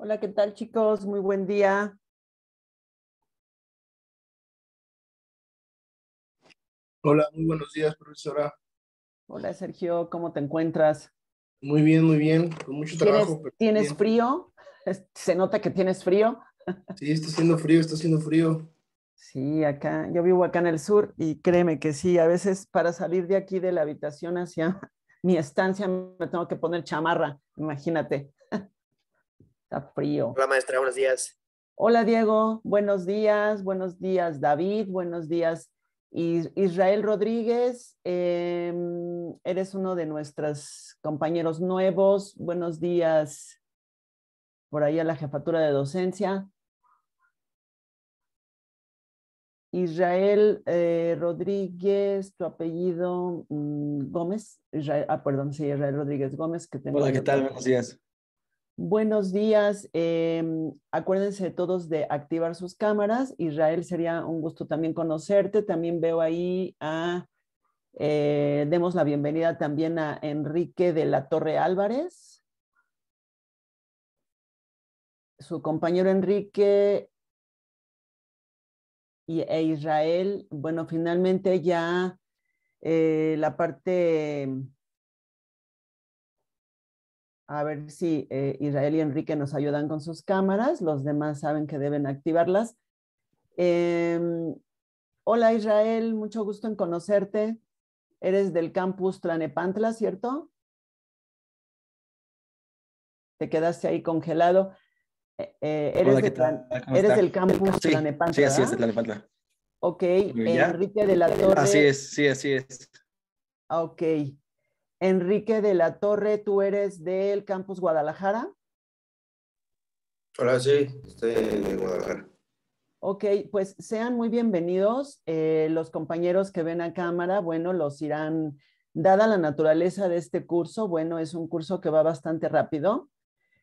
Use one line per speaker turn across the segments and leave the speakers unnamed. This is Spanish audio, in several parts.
Hola, ¿qué tal chicos? Muy buen día. Hola, muy buenos días, profesora. Hola, Sergio, ¿cómo te encuentras? Muy bien, muy bien, con mucho
trabajo. ¿Tienes,
frío? Se nota que tienes frío. Sí, está
haciendo frío, está
haciendo frío. Sí, acá, yo vivo acá en el sur y créeme que sí, a veces para salir de aquí de la habitación hacia mi estancia me tengo que poner chamarra, imagínate.
Está frío. Hola, maestra, buenos días.
Hola, Diego. Buenos días. Buenos días, David. Buenos días, Israel Rodríguez. Em, eres uno de nuestros compañeros nuevos. Buenos días por ahí a la jefatura de docencia. Israel eh, Rodríguez, tu apellido mm, Gómez. Ah, perdón, sí, Israel Rodríguez Gómez. Que Hola, ¿qué tal? Buenos días. Buenos días. Em, acuérdense todos de activar sus cámaras. Israel, sería un gusto también conocerte. También veo ahí a, eh, demos la bienvenida también a Enrique de la Torre Álvarez.
Su compañero Enrique y, e Israel, bueno, finalmente ya
eh, la parte a ver si eh, Israel y Enrique nos ayudan con sus cámaras, los demás saben que deben activarlas. Em, hola Israel, mucho gusto en conocerte. Eres del campus Tlanepantla, ¿cierto? Te quedaste ahí congelado. Eh, eh, eres,
de eres del campus sí,
Tlanepantla. Sí, así es, de Tlanepantla. Ok, Enrique de la Torre. Así es,
sí, así es.
Ok, Enrique de la Torre, tú eres del campus Guadalajara.
Hola, sí, estoy en Guadalajara.
Ok, pues sean muy bienvenidos. Eh, los compañeros que ven a cámara, bueno, los irán, dada la naturaleza de este curso, bueno, es un curso que va bastante rápido.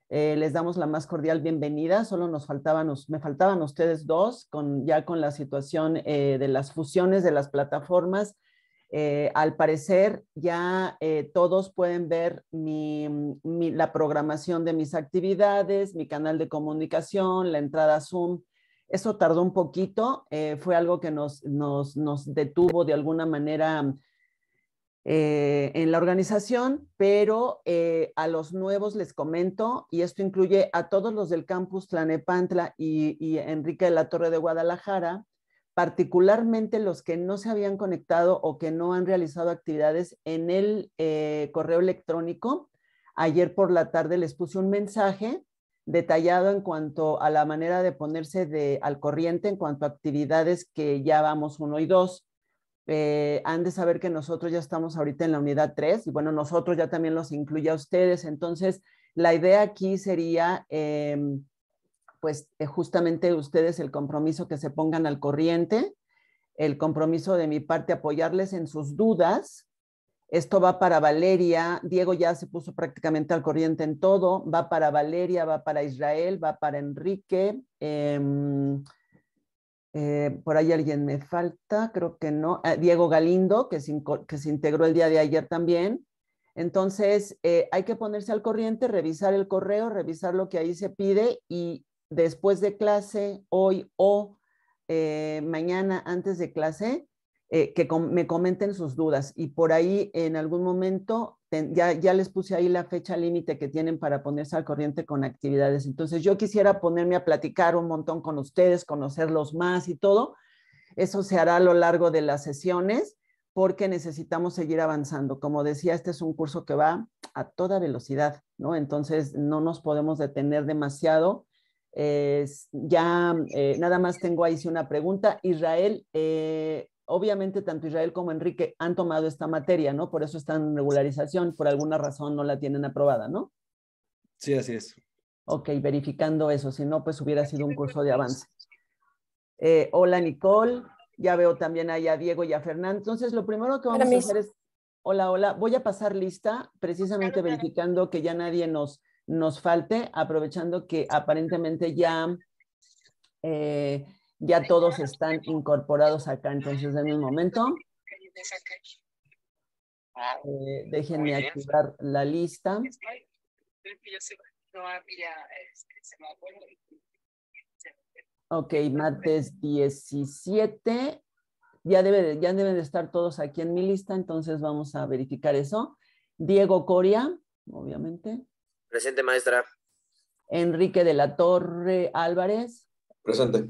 Eh, les damos la más cordial bienvenida. Solo nos faltaban, me faltaban ustedes dos, con, ya con la situación eh, de las fusiones de las plataformas eh, al parecer ya eh, todos pueden ver la programación de mis actividades, mi canal de comunicación, la entrada Zoom. Eso tardó un poquito, eh, fue algo que nos, detuvo de alguna manera en la organización, pero a los nuevos les comento, y esto incluye a todos los del campus Tlanepantla y Enrique de la Torre de Guadalajara, particularmente los que no se habían conectado o que no han realizado actividades en el eh, correo electrónico. Ayer por la tarde les puse un mensaje detallado en cuanto a la manera de ponerse al corriente en cuanto a actividades que ya vamos uno y dos. Eh, han de saber que nosotros ya estamos ahorita en la unidad tres. y bueno, nosotros ya también los incluye a ustedes. Entonces, la idea aquí sería... Em, pues eh, justamente ustedes el compromiso que se pongan al corriente, el compromiso de mi parte apoyarles en sus dudas. Esto va para Valeria, Diego ya se puso prácticamente al corriente en todo, va para Valeria, va para Israel, va para Enrique. Em, eh, por ahí alguien me falta, creo que no. Ah, Diego Galindo, que se, que se integró el día de ayer también. Entonces, eh, hay que ponerse al corriente, revisar el correo, revisar lo que ahí se pide y después de clase, hoy o eh, mañana antes de clase, eh, que me comenten sus dudas. Y por ahí en algún momento, ya, ya les puse ahí la fecha límite que tienen para ponerse al corriente con actividades. Entonces yo quisiera ponerme a platicar un montón con ustedes, conocerlos más y todo. Eso se hará a lo largo de las sesiones porque necesitamos seguir avanzando. Como decía, este es un curso que va a toda velocidad, ¿no? Entonces no nos podemos detener demasiado eh, ya eh, nada más tengo ahí sí una pregunta. Israel, eh, obviamente tanto Israel como Enrique han tomado esta materia, ¿no? Por eso están en regularización, por alguna razón no la tienen aprobada, ¿no? Sí, así es. Ok, verificando eso, si no, pues hubiera sido un curso de avance. hola Nicole, ya veo también ahí a Diego y a Fernando. Entonces, lo primero que vamos a hacer es, hola, hola, voy a pasar lista, precisamente verificando que ya nadie nos nos falte, aprovechando que aparentemente ya, eh, ya todos están incorporados acá. Entonces, en un momento. Eh, déjenme activar la lista. Ok, martes 17. Ya, ya deben de estar todos aquí en mi lista, entonces vamos a verificar eso. Diego Coria, obviamente.
Presente, maestra.
Enrique de la Torre Álvarez. Presente.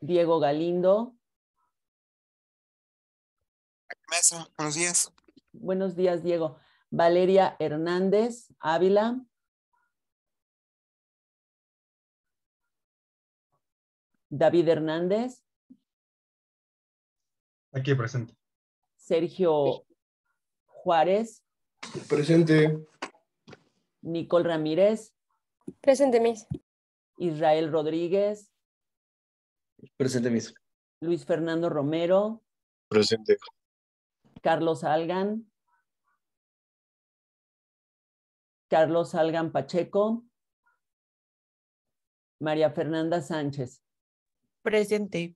Diego Galindo. buenos días. Buenos días, Diego. Valeria Hernández Ávila.
David Hernández. Aquí presente. Sergio
Juárez.
Presente.
Nicole Ramírez. Presente, Miss. Israel Rodríguez. Presente, Miss. Luis Fernando Romero. Presente. Carlos
Algan. Carlos Algan Pacheco. María Fernanda Sánchez. Presente.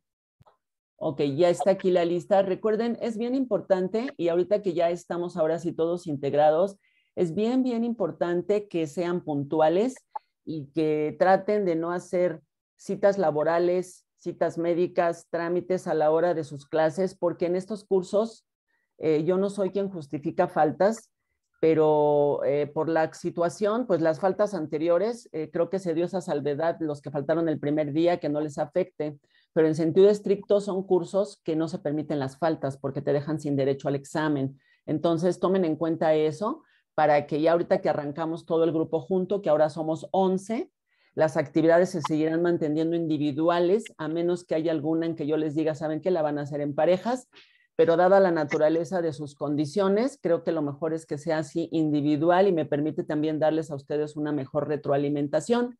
Ok, ya está aquí la lista. Recuerden, es bien importante y ahorita que ya estamos ahora sí todos integrados, es bien, bien importante que sean puntuales y que traten de no hacer citas laborales, citas médicas, trámites a la hora de sus clases, porque en estos cursos eh, yo no soy quien justifica faltas, pero eh, por la situación, pues las faltas anteriores, eh, creo que se dio esa salvedad, los que faltaron el primer día, que no les afecte, pero en sentido estricto son cursos que no se permiten las faltas porque te dejan sin derecho al examen. Entonces, tomen en cuenta eso para que ya ahorita que arrancamos todo el grupo junto, que ahora somos 11, las actividades se seguirán manteniendo individuales, a menos que haya alguna en que yo les diga, saben que la van a hacer en parejas, pero dada la naturaleza de sus condiciones, creo que lo mejor es que sea así individual y me permite también darles a ustedes una mejor retroalimentación.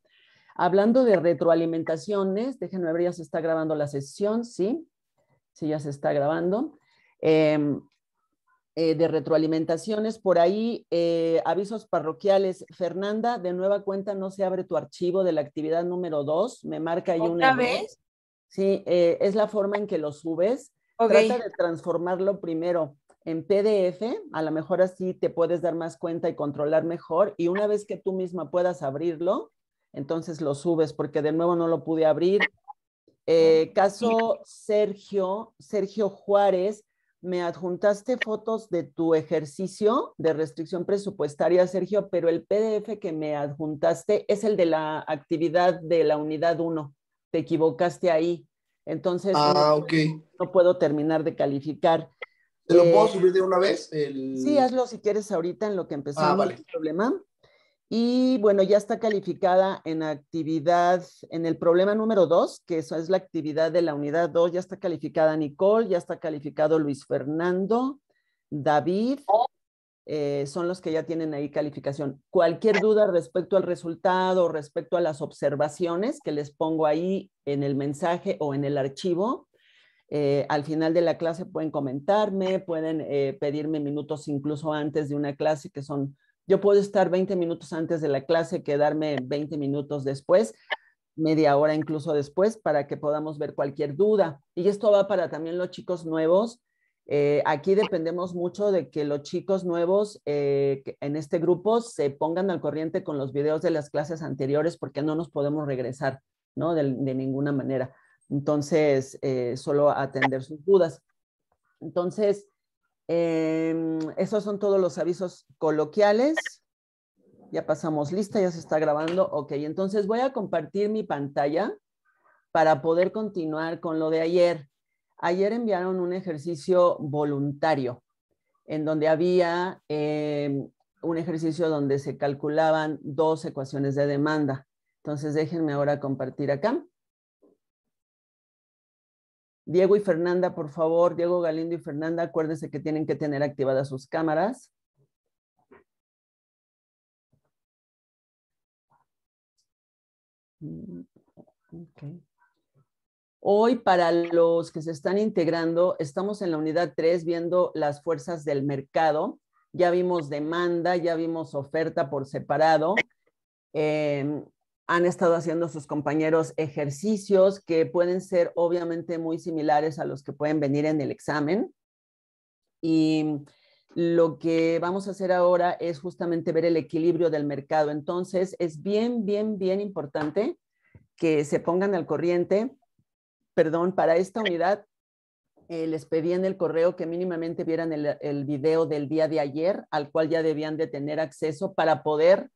Hablando de retroalimentaciones, déjenme ver, ya se está grabando la sesión, ¿sí? Sí, ya se está grabando. Eh, eh, de retroalimentaciones. Por ahí, eh, avisos parroquiales. Fernanda, de nueva cuenta no se abre tu archivo de la actividad número dos, Me marca ahí una. vez? Sí, eh, es la forma en que lo subes. Trata de transformarlo primero en PDF, a lo mejor así te puedes dar más cuenta y controlar mejor. Y una vez que tú misma puedas abrirlo, entonces lo subes, porque de nuevo no lo pude abrir. caso Sergio, Sergio Juárez, me adjuntaste fotos de tu ejercicio de restricción presupuestaria, Sergio, pero el PDF que me adjuntaste es el de la actividad de la unidad 1. Te equivocaste ahí. Entonces, ah, no, puedo terminar de calificar. ¿Te lo puedo eh, subir de una vez? Sí, hazlo si quieres ahorita en lo que empezamos ah, vale. el problema. Y bueno, ya está calificada en actividad, en el problema número dos que eso es la actividad de la unidad dos ya está calificada Nicole, ya está calificado Luis Fernando, David, oh. eh, son los que ya tienen ahí calificación. Cualquier duda respecto al resultado, respecto a las observaciones que les pongo ahí en el mensaje o en el archivo, eh, al final de la clase pueden comentarme, pueden eh, pedirme minutos incluso antes de una clase que son yo puedo estar 20 minutos antes de la clase, quedarme 20 minutos después, media hora incluso después, para que podamos ver cualquier duda. Y esto va para también los chicos nuevos. Eh, aquí dependemos mucho de que los chicos nuevos eh, en este grupo se pongan al corriente con los videos de las clases anteriores porque no nos podemos regresar, ¿no? De, ninguna manera. Entonces, eh, solo atender sus dudas. Entonces, Em, esos son todos los avisos coloquiales. Ya pasamos lista, ya se está grabando. Ok, entonces voy a compartir mi pantalla para poder continuar con lo de ayer. Ayer enviaron un ejercicio voluntario en donde había em, un ejercicio donde se calculaban dos ecuaciones de demanda. Entonces déjenme ahora compartir acá. Diego y Fernanda, por favor, Diego Galindo y Fernanda, acuérdense que tienen que tener activadas
sus cámaras. Mm, Hoy,
para los que se están integrando, estamos en la unidad 3 viendo las fuerzas del mercado. Ya vimos demanda, ya vimos oferta por separado. Em, han estado haciendo sus compañeros ejercicios que pueden ser obviamente muy similares a los que pueden venir en el examen. Y lo que vamos a hacer ahora es justamente ver el equilibrio del mercado. Entonces, es bien, bien, bien importante que se pongan al corriente. Perdón, para esta unidad eh, les pedí en el correo que mínimamente vieran el, el video del día de ayer, al cual ya debían de tener acceso para poder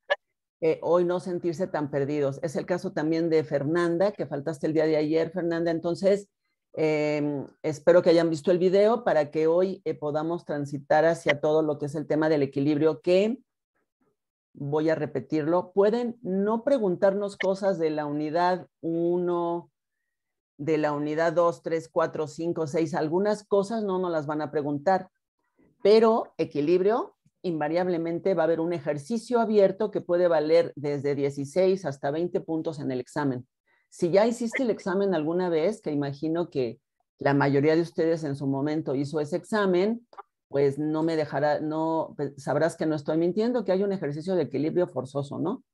eh, hoy no sentirse tan perdidos. Es el caso también de Fernanda, que faltaste el día de ayer, Fernanda. Entonces, em, espero que hayan visto el video para que hoy eh, podamos transitar hacia todo lo que es el tema del equilibrio, que, voy a repetirlo, pueden no preguntarnos cosas de la unidad 1, de la unidad 2, 3, 4, 5, 6, algunas cosas no nos las van a preguntar, pero equilibrio invariablemente va a haber un ejercicio abierto que puede valer desde 16 hasta 20 puntos en el examen. Si ya hiciste el examen alguna vez, que imagino que la mayoría de ustedes en su momento hizo ese examen, pues no me dejará, no pues sabrás que no estoy mintiendo, que hay un ejercicio de equilibrio forzoso, ¿no?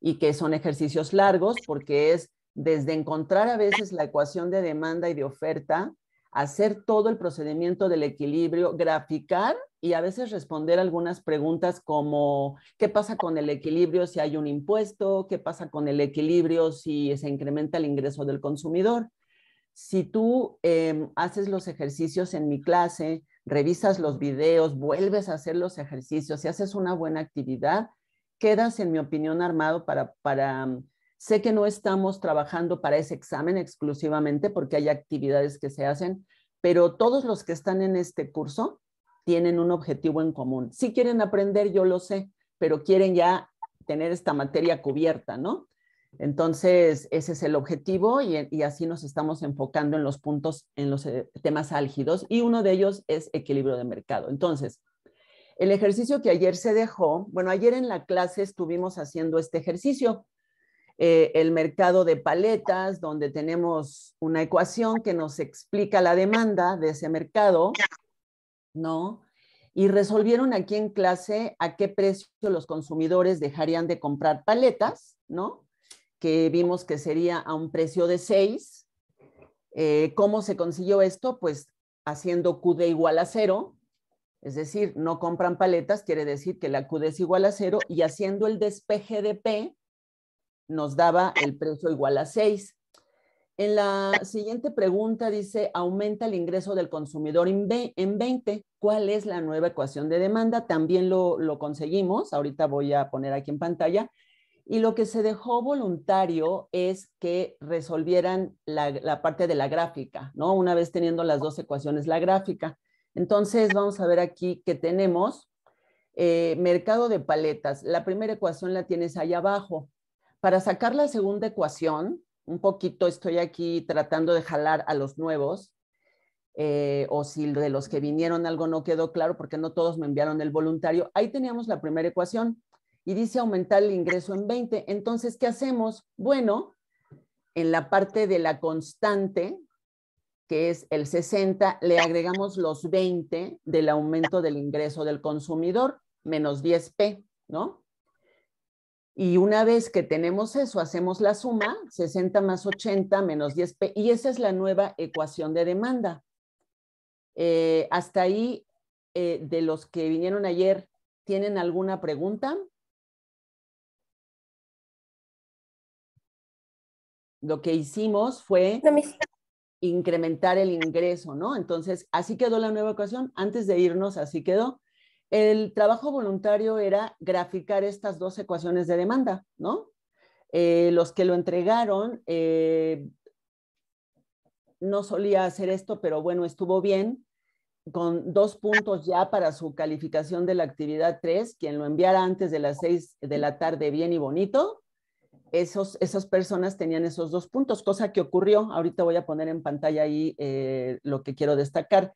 Y que son ejercicios largos porque es desde encontrar a veces la ecuación de demanda y de oferta, hacer todo el procedimiento del equilibrio, graficar y a veces responder algunas preguntas como ¿qué pasa con el equilibrio si hay un impuesto? ¿Qué pasa con el equilibrio si se incrementa el ingreso del consumidor? Si tú em, haces los ejercicios en mi clase, revisas los videos, vuelves a hacer los ejercicios si haces una buena actividad, quedas, en mi opinión, armado para mm, Sé que no estamos trabajando para ese examen exclusivamente porque hay actividades que se hacen, pero todos los que están en este curso tienen un objetivo en común. Si quieren aprender, yo lo sé, pero quieren ya tener esta materia cubierta, ¿no? Entonces, ese es el objetivo y, así nos estamos enfocando en los puntos, en los eh, temas álgidos y uno de ellos es equilibrio de mercado. Entonces, el ejercicio que ayer se dejó, bueno, ayer en la clase estuvimos haciendo este ejercicio, eh, el mercado de paletas, donde tenemos una ecuación que nos explica la demanda de ese mercado ¿no? Y resolvieron aquí en clase a qué precio los consumidores dejarían de comprar paletas, ¿no? Que vimos que sería a un precio de 6. Eh, ¿Cómo se consiguió esto? Pues haciendo QD igual a cero, es decir, no compran paletas, quiere decir que la QD es igual a cero, y haciendo el despeje de P, nos daba el precio igual a 6. En la siguiente pregunta dice, aumenta el ingreso del consumidor en 20. ¿Cuál es la nueva ecuación de demanda? También lo, conseguimos. Ahorita voy a poner aquí en pantalla. Y lo que se dejó voluntario es que resolvieran la, parte de la gráfica, ¿no? Una vez teniendo las dos ecuaciones, la gráfica. Entonces, vamos a ver aquí que tenemos eh, mercado de paletas. La primera ecuación la tienes ahí abajo. Para sacar la segunda ecuación, un poquito estoy aquí tratando de jalar a los nuevos, eh, o si de los que vinieron algo no quedó claro, porque no todos me enviaron el voluntario, ahí teníamos la primera ecuación y dice aumentar el ingreso en 20. Entonces, ¿qué hacemos? Bueno, en la parte de la constante, que es el 60, le agregamos los 20 del aumento del ingreso del consumidor, menos 10p, ¿no? Y una vez que tenemos eso, hacemos la suma, 60 más 80 menos 10P, y esa es la nueva ecuación de demanda. Eh, hasta ahí, eh, de los que
vinieron ayer, ¿tienen alguna pregunta? Lo que hicimos fue
incrementar el ingreso, ¿no? Entonces, así quedó la nueva ecuación. Antes de irnos, así quedó. El trabajo voluntario era graficar estas dos ecuaciones de demanda, ¿no? Eh, los que lo entregaron eh, no solía hacer esto, pero bueno, estuvo bien con dos puntos ya para su calificación de la actividad 3, quien lo enviara antes de las 6 de la tarde bien y bonito, esos, esas personas tenían esos dos puntos, cosa que ocurrió. Ahorita voy a poner en pantalla ahí eh, lo que quiero destacar.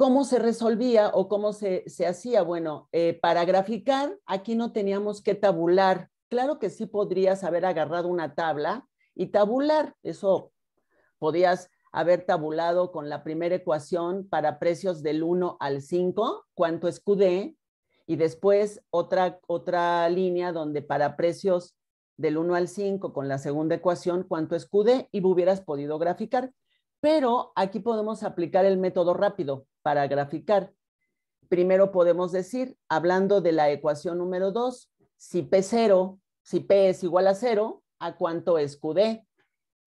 ¿Cómo se resolvía o cómo se, hacía? Bueno, eh, para graficar, aquí no teníamos que tabular. Claro que sí podrías haber agarrado una tabla y tabular. Eso podías haber tabulado con la primera ecuación para precios del 1 al 5, cuánto es QD, y después otra, otra línea donde para precios del 1 al 5 con la segunda ecuación, cuánto es QD, y hubieras podido graficar. Pero aquí podemos aplicar el método rápido para graficar. Primero podemos decir, hablando de la ecuación número 2, si P0, si P es igual a 0, ¿a cuánto es QD?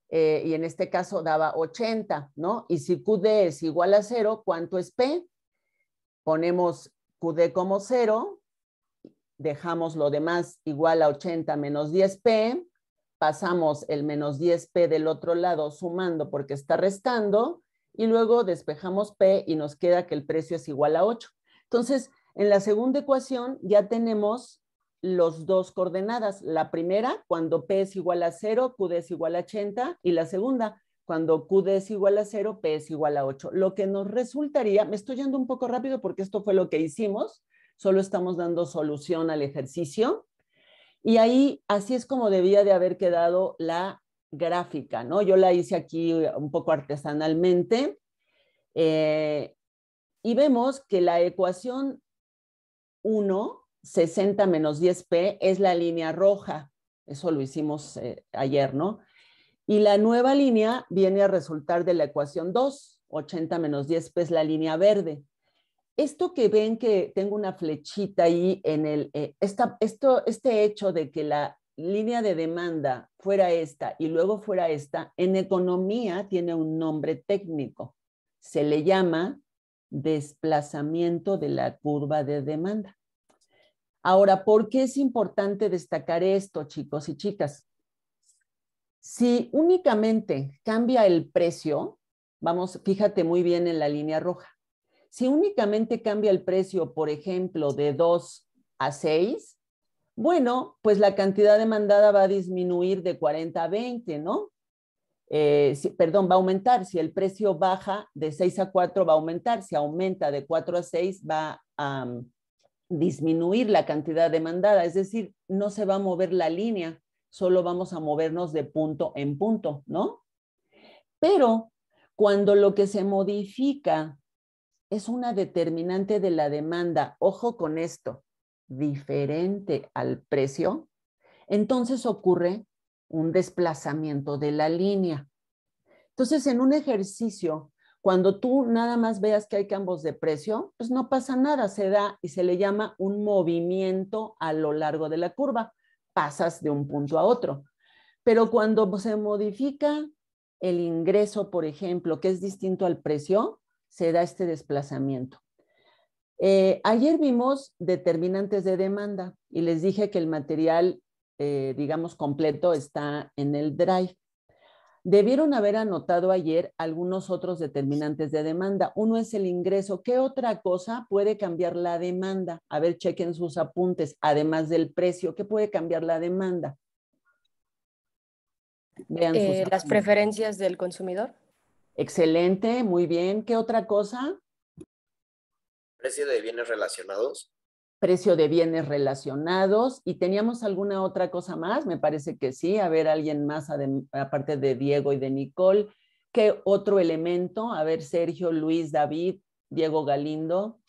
Eh, y en este caso daba 80, ¿no? Y si QD es igual a 0, ¿cuánto es P? Ponemos QD como 0, dejamos lo demás igual a 80 menos 10P, pasamos el menos 10P del otro lado sumando porque está restando, y luego despejamos P y nos queda que el precio es igual a 8. Entonces, en la segunda ecuación ya tenemos los dos coordenadas. La primera, cuando P es igual a 0, QD es igual a 80, y la segunda, cuando QD es igual a 0, P es igual a 8. Lo que nos resultaría, me estoy yendo un poco rápido porque esto fue lo que hicimos, solo estamos dando solución al ejercicio. Y ahí, así es como debía de haber quedado la gráfica, ¿no? Yo la hice aquí eh, un poco artesanalmente eh, y vemos que la ecuación 1, 60 menos 10p, es la línea roja. Eso lo hicimos eh, ayer, ¿no? Y la nueva línea viene a resultar de la ecuación 2, 80 menos 10p es la línea verde. Esto que ven que tengo una flechita ahí en el, esto, este hecho de que la línea de demanda fuera esta y luego fuera esta, en economía tiene un nombre técnico. Se le llama desplazamiento de la curva de demanda. Ahora, ¿por qué es importante destacar esto, chicos y chicas? Si únicamente cambia el precio, vamos, fíjate muy bien en la línea roja. Si únicamente cambia el precio, por ejemplo, de 2 a 6, bueno, pues la cantidad demandada va a disminuir de 40 a 20, ¿no? Eh, perdón, va a aumentar. Si el precio baja de 6 a 4, va a aumentar. Si aumenta de 4 a 6, va a mm, disminuir la cantidad demandada. Es decir, no se va a mover la línea, solo vamos a movernos de punto en punto, ¿no? Pero cuando lo que se modifica es una determinante de la demanda, ojo con esto, diferente al precio, entonces ocurre un desplazamiento de la línea. Entonces, en un ejercicio, cuando tú nada más veas que hay cambios de precio, pues no pasa nada, se da y se le llama un movimiento a lo largo de la curva, pasas de un punto a otro. Pero cuando se modifica el ingreso, por ejemplo, que es distinto al precio, se da este desplazamiento. Eh, ayer vimos determinantes de demanda y les dije que el material, eh, digamos, completo está en el drive. Debieron haber anotado ayer algunos otros determinantes de demanda. Uno es el ingreso. ¿Qué otra cosa puede cambiar la demanda? A ver, chequen sus apuntes, además del precio. ¿Qué puede cambiar la demanda? Vean eh, las preferencias del consumidor. Excelente, muy bien. ¿Qué otra cosa?
Precio de bienes relacionados.
Precio de bienes relacionados. ¿Y teníamos alguna otra cosa más? Me parece que sí. A ver, alguien más, aparte de Diego y de Nicole. ¿Qué otro elemento? A ver, Sergio, Luis, David, Diego Galindo.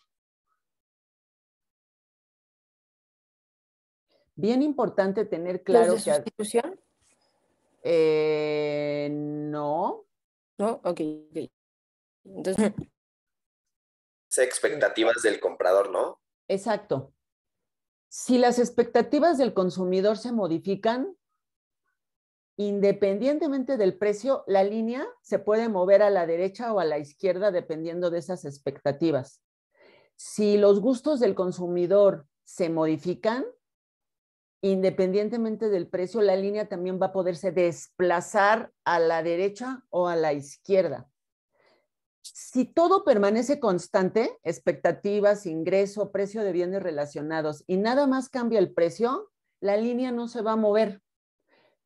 Bien importante tener claro que de sustitución? Eh, no. No, ok, ok. Entonces,
expectativas del comprador, ¿no?
Exacto. Si las expectativas del consumidor se modifican, independientemente del precio, la línea se puede mover a la derecha o a la izquierda dependiendo de esas expectativas. Si los gustos del consumidor se modifican, independientemente del precio, la línea también va a poderse desplazar a la derecha o a la izquierda si todo permanece constante, expectativas, ingreso, precio de bienes relacionados, y nada más cambia el precio, la línea no se va a mover.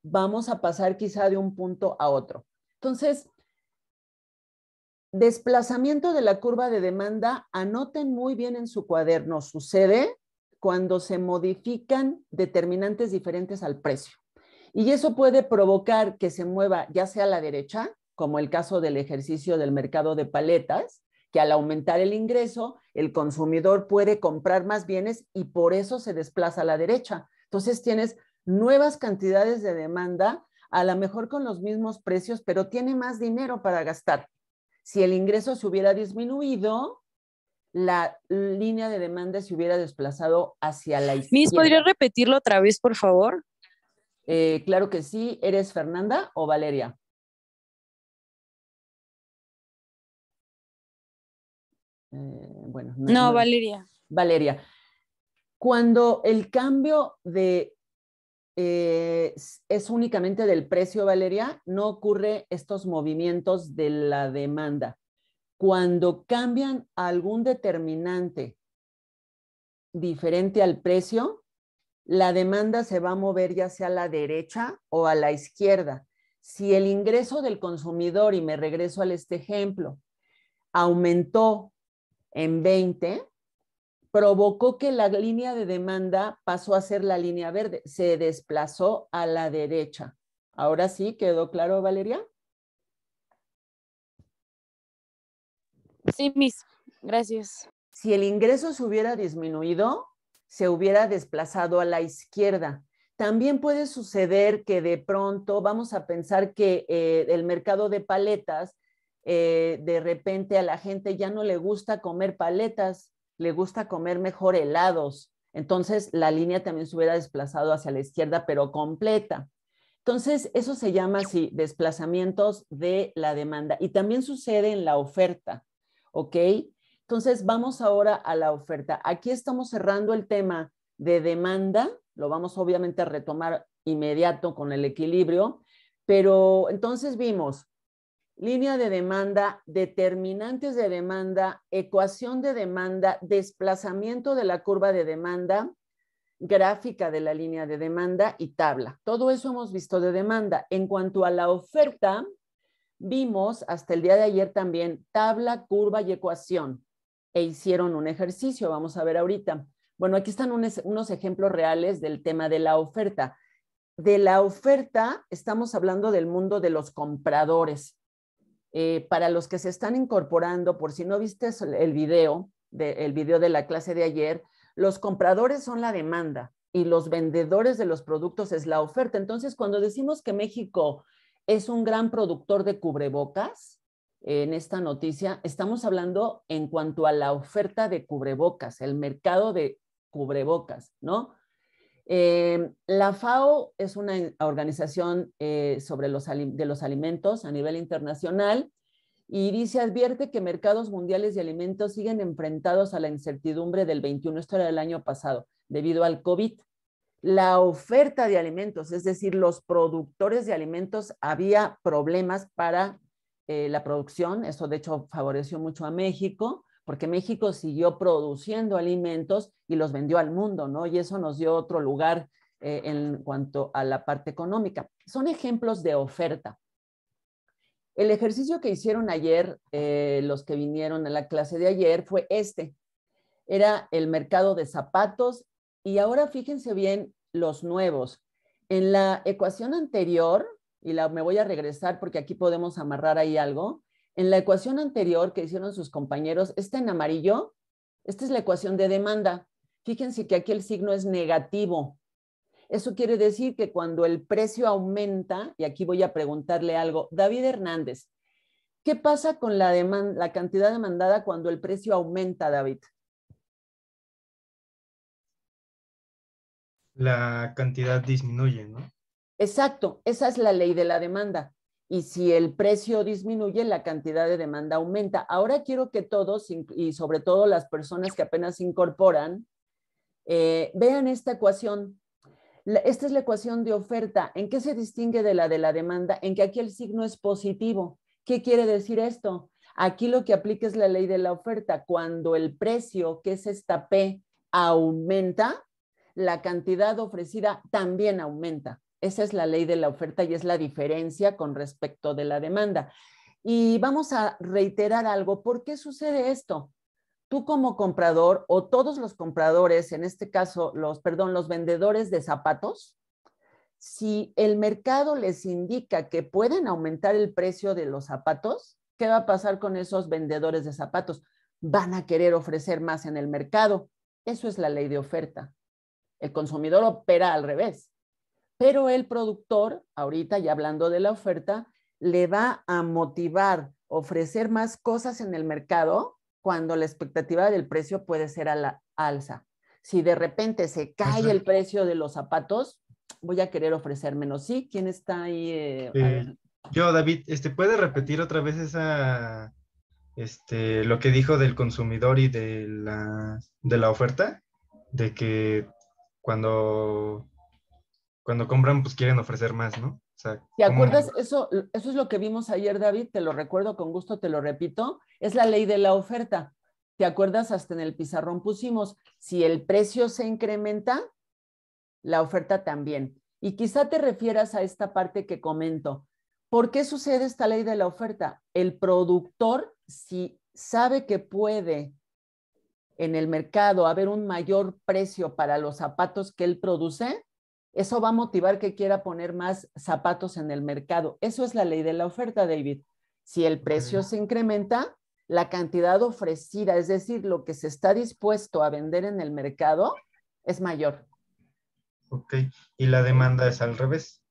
Vamos a pasar quizá de un punto a otro. Entonces, desplazamiento de la curva de demanda, anoten muy bien en su cuaderno, sucede cuando se modifican determinantes diferentes al precio. Y eso puede provocar que se mueva ya sea a la derecha, como el caso del ejercicio del mercado de paletas, que al aumentar el ingreso, el consumidor puede comprar más bienes y por eso se desplaza a la derecha. Entonces tienes nuevas cantidades de demanda, a lo mejor con los mismos precios, pero tiene más dinero para gastar. Si el ingreso se hubiera disminuido, la línea de demanda se hubiera desplazado hacia la
izquierda. ¿podría repetirlo otra vez, por favor? Eh, claro que sí. ¿Eres Fernanda o Valeria? Eh, bueno. No, Valeria. Valeria.
Cuando el cambio de eh, es únicamente del precio, Valeria, no ocurre estos movimientos de la demanda. Cuando cambian algún determinante diferente al precio, la demanda se va a mover ya sea a la derecha o a la izquierda. Si el ingreso del consumidor, y me regreso al este ejemplo, aumentó en 20 provocó que la línea de demanda pasó a ser la línea verde, se desplazó a la derecha. Ahora sí, ¿quedó claro, Valeria? Sí, Miss. Gracias. Si el ingreso se hubiera disminuido, se hubiera desplazado a la izquierda. También puede suceder que de pronto vamos a pensar que eh, el mercado de paletas eh, de repente a la gente ya no le gusta comer paletas, le gusta comer mejor helados. Entonces la línea también se hubiera desplazado hacia la izquierda, pero completa. Entonces eso se llama así, desplazamientos de la demanda. Y también sucede en la oferta, ¿ok? Entonces vamos ahora a la oferta. Aquí estamos cerrando el tema de demanda, lo vamos obviamente a retomar inmediato con el equilibrio, pero entonces vimos línea de demanda, determinantes de demanda, ecuación de demanda, desplazamiento de la curva de demanda, gráfica de la línea de demanda y tabla. Todo eso hemos visto de demanda. En cuanto a la oferta, vimos hasta el día de ayer también tabla, curva y ecuación. E hicieron un ejercicio, vamos a ver ahorita. Bueno, aquí están unos, ejemplos reales del tema de la oferta. De la oferta estamos hablando del mundo de los compradores eh, para los que se están incorporando, por si no viste el video, el video de la clase de ayer, los compradores son la demanda y los vendedores de los productos es la oferta. Entonces, cuando decimos que México es un gran productor de cubrebocas, en esta noticia, estamos hablando en cuanto a la oferta de cubrebocas, el mercado de cubrebocas, ¿no? Eh, la FAO es una organización eh, sobre los, de los alimentos a nivel internacional y dice, advierte que mercados mundiales de alimentos siguen enfrentados a la incertidumbre del 21, esto era del año pasado, debido al COVID. La oferta de alimentos, es decir, los productores de alimentos, había problemas para eh, la producción, eso de hecho favoreció mucho a México porque México siguió produciendo alimentos y los vendió al mundo, ¿no? Y eso nos dio otro lugar eh, en cuanto a la parte económica. Son ejemplos de oferta. El ejercicio que hicieron ayer, eh, los que vinieron a la clase de ayer, fue este. Era el mercado de zapatos y ahora fíjense bien los nuevos. En la ecuación anterior, y la, me voy a regresar porque aquí podemos amarrar ahí algo, en la ecuación anterior que hicieron sus compañeros, esta en amarillo, esta es la ecuación de demanda. Fíjense que aquí el signo es negativo. Eso quiere decir que cuando el precio aumenta, y aquí voy a preguntarle algo, David Hernández, ¿qué pasa con la, demanda, la cantidad demandada cuando el precio aumenta, David?
La cantidad disminuye, ¿no?
Exacto, esa es la ley de la demanda y si el precio disminuye, la cantidad de demanda aumenta. Ahora quiero que todos, y sobre todo las personas que apenas se incorporan, eh, vean esta ecuación. esta es la ecuación de oferta. ¿En qué se distingue de la de la demanda? En que aquí el signo es positivo. ¿Qué quiere decir esto? Aquí lo que aplica es la ley de la oferta. Cuando el precio, que es esta P, aumenta, la cantidad ofrecida también aumenta. Esa es la ley de la oferta y es la diferencia con respecto de la demanda. Y vamos a reiterar algo, ¿por qué sucede esto? Tú como comprador o todos los compradores, en este caso los, perdón, los vendedores de zapatos, si el mercado les indica que pueden aumentar el precio de los zapatos, ¿qué va a pasar con esos vendedores de zapatos? Van a querer ofrecer más en el mercado. Eso es la ley de oferta. El consumidor opera al revés pero el productor, ahorita ya hablando de la oferta, le va a motivar ofrecer más cosas en el mercado cuando la expectativa del precio puede ser a la alza. Si de repente se cae el precio de los zapatos, voy a querer ofrecer menos. ¿Sí? ¿Quién está ahí? Eh,
yo, David, este, ¿puede repetir otra vez esa, este, lo que dijo del consumidor y de la, de la oferta? De que cuando cuando compran, pues quieren ofrecer más,
¿no? ¿Te acuerdas?
Eso, eso es lo que vimos ayer, David, te lo recuerdo con gusto, te lo repito, es la ley de la oferta. ¿Te acuerdas? Hasta en el pizarrón pusimos, si el precio se incrementa, la oferta también. Y quizá te refieras a esta parte que comento. ¿Por qué sucede esta ley de la oferta? El productor, si sabe que puede en el mercado haber un mayor precio para los zapatos que él produce, eso va a motivar que quiera poner más zapatos en el mercado. Eso es la ley de la oferta, David. Si el precio se incrementa, la cantidad ofrecida, es decir, lo que se está dispuesto a vender en el mercado, es mayor.
Ok, y la demanda es al revés.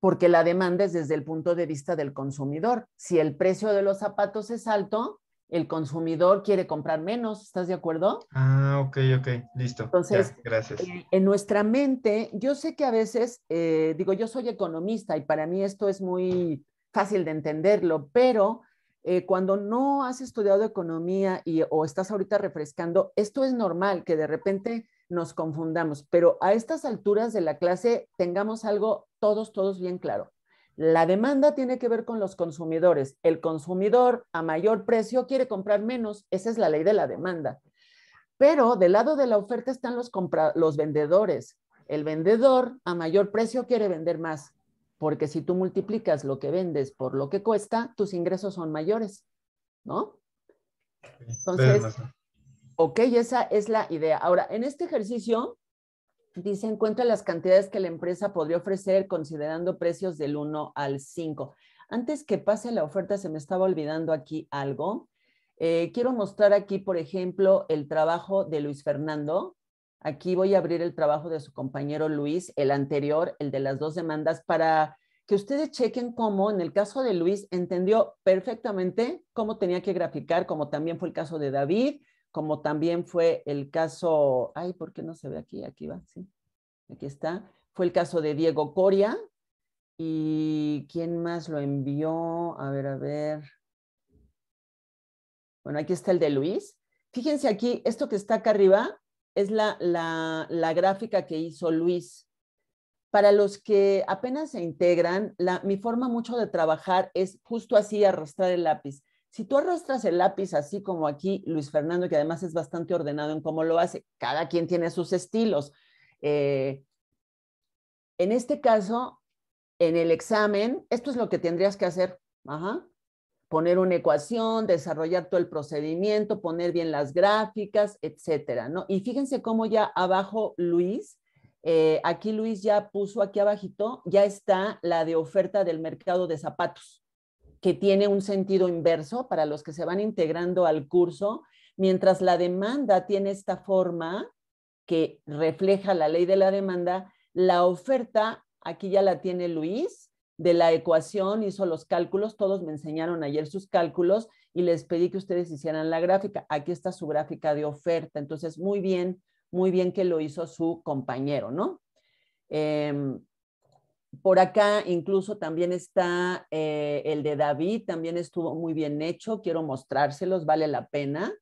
Porque la demanda es desde el punto de vista del consumidor. Si el precio de los zapatos es alto, el consumidor quiere comprar menos, ¿estás de acuerdo?
Ah, ok, ok,
listo. Entonces, gracias. Eh,
en nuestra mente, yo sé que a veces, eh, digo, yo soy economista y para mí esto es muy fácil de entenderlo, pero eh, cuando no has estudiado economía y, o estás ahorita refrescando, esto es normal que de repente nos confundamos, pero a estas alturas de la clase tengamos algo todos, todos bien claro. La demanda tiene que ver con los consumidores. El consumidor a mayor precio quiere comprar menos. Esa es la ley de la demanda. Pero del lado de la oferta están los, los vendedores. El vendedor a mayor precio quiere vender más, porque si tú multiplicas lo que vendes por lo que cuesta, tus ingresos son mayores, ¿no?
Entonces,
ok, esa es la idea. Ahora, en este ejercicio Dice, encuentra las cantidades que la empresa podría ofrecer considerando precios del 1 al 5. Antes que pase la oferta, se me estaba olvidando aquí algo. Eh, quiero mostrar aquí, por ejemplo, el trabajo de Luis Fernando. Aquí voy a abrir el trabajo de su compañero Luis, el anterior, el de las dos demandas, para que ustedes chequen cómo, en el caso de Luis, entendió perfectamente cómo tenía que graficar, como también fue el caso de David, como también fue el caso, ay, ¿por qué no se ve aquí? Aquí va, sí, aquí está. Fue el caso de Diego Coria. ¿Y quién más lo envió? A ver, a ver. Bueno, aquí está el de Luis. Fíjense aquí, esto que está acá arriba es la, la, la gráfica que hizo Luis. Para los que apenas se integran, la, mi forma mucho de trabajar es justo así, arrastrar el lápiz. Si tú arrastras el lápiz así como aquí Luis Fernando, que además es bastante ordenado en cómo lo hace, cada quien tiene sus estilos. Eh, en este caso, en el examen, esto es lo que tendrías que hacer. Poner una ecuación, desarrollar todo el procedimiento, poner bien las gráficas, etcétera, ¿no? Y fíjense cómo ya abajo Luis, eh, aquí Luis ya puso aquí abajito, ya está la de oferta del mercado de zapatos que tiene un sentido inverso para los que se van integrando al curso, mientras la demanda tiene esta forma que refleja la ley de la demanda, la oferta, aquí ya la tiene Luis, de la ecuación, hizo los cálculos, todos me enseñaron ayer sus cálculos y les pedí que ustedes hicieran la gráfica. Aquí está su gráfica de oferta, entonces muy bien, muy bien que lo hizo su compañero, ¿no? Em, por acá incluso también está eh, el de David, también estuvo muy bien hecho, quiero mostrárselos, vale la pena.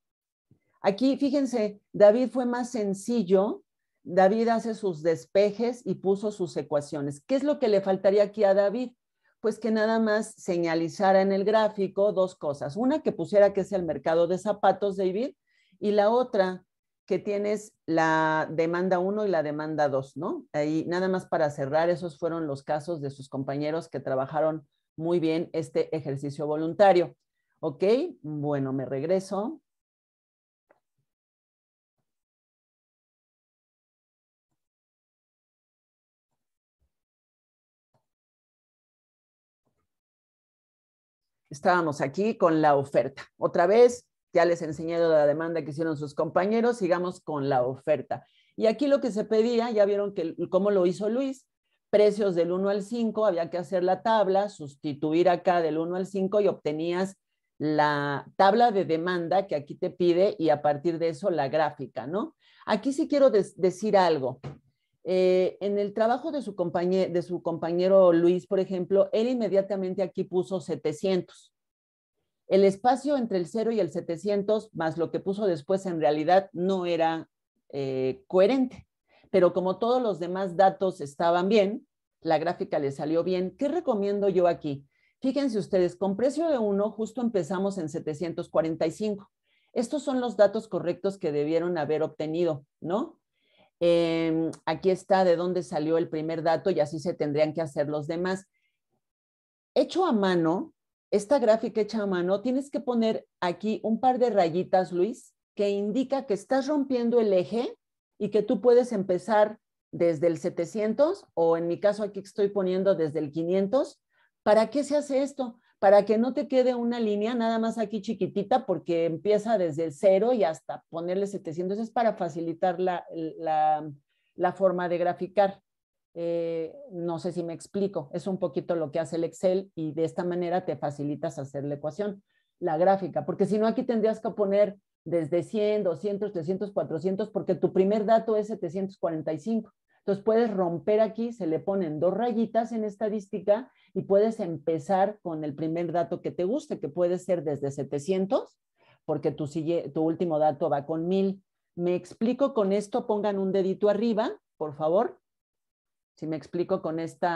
Aquí, fíjense, David fue más sencillo, David hace sus despejes y puso sus ecuaciones. ¿Qué es lo que le faltaría aquí a David? Pues que nada más señalizara en el gráfico dos cosas. Una, que pusiera que es el mercado de zapatos, David, y la otra, que tienes la demanda 1 y la demanda 2, ¿no? Ahí nada más para cerrar, esos fueron los casos de sus compañeros que trabajaron muy bien este ejercicio voluntario. Ok,
bueno, me regreso. Estábamos aquí con la oferta.
Otra vez, ya les enseñé la demanda que hicieron sus compañeros, sigamos con la oferta. Y aquí lo que se pedía, ya vieron que, cómo lo hizo Luis, precios del 1 al 5, había que hacer la tabla, sustituir acá del 1 al 5 y obtenías la tabla de demanda que aquí te pide y a partir de eso la gráfica, ¿no? Aquí sí quiero decir algo. Eh, en el trabajo de su, compañero, de su compañero Luis, por ejemplo, él inmediatamente aquí puso 700. El espacio entre el 0 y el 700, más lo que puso después, en realidad no era eh, coherente. Pero como todos los demás datos estaban bien, la gráfica le salió bien. ¿Qué recomiendo yo aquí? Fíjense ustedes, con precio de 1 justo empezamos en 745. Estos son los datos correctos que debieron haber obtenido, ¿no? Em, aquí está de dónde salió el primer dato y así se tendrían que hacer los demás. Hecho a mano, esta gráfica hecha a mano, tienes que poner aquí un par de rayitas, Luis, que indica que estás rompiendo el eje y que tú puedes empezar desde el 700 o en mi caso aquí estoy poniendo desde el 500. ¿Para qué se hace esto? Para que no te quede una línea nada más aquí chiquitita porque empieza desde el 0 y hasta ponerle 700. Es para facilitar la, la forma de graficar. Eh, no sé si me explico, es un poquito lo que hace el Excel y de esta manera te facilitas hacer la ecuación, la gráfica, porque si no aquí tendrías que poner desde 100, 200, 300, 400, porque tu primer dato es 745. Entonces puedes romper aquí, se le ponen dos rayitas en estadística y puedes empezar con el primer dato que te guste, que puede ser desde 700, porque tu, tu último dato va con 1000. Me explico con esto, pongan un dedito arriba, por favor. Si me explico con este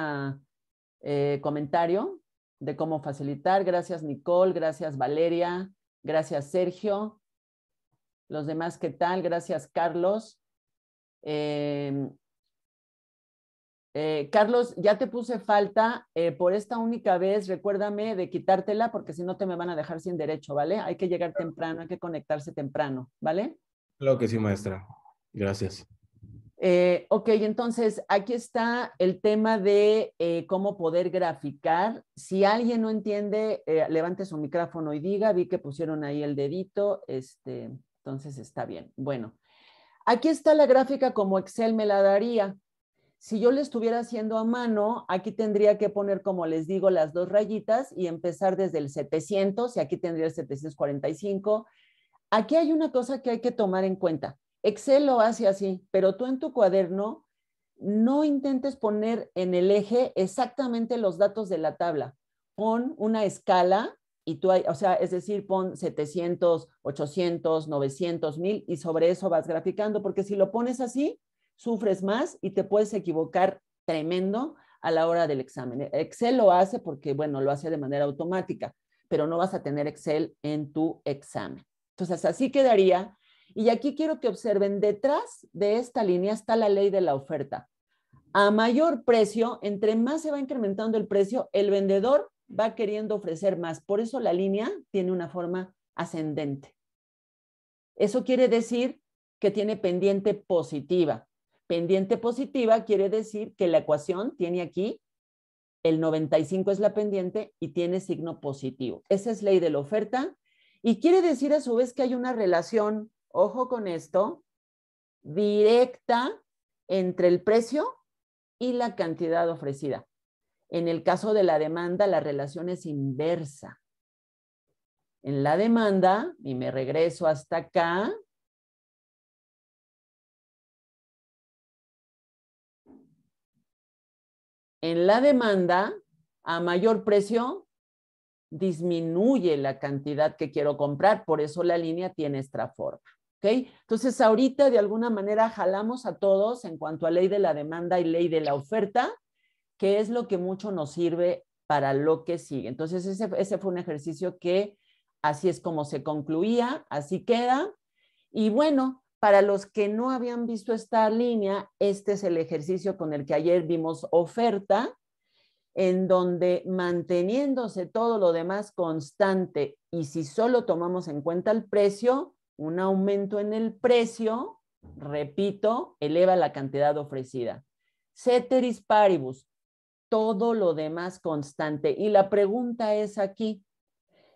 comentario de cómo facilitar. Gracias Nicole, gracias Valeria, gracias Sergio. Los demás, ¿qué tal? Gracias Carlos. Em, eh, Carlos, ya te puse falta eh, por esta única vez. Recuérdame de quitártela porque si no te me van a dejar sin derecho, ¿vale? Hay que llegar temprano, hay que conectarse temprano, ¿vale?
Claro que sí, maestra. Gracias.
Eh, ok, entonces aquí está el tema de eh, cómo poder graficar. Si alguien no entiende, eh, levante su micrófono y diga, vi que pusieron ahí el dedito, este, entonces está bien. Bueno, aquí está la gráfica como Excel me la daría. Si yo le estuviera haciendo a mano, aquí tendría que poner, como les digo, las dos rayitas y empezar desde el 700, y aquí tendría el 745. Aquí hay una cosa que hay que tomar en cuenta Excel lo hace así, pero tú en tu cuaderno no intentes poner en el eje exactamente los datos de la tabla. Pon una escala y tú, o sea, es decir, pon 700, 800, 900, 1000 y sobre eso vas graficando, porque si lo pones así, sufres más y te puedes equivocar tremendo a la hora del examen. Excel lo hace porque, bueno, lo hace de manera automática, pero no vas a tener Excel en tu examen. Entonces, así quedaría y aquí quiero que observen, detrás de esta línea está la ley de la oferta. A mayor precio, entre más se va incrementando el precio, el vendedor va queriendo ofrecer más. Por eso la línea tiene una forma ascendente. Eso quiere decir que tiene pendiente positiva. Pendiente positiva quiere decir que la ecuación tiene aquí el 95 es la pendiente y tiene signo positivo. Esa es ley de la oferta y quiere decir a su vez que hay una relación ojo con esto, directa entre el precio y la cantidad ofrecida. En el caso de la demanda, la relación es inversa. En la
demanda, y me regreso hasta acá, en la demanda,
a mayor precio, disminuye la cantidad que quiero comprar, por eso la línea tiene esta forma. Entonces, ahorita de alguna manera jalamos a todos en cuanto a ley de la demanda y ley de la oferta, que es lo que mucho nos sirve para lo que sigue. Entonces, ese, ese fue un ejercicio que así es como se concluía, así queda. Y bueno, para los que no habían visto esta línea, este es el ejercicio con el que ayer vimos oferta, en donde manteniéndose todo lo demás constante y si solo tomamos en cuenta el precio, un aumento en el precio, repito, eleva la cantidad ofrecida. Ceteris paribus, todo lo demás constante. Y la pregunta es aquí,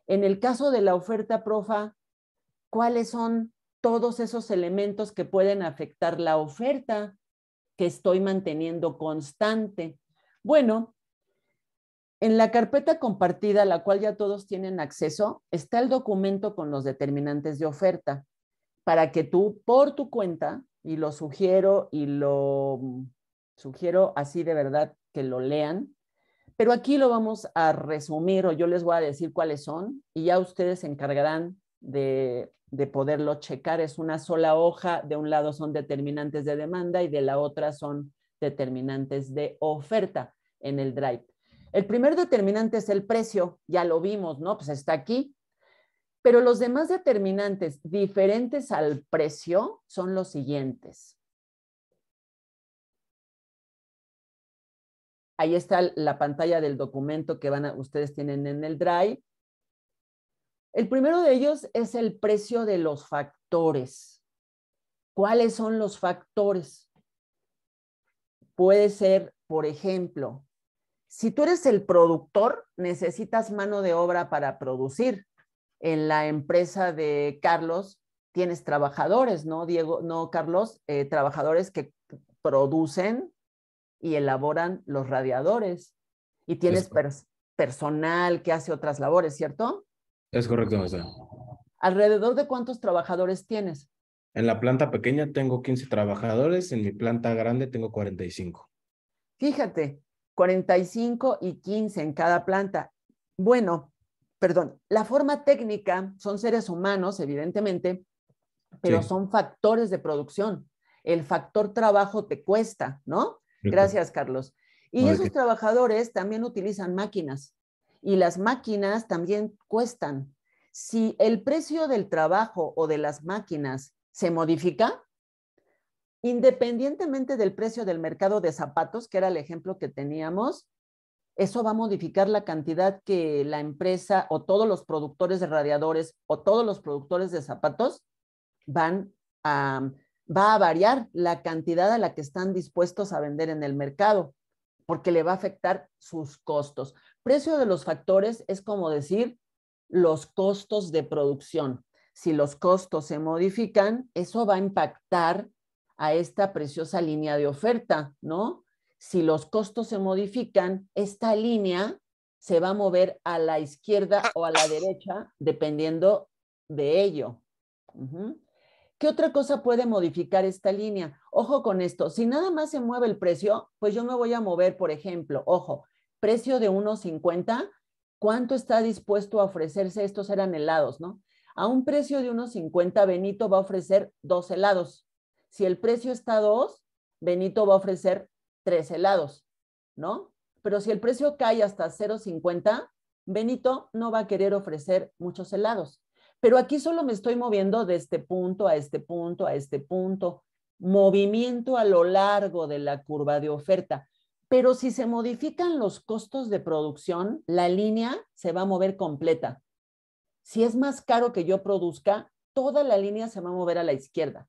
en el caso de la oferta profa, ¿cuáles son todos esos elementos que pueden afectar la oferta que estoy manteniendo constante? Bueno, en la carpeta compartida, la cual ya todos tienen acceso, está el documento con los determinantes de oferta para que tú por tu cuenta, y lo sugiero y lo sugiero así de verdad que lo lean, pero aquí lo vamos a resumir o yo les voy a decir cuáles son y ya ustedes se encargarán de, de poderlo checar. Es una sola hoja, de un lado son determinantes de demanda y de la otra son determinantes de oferta en el drive. El primer determinante es el precio, ya lo vimos, ¿no? Pues está aquí. Pero los demás determinantes diferentes al precio son los siguientes. Ahí está la pantalla del documento que van ustedes tienen en el Drive. El primero de ellos es el precio de los factores. ¿Cuáles son los factores? Puede ser, por ejemplo, si tú eres el productor, necesitas mano de obra para producir. En la empresa de Carlos tienes trabajadores, ¿no, Diego? No, Carlos, eh, trabajadores que producen y elaboran los radiadores. Y tienes personal que hace otras labores, ¿cierto?
Es correcto, maestra.
¿Alrededor de cuántos trabajadores tienes?
En la planta pequeña tengo 15 trabajadores, en mi planta grande tengo 45.
Fíjate, 45 y 15 en cada planta. Bueno, perdón, la forma técnica son seres humanos, evidentemente, pero son factores de producción. El factor trabajo te cuesta, ¿no? Gracias, Carlos. Y esos trabajadores también utilizan máquinas y las máquinas también cuestan. Si el precio del trabajo o de las máquinas se modifica, independientemente del precio del mercado de zapatos, que era el ejemplo que teníamos, eso va a modificar la cantidad que la empresa o todos los productores de radiadores o todos los productores de zapatos van a, mm, va a variar la cantidad a la que están dispuestos a vender en el mercado, porque le va a afectar sus costos. Precio de los factores es como decir los costos de producción. Si los costos se modifican, eso va a impactar a esta preciosa línea de oferta, ¿no? Si los costos se modifican, esta línea se va a mover a la izquierda ah. o a la derecha, dependiendo de ello. ¿Qué otra cosa puede modificar esta línea? Ojo con esto, si nada más se mueve el precio, pues yo me voy a mover, por ejemplo, ojo, precio de 1.50, ¿cuánto está dispuesto a ofrecerse? Estos eran helados, ¿no? A un precio de 1.50, Benito va a ofrecer dos helados si el precio está a 2, Benito va a ofrecer 3 helados, ¿no? Pero si el precio cae hasta 0.50, Benito no va a querer ofrecer muchos helados. Pero aquí solo me estoy moviendo de este punto a este punto a este punto. Movimiento a lo largo de la curva de oferta. Pero si se modifican los costos de producción, la línea se va a mover completa. Si es más caro que yo produzca, toda la línea se va a mover a la izquierda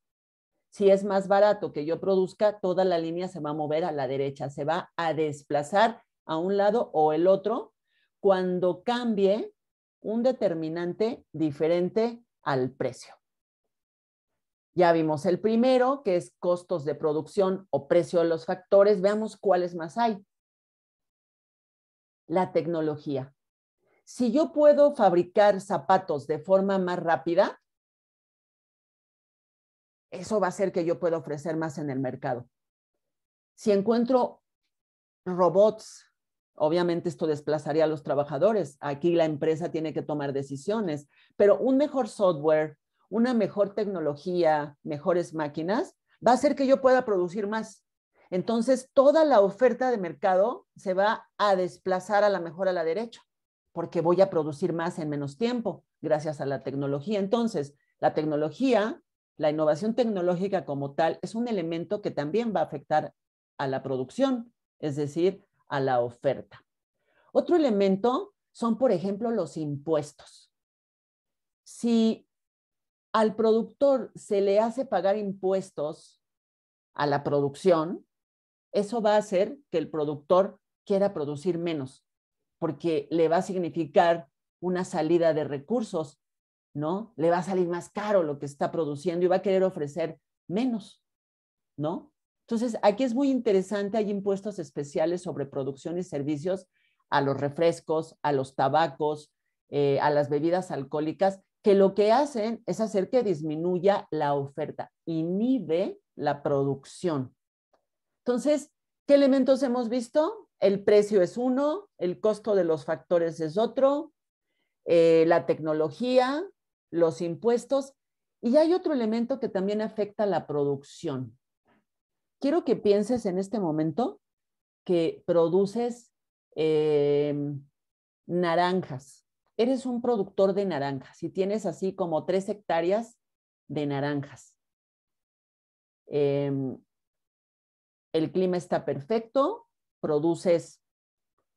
si es más barato que yo produzca, toda la línea se va a mover a la derecha, se va a desplazar a un lado o el otro cuando cambie un determinante diferente al precio. Ya vimos el primero, que es costos de producción o precio de los factores. Veamos cuáles más hay. La tecnología. Si yo puedo fabricar zapatos de forma más rápida, eso va a ser que yo pueda ofrecer más en el mercado. Si encuentro robots, obviamente esto desplazaría a los trabajadores. Aquí la empresa tiene que tomar decisiones, pero un mejor software, una mejor tecnología, mejores máquinas, va a hacer que yo pueda producir más. Entonces, toda la oferta de mercado se va a desplazar a la mejor a la derecha, porque voy a producir más en menos tiempo gracias a la tecnología. Entonces, la tecnología la innovación tecnológica como tal es un elemento que también va a afectar a la producción, es decir, a la oferta. Otro elemento son, por ejemplo, los impuestos. Si al productor se le hace pagar impuestos a la producción, eso va a hacer que el productor quiera producir menos, porque le va a significar una salida de recursos ¿no? Le va a salir más caro lo que está produciendo y va a querer ofrecer menos, ¿no? Entonces, aquí es muy interesante, hay impuestos especiales sobre producción y servicios a los refrescos, a los tabacos, eh, a las bebidas alcohólicas, que lo que hacen es hacer que disminuya la oferta, inhibe la producción. Entonces, ¿qué elementos hemos visto? El precio es uno, el costo de los factores es otro, eh, la tecnología, los impuestos. Y hay otro elemento que también afecta la producción. Quiero que pienses en este momento que produces em, naranjas. Eres un productor de naranjas y tienes así como tres hectáreas de naranjas. Em, el clima está perfecto, produces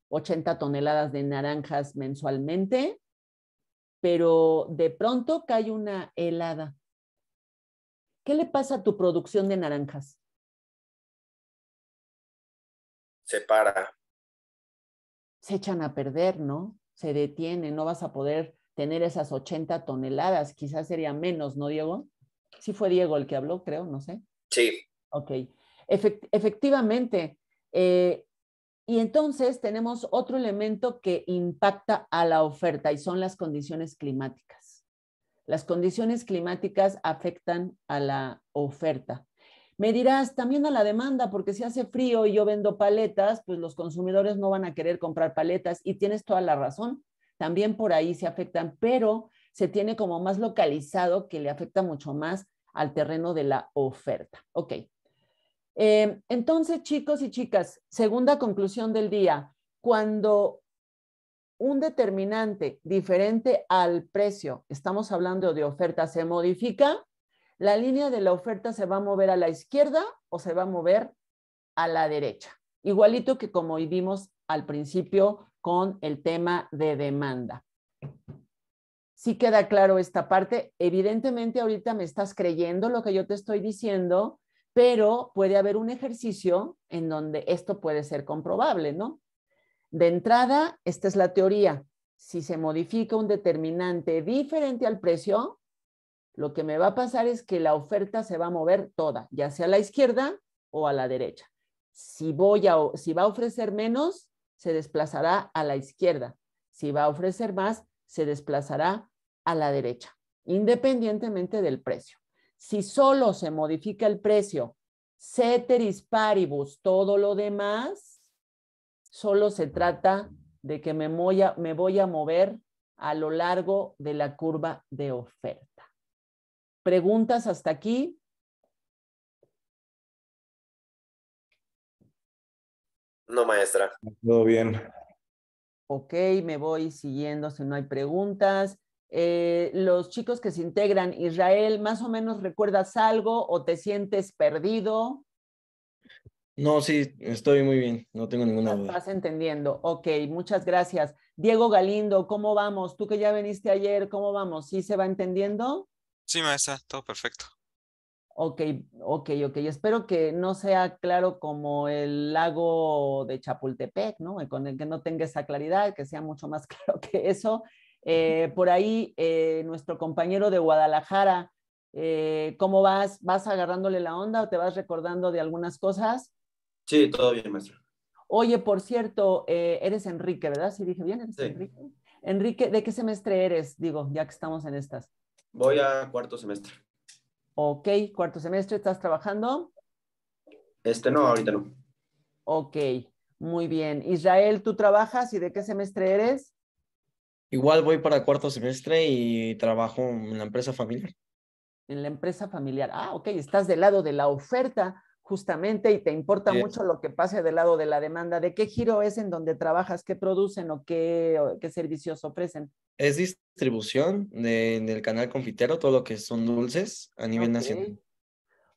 80 toneladas de naranjas mensualmente, pero de pronto
cae una helada. ¿Qué le pasa a tu producción de naranjas? Se para.
Se echan a perder, ¿no? Se detiene, no vas a poder tener esas 80 toneladas, quizás sería menos, ¿no, Diego? Sí fue Diego el que habló, creo, no sé. Sí. Ok. efectivamente, eh, y entonces tenemos otro elemento que impacta a la oferta y son las condiciones climáticas. Las condiciones climáticas afectan a la oferta. Me dirás también a la demanda, porque si hace frío y yo vendo paletas, pues los consumidores no van a querer comprar paletas y tienes toda la razón. También por ahí se afectan, pero se tiene como más localizado que le afecta mucho más al terreno de la oferta. Ok, eh, entonces, chicos y chicas, segunda conclusión del día, cuando un determinante diferente al precio, estamos hablando de oferta, se modifica, la línea de la oferta se va a mover a la izquierda o se va a mover a la derecha. Igualito que como vimos al principio con el tema de demanda. Si queda claro esta parte, evidentemente ahorita me estás creyendo lo que yo te estoy diciendo, pero puede haber un ejercicio en donde esto puede ser comprobable, ¿no? De entrada, esta es la teoría. Si se modifica un determinante diferente al precio, lo que me va a pasar es que la oferta se va a mover toda, ya sea a la izquierda o a la derecha. Si, voy a, si va a ofrecer menos, se desplazará a la izquierda. Si va a ofrecer más, se desplazará a la derecha, independientemente del precio. Si solo se modifica el precio, ceteris paribus, todo lo demás, solo se trata de que me voy a, me voy a mover a lo largo de la curva de
oferta. ¿Preguntas hasta aquí? No, maestra. Todo bien.
Ok, me voy siguiendo si no hay preguntas. Eh, los chicos que se integran, Israel, más o menos recuerdas algo o te sientes perdido?
No, sí, estoy muy bien, no tengo ninguna duda.
Estás entendiendo, ok, muchas gracias. Diego Galindo, ¿cómo vamos? Tú que ya viniste ayer, ¿cómo vamos? ¿Sí se va entendiendo?
Sí, maestra, todo perfecto.
Ok, ok, ok. Espero que no sea claro como el lago de Chapultepec, ¿no? Con el que no tenga esa claridad, que sea mucho más claro que eso. Eh, por ahí, eh, nuestro compañero de Guadalajara, eh, ¿cómo vas? ¿Vas agarrándole la onda o te vas recordando de algunas cosas?
Sí, todo bien, maestro.
Oye, por cierto, eres Enrique, ¿verdad? Sí, dije bien, eres Enrique. Enrique, ¿de qué semestre eres? Digo, ya que estamos en estas. Voy
a cuarto semestre.
Ok, cuarto semestre, ¿estás trabajando?
Este no, ahorita no.
Ok, muy bien. Israel, ¿tú trabajas y de qué semestre eres?
Igual voy para cuarto semestre y trabajo en la empresa familiar.
En la empresa familiar. Ah, ok, estás del lado de la oferta justamente y te importa mucho lo que pase del lado de la demanda. ¿De qué giro es en donde trabajas? ¿Qué producen o qué, qué servicios ofrecen?
Es distribución de, en el canal confitero, todo lo que son dulces a nivel nacional.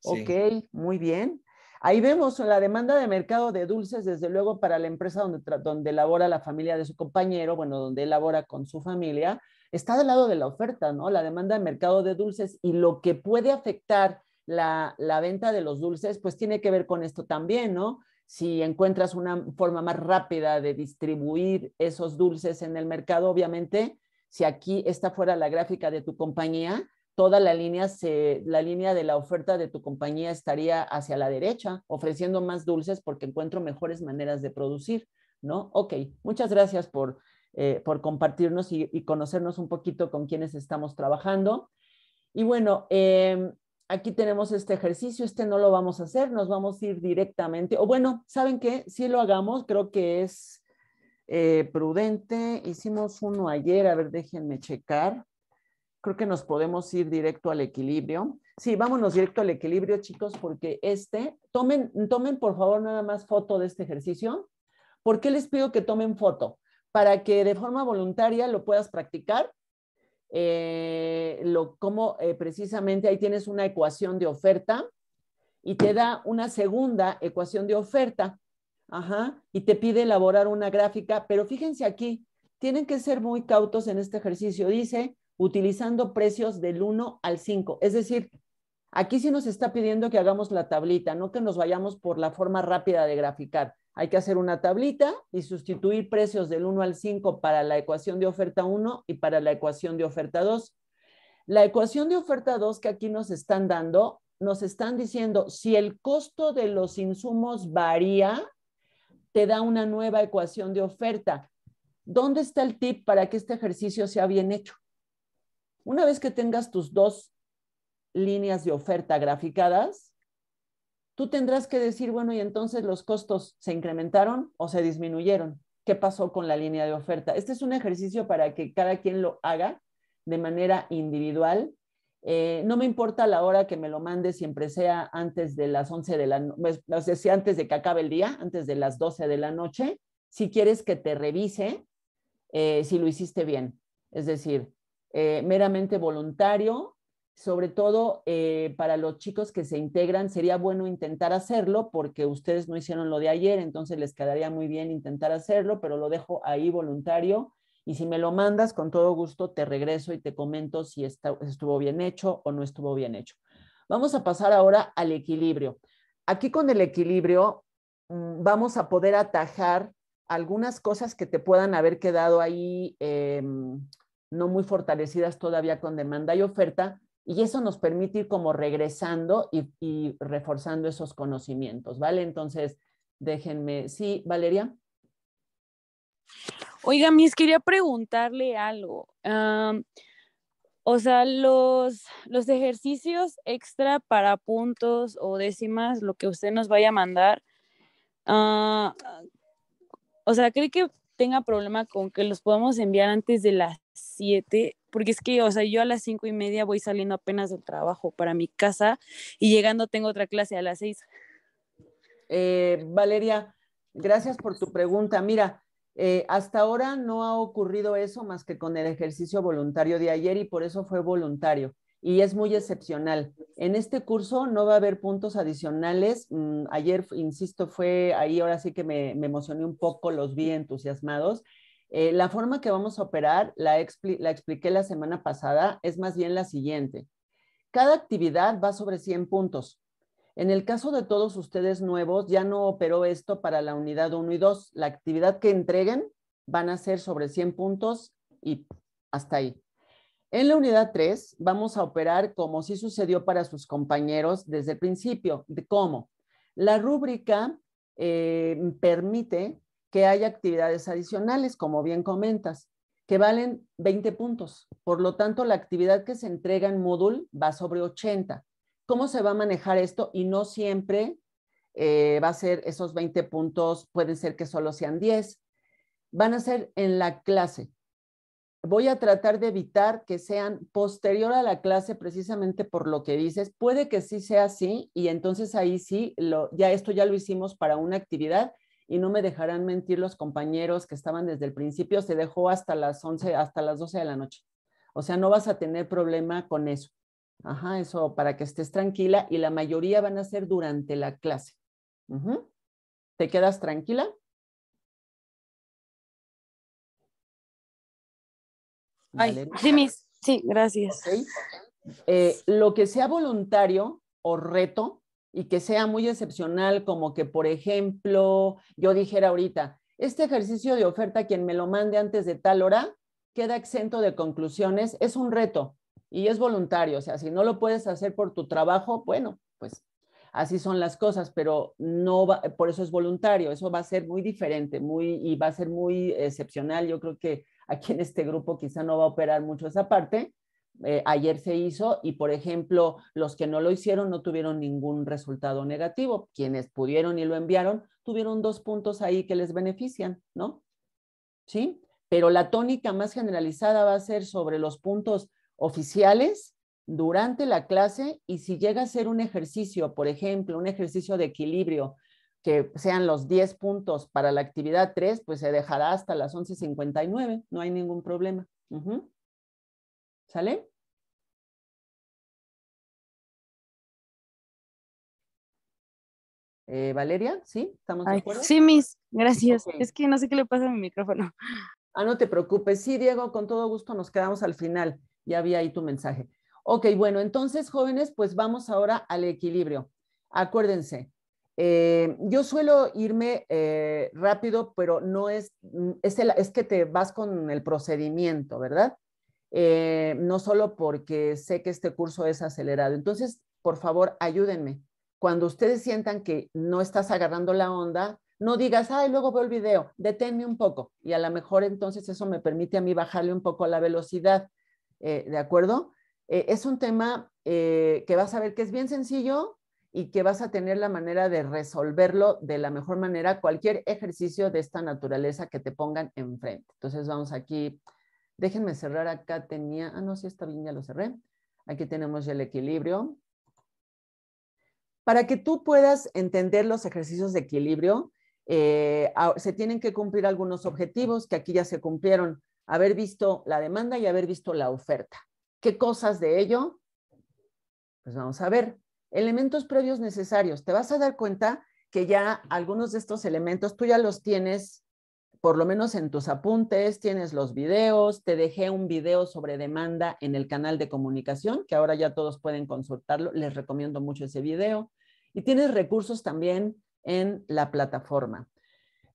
Ok,
muy bien. Ahí vemos la demanda de mercado de dulces, desde luego, para la empresa donde, donde labora la familia de su compañero, bueno, donde él labora con su familia, está del lado de la oferta, ¿no? La demanda de mercado de dulces y lo que puede afectar la, la venta de los dulces, pues tiene que ver con esto también, ¿no? si encuentras una forma más rápida de distribuir esos dulces en el mercado, obviamente, si aquí está fuera la gráfica de tu compañía, toda la línea, se, la línea de la oferta de tu compañía estaría hacia la derecha, ofreciendo más dulces porque encuentro mejores maneras de producir, ¿no? Ok, muchas gracias por, eh, compartirnos y, conocernos un poquito con quienes estamos trabajando. Y bueno, em, aquí tenemos este ejercicio, este no lo vamos a hacer, nos vamos a ir directamente, o bueno, ¿saben qué? Si lo hagamos, creo que es eh, prudente, hicimos uno ayer, a ver, déjenme checar creo que nos podemos ir directo al equilibrio. Sí, vámonos directo al equilibrio, chicos, porque este, tomen, tomen por favor nada más foto de este ejercicio. ¿Por qué les pido que tomen foto? Para que de forma voluntaria lo puedas practicar. Eh, lo, como eh, precisamente ahí tienes una ecuación de oferta y te da una segunda ecuación de oferta. Ajá, y te pide elaborar una gráfica, pero fíjense aquí, tienen que ser muy cautos en este ejercicio. Dice utilizando precios del 1 al 5. Es decir, aquí sí nos está pidiendo que hagamos la tablita, no que nos vayamos por la forma rápida de graficar. Hay que hacer una tablita y sustituir precios del 1 al 5 para la ecuación de oferta 1 y para la ecuación de oferta 2. La ecuación de oferta 2 que aquí nos están dando, nos están diciendo si el costo de los insumos varía, te da una nueva ecuación de oferta. ¿Dónde está el tip para que este ejercicio sea bien hecho? Una vez que tengas tus dos líneas de oferta graficadas, tú tendrás que decir, bueno, y entonces los costos se incrementaron o se disminuyeron. ¿Qué pasó con la línea de oferta? Este es un ejercicio para que cada quien lo haga de manera individual. Eh, no me importa la hora que me lo mande, siempre sea antes de las 11 de la noche, pues, antes de que acabe el día, antes de las 12 de la noche, si quieres que te revise eh, si lo hiciste bien. Es decir, eh, meramente voluntario, sobre todo eh, para los chicos que se integran, sería bueno intentar hacerlo porque ustedes no hicieron lo de ayer, entonces les quedaría muy bien intentar hacerlo, pero lo dejo ahí voluntario y si me lo mandas, con todo gusto te regreso y te comento si estuvo bien hecho o no estuvo bien hecho. Vamos a pasar ahora al equilibrio. Aquí con el equilibrio mm, vamos a poder atajar algunas cosas que te puedan haber quedado ahí. Em, no muy fortalecidas todavía con demanda y oferta, y eso nos permite ir como regresando y, reforzando esos conocimientos, ¿vale? Entonces, déjenme, sí, Valeria. Oiga, mis quería preguntarle algo. o sea, los, los ejercicios extra para puntos o décimas, lo que usted nos vaya a mandar, ah, o sea, ¿cree que tenga problema con que los podamos enviar antes de las porque es que, o sea, yo a las cinco y media voy saliendo apenas del trabajo para mi casa y llegando tengo otra clase a las seis eh, Valeria, gracias por tu pregunta. Mira, eh, hasta ahora no ha ocurrido eso más que con el ejercicio voluntario de ayer y por eso fue voluntario y es muy excepcional. En este curso no va a haber puntos adicionales. Mm, ayer, insisto, fue ahí, ahora sí que me emocioné un poco, los vi entusiasmados. Eh, la forma que vamos a operar, la, expliqué la semana pasada, es más bien la siguiente. Cada actividad va sobre 100 puntos. En el caso de todos ustedes nuevos, ya no operó esto para la unidad 1 y 2. La actividad que entreguen van a ser sobre 100 puntos y hasta ahí. En la unidad 3 vamos a operar como si sucedió para sus compañeros desde el principio. ¿De ¿Cómo? La rúbrica eh, permite que hay actividades adicionales, como bien comentas, que valen 20 puntos. Por lo tanto, la actividad que se entrega en Moodle va sobre 80. ¿Cómo se va a manejar esto? Y no siempre eh, va a ser esos 20 puntos, pueden ser que solo sean 10. Van a ser en la clase. Voy a tratar de evitar que sean posterior a la clase precisamente por lo que dices. Puede que sí sea así y entonces ahí sí, ya esto ya lo hicimos para una actividad y no me dejarán mentir los compañeros que estaban desde el principio, se dejó hasta las 11, hasta las 12 de la noche. O sea, no vas a tener problema con eso. Ajá, eso para que estés tranquila y la mayoría van a ser durante la clase.
¿Te quedas tranquila? sí, gracias.
Eh, lo que sea voluntario o reto, y que sea muy excepcional, como que, por ejemplo, yo dijera ahorita, este ejercicio de oferta, quien me lo mande antes de tal hora, queda exento de conclusiones, es un reto y es voluntario, o sea, si no lo puedes hacer por tu trabajo, bueno, pues así son las cosas, pero no va, por eso es voluntario, eso va a ser muy diferente, muy y va a ser muy excepcional, yo creo que aquí en este grupo quizá no va a operar mucho esa parte, eh, ayer se hizo y, por ejemplo, los que no lo hicieron no tuvieron ningún resultado negativo. Quienes pudieron y lo enviaron tuvieron dos puntos ahí que les benefician, ¿no? Sí, pero la tónica más generalizada va a ser sobre los puntos oficiales durante la clase y si llega a ser un ejercicio, por ejemplo, un ejercicio de equilibrio que sean los 10 puntos para la actividad 3, pues se dejará hasta las
11.59, no hay ningún problema. ¿Sale? Eh, Valeria, ¿sí? ¿Estamos de acuerdo? sí, mis, gracias. Es que no sé qué le pasa a mi micrófono.
Ah, no te preocupes. Sí, Diego, con todo gusto nos quedamos al final. Ya vi ahí tu mensaje. Ok, bueno, entonces, jóvenes, pues vamos ahora al equilibrio. Acuérdense, eh, yo suelo irme eh, rápido, pero no es, es, es que te vas con el procedimiento, ¿verdad? Eh, no solo porque sé que este curso es acelerado. Entonces, por favor, ayúdenme. Cuando ustedes sientan que no estás agarrando la onda, no digas, ay, luego veo el video, deténme un poco. Y a lo mejor entonces eso me permite a mí bajarle un poco la velocidad, eh, ¿de acuerdo? Eh, es un tema que vas a ver que es bien sencillo y que vas a tener la manera de resolverlo de la mejor manera cualquier ejercicio de esta naturaleza que te pongan enfrente. Entonces vamos aquí Déjenme cerrar acá, tenía, ah no, sí está bien, ya lo cerré. Aquí tenemos el equilibrio. Para que tú puedas entender los ejercicios de equilibrio, eh, se tienen que cumplir algunos objetivos que aquí ya se cumplieron. Haber visto la demanda y haber visto la oferta. ¿Qué cosas de ello? Pues vamos a ver. Elementos previos necesarios. Te vas a dar cuenta que ya algunos de estos elementos tú ya los tienes por lo menos en tus apuntes, tienes los videos, te dejé un video sobre demanda en el canal de comunicación, que ahora ya todos pueden consultarlo, les recomiendo mucho ese video, y tienes recursos también en la plataforma.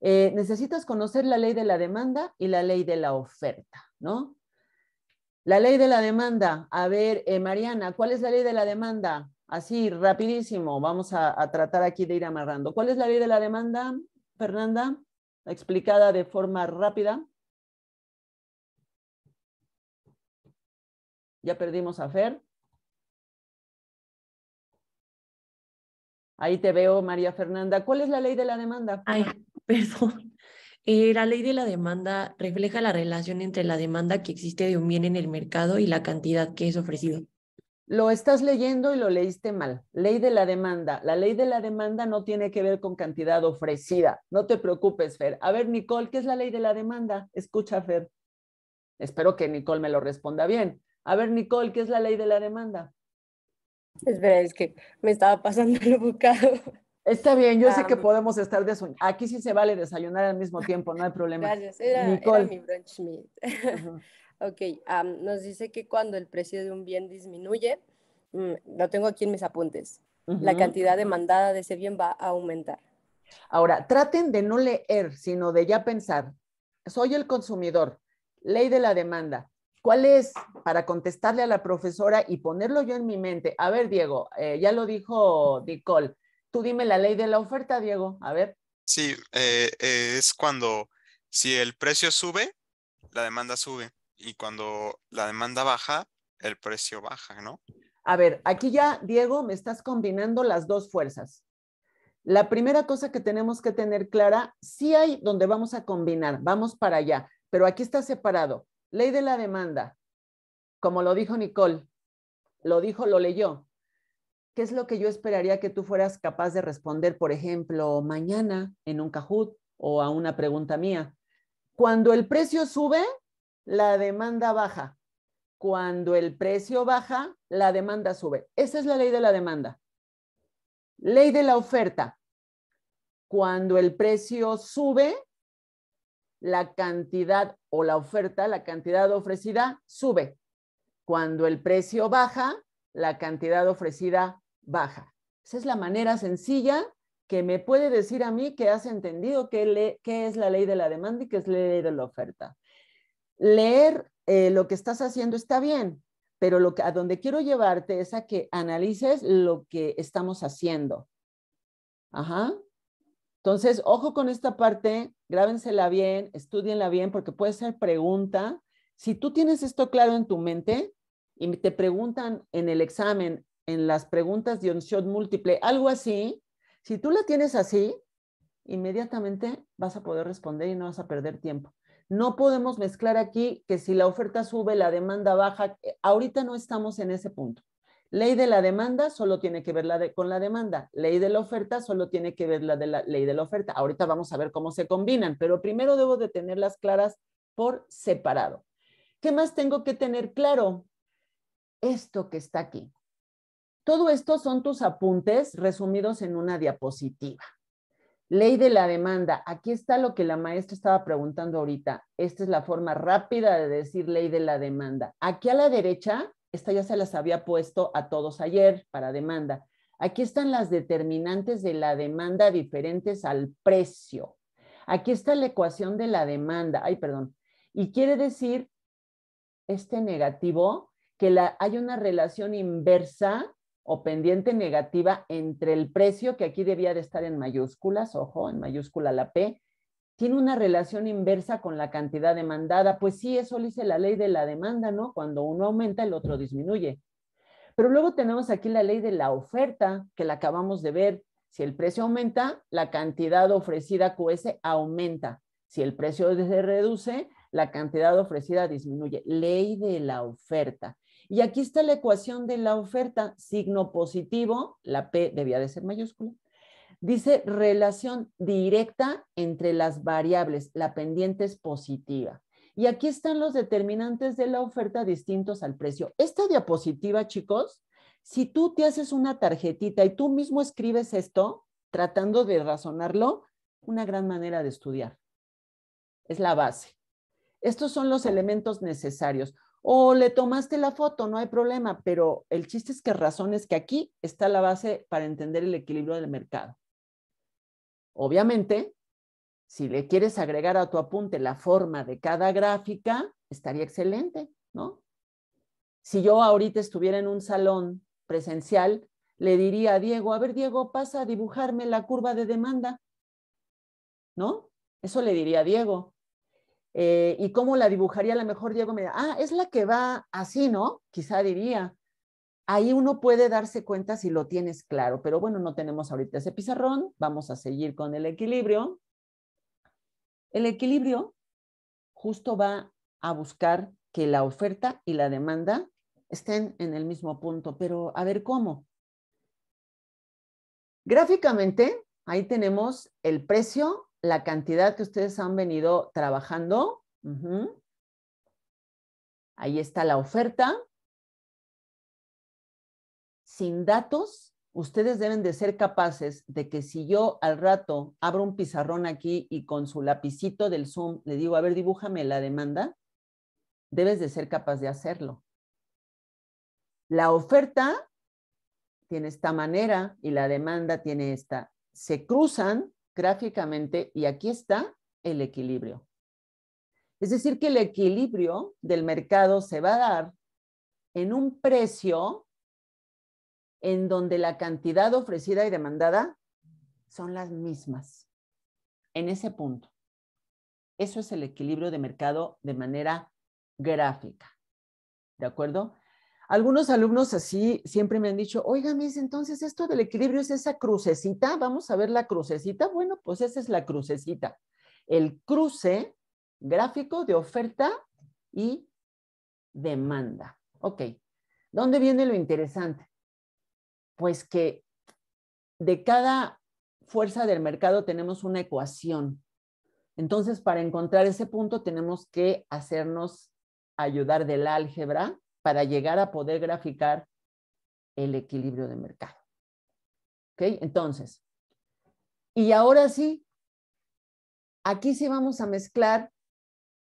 Eh, necesitas conocer la ley de la demanda y la ley de la oferta, ¿no? La ley de la demanda, a ver, eh, Mariana, ¿cuál es la ley de la demanda? Así, rapidísimo, vamos a, a tratar aquí de ir amarrando. ¿Cuál es la ley de la demanda, Fernanda? explicada de forma rápida.
Ya perdimos a Fer. Ahí te veo, María
Fernanda. ¿Cuál es la ley de la demanda? Ay, perdón. Eh, la ley de la demanda refleja la relación entre la demanda que existe de un bien en el mercado y la cantidad que es ofrecida lo estás leyendo y lo leíste mal. Ley de la demanda. La ley de la demanda no tiene que ver con cantidad ofrecida. No te preocupes, Fer. A ver, Nicole, ¿qué es la ley de la demanda? Escucha, Fer. Espero que Nicole me lo responda bien. A ver, Nicole, ¿qué es la ley de la demanda? Espera, es que me estaba pasando lo bocado. Está bien, yo sé ah, que podemos estar de desayunando. Aquí sí se vale desayunar al mismo tiempo, no hay problema. Gracias, era, Nicole.
mi
brunch Ok, nos dice que cuando el precio de un bien disminuye, no mm, lo tengo aquí en mis
apuntes, la cantidad demandada
de ese bien va a
aumentar. Ahora, traten de no leer, sino de ya pensar. Soy el consumidor, ley de la demanda. ¿Cuál es? Para contestarle a la profesora y ponerlo yo en mi mente. A ver, Diego, eh, ya lo dijo Nicole. Tú dime la ley de la oferta, Diego. A
ver. Sí, eh, es cuando si el precio sube, la demanda sube y cuando la demanda baja, el precio baja, ¿no?
A ver, aquí ya, Diego, me estás combinando las dos fuerzas. La primera cosa que tenemos que tener clara, sí hay donde vamos a combinar, vamos para allá, pero aquí está separado. Ley de la demanda, como lo dijo Nicole, lo dijo, lo leyó. ¿Qué es lo que yo esperaría que tú fueras capaz de responder, por ejemplo, mañana en un Kahoot o a una pregunta mía? Cuando el precio sube, la demanda baja. Cuando el precio baja, la demanda sube. Esa es la ley de la demanda. Ley de la oferta. Cuando el precio sube, la cantidad o la oferta, la cantidad ofrecida sube. Cuando el precio baja, la cantidad ofrecida baja. Esa es la manera sencilla que me puede decir a mí que has entendido qué, es la ley de la demanda y qué es la ley de la oferta leer eh, lo que estás haciendo está bien, pero lo a donde quiero llevarte es a que analices lo que estamos haciendo. Ajá. Entonces, ojo con esta parte, grábensela bien, estudienla bien, porque puede ser pregunta. Si tú tienes esto claro en tu mente y te preguntan en el examen, en las preguntas de un shot múltiple, algo así, si tú la tienes así, inmediatamente vas a poder responder y no vas a perder tiempo. No podemos mezclar aquí que si la oferta sube, la demanda baja. Eh, ahorita no estamos en ese punto. Ley de la demanda solo tiene que ver con la demanda. Ley de la oferta solo tiene que ver la de la ley de la oferta. Ahorita vamos a ver cómo se combinan, pero primero debo de tenerlas claras por separado. ¿Qué más tengo que tener claro? Esto que está aquí. Todo esto son tus apuntes resumidos en una diapositiva. Ley de la demanda. Aquí está lo que la maestra estaba preguntando ahorita. Esta es la forma rápida de decir ley de la demanda. Aquí a la derecha, esta ya se las había puesto a todos ayer para demanda. Aquí están las determinantes de la demanda diferentes al precio. Aquí está la ecuación de la demanda. Ay, perdón. Y quiere decir este negativo que la, hay una relación inversa o pendiente negativa entre el precio, que aquí debía de estar en mayúsculas, ojo, en mayúscula la P, tiene una relación inversa con la cantidad demandada. Pues sí, eso dice la ley de la demanda, ¿no? Cuando uno aumenta, el otro disminuye. Pero luego tenemos aquí la ley de la oferta, que la acabamos de ver. Si el precio aumenta, la cantidad ofrecida QS aumenta. Si el precio se reduce, la cantidad ofrecida disminuye. Ley de la oferta. Y aquí está la ecuación de la oferta, signo positivo, la P debía de ser mayúscula. Dice relación directa entre las variables, la pendiente es positiva. Y aquí están los determinantes de la oferta distintos al precio. Esta diapositiva, chicos, si tú te haces una tarjetita y tú mismo escribes esto, tratando de razonarlo, una gran manera de estudiar. Es la base. Estos son los elementos necesarios o le tomaste la foto, no hay problema, pero el chiste es que razón es que aquí está la base para entender el equilibrio del mercado. Obviamente, si le quieres agregar a tu apunte la forma de cada gráfica, estaría excelente, ¿no? Si yo ahorita estuviera en un salón presencial, le diría a Diego, a ver, Diego, pasa a dibujarme la curva de demanda, ¿no? Eso le diría a Diego. Eh, ¿Y cómo la dibujaría? A lo mejor Diego me dirá, ah, es la que va así, ¿no? Quizá diría. Ahí uno puede darse cuenta si lo tienes claro, pero bueno, no tenemos ahorita ese pizarrón, vamos a seguir con el equilibrio. El equilibrio justo va a buscar que la oferta y la demanda estén en el mismo punto, pero a ver cómo. Gráficamente, ahí tenemos el precio la cantidad que ustedes han venido trabajando. Ahí está la oferta. Sin datos, ustedes deben de ser capaces de que si yo al rato abro un pizarrón aquí y con su lapicito del Zoom le digo, a ver, dibújame la demanda, debes de ser capaz de hacerlo. La oferta tiene esta manera y la demanda tiene esta. Se cruzan gráficamente y aquí está el equilibrio. Es decir, que el equilibrio del mercado se va a dar en un precio en donde la cantidad ofrecida y demandada son las mismas. En ese punto. Eso es el equilibrio de mercado de manera gráfica. ¿De acuerdo? Algunos alumnos así siempre me han dicho, oiga, mis, entonces esto del equilibrio es esa crucecita, vamos a ver la crucecita. Bueno, pues esa es la crucecita. El cruce gráfico de oferta y demanda. Ok, ¿dónde viene lo interesante? Pues que de cada fuerza del mercado tenemos una ecuación. Entonces, para encontrar ese punto tenemos que hacernos ayudar del álgebra para llegar a poder graficar
el equilibrio de mercado. ¿Ok? Entonces, y ahora sí, aquí sí vamos a mezclar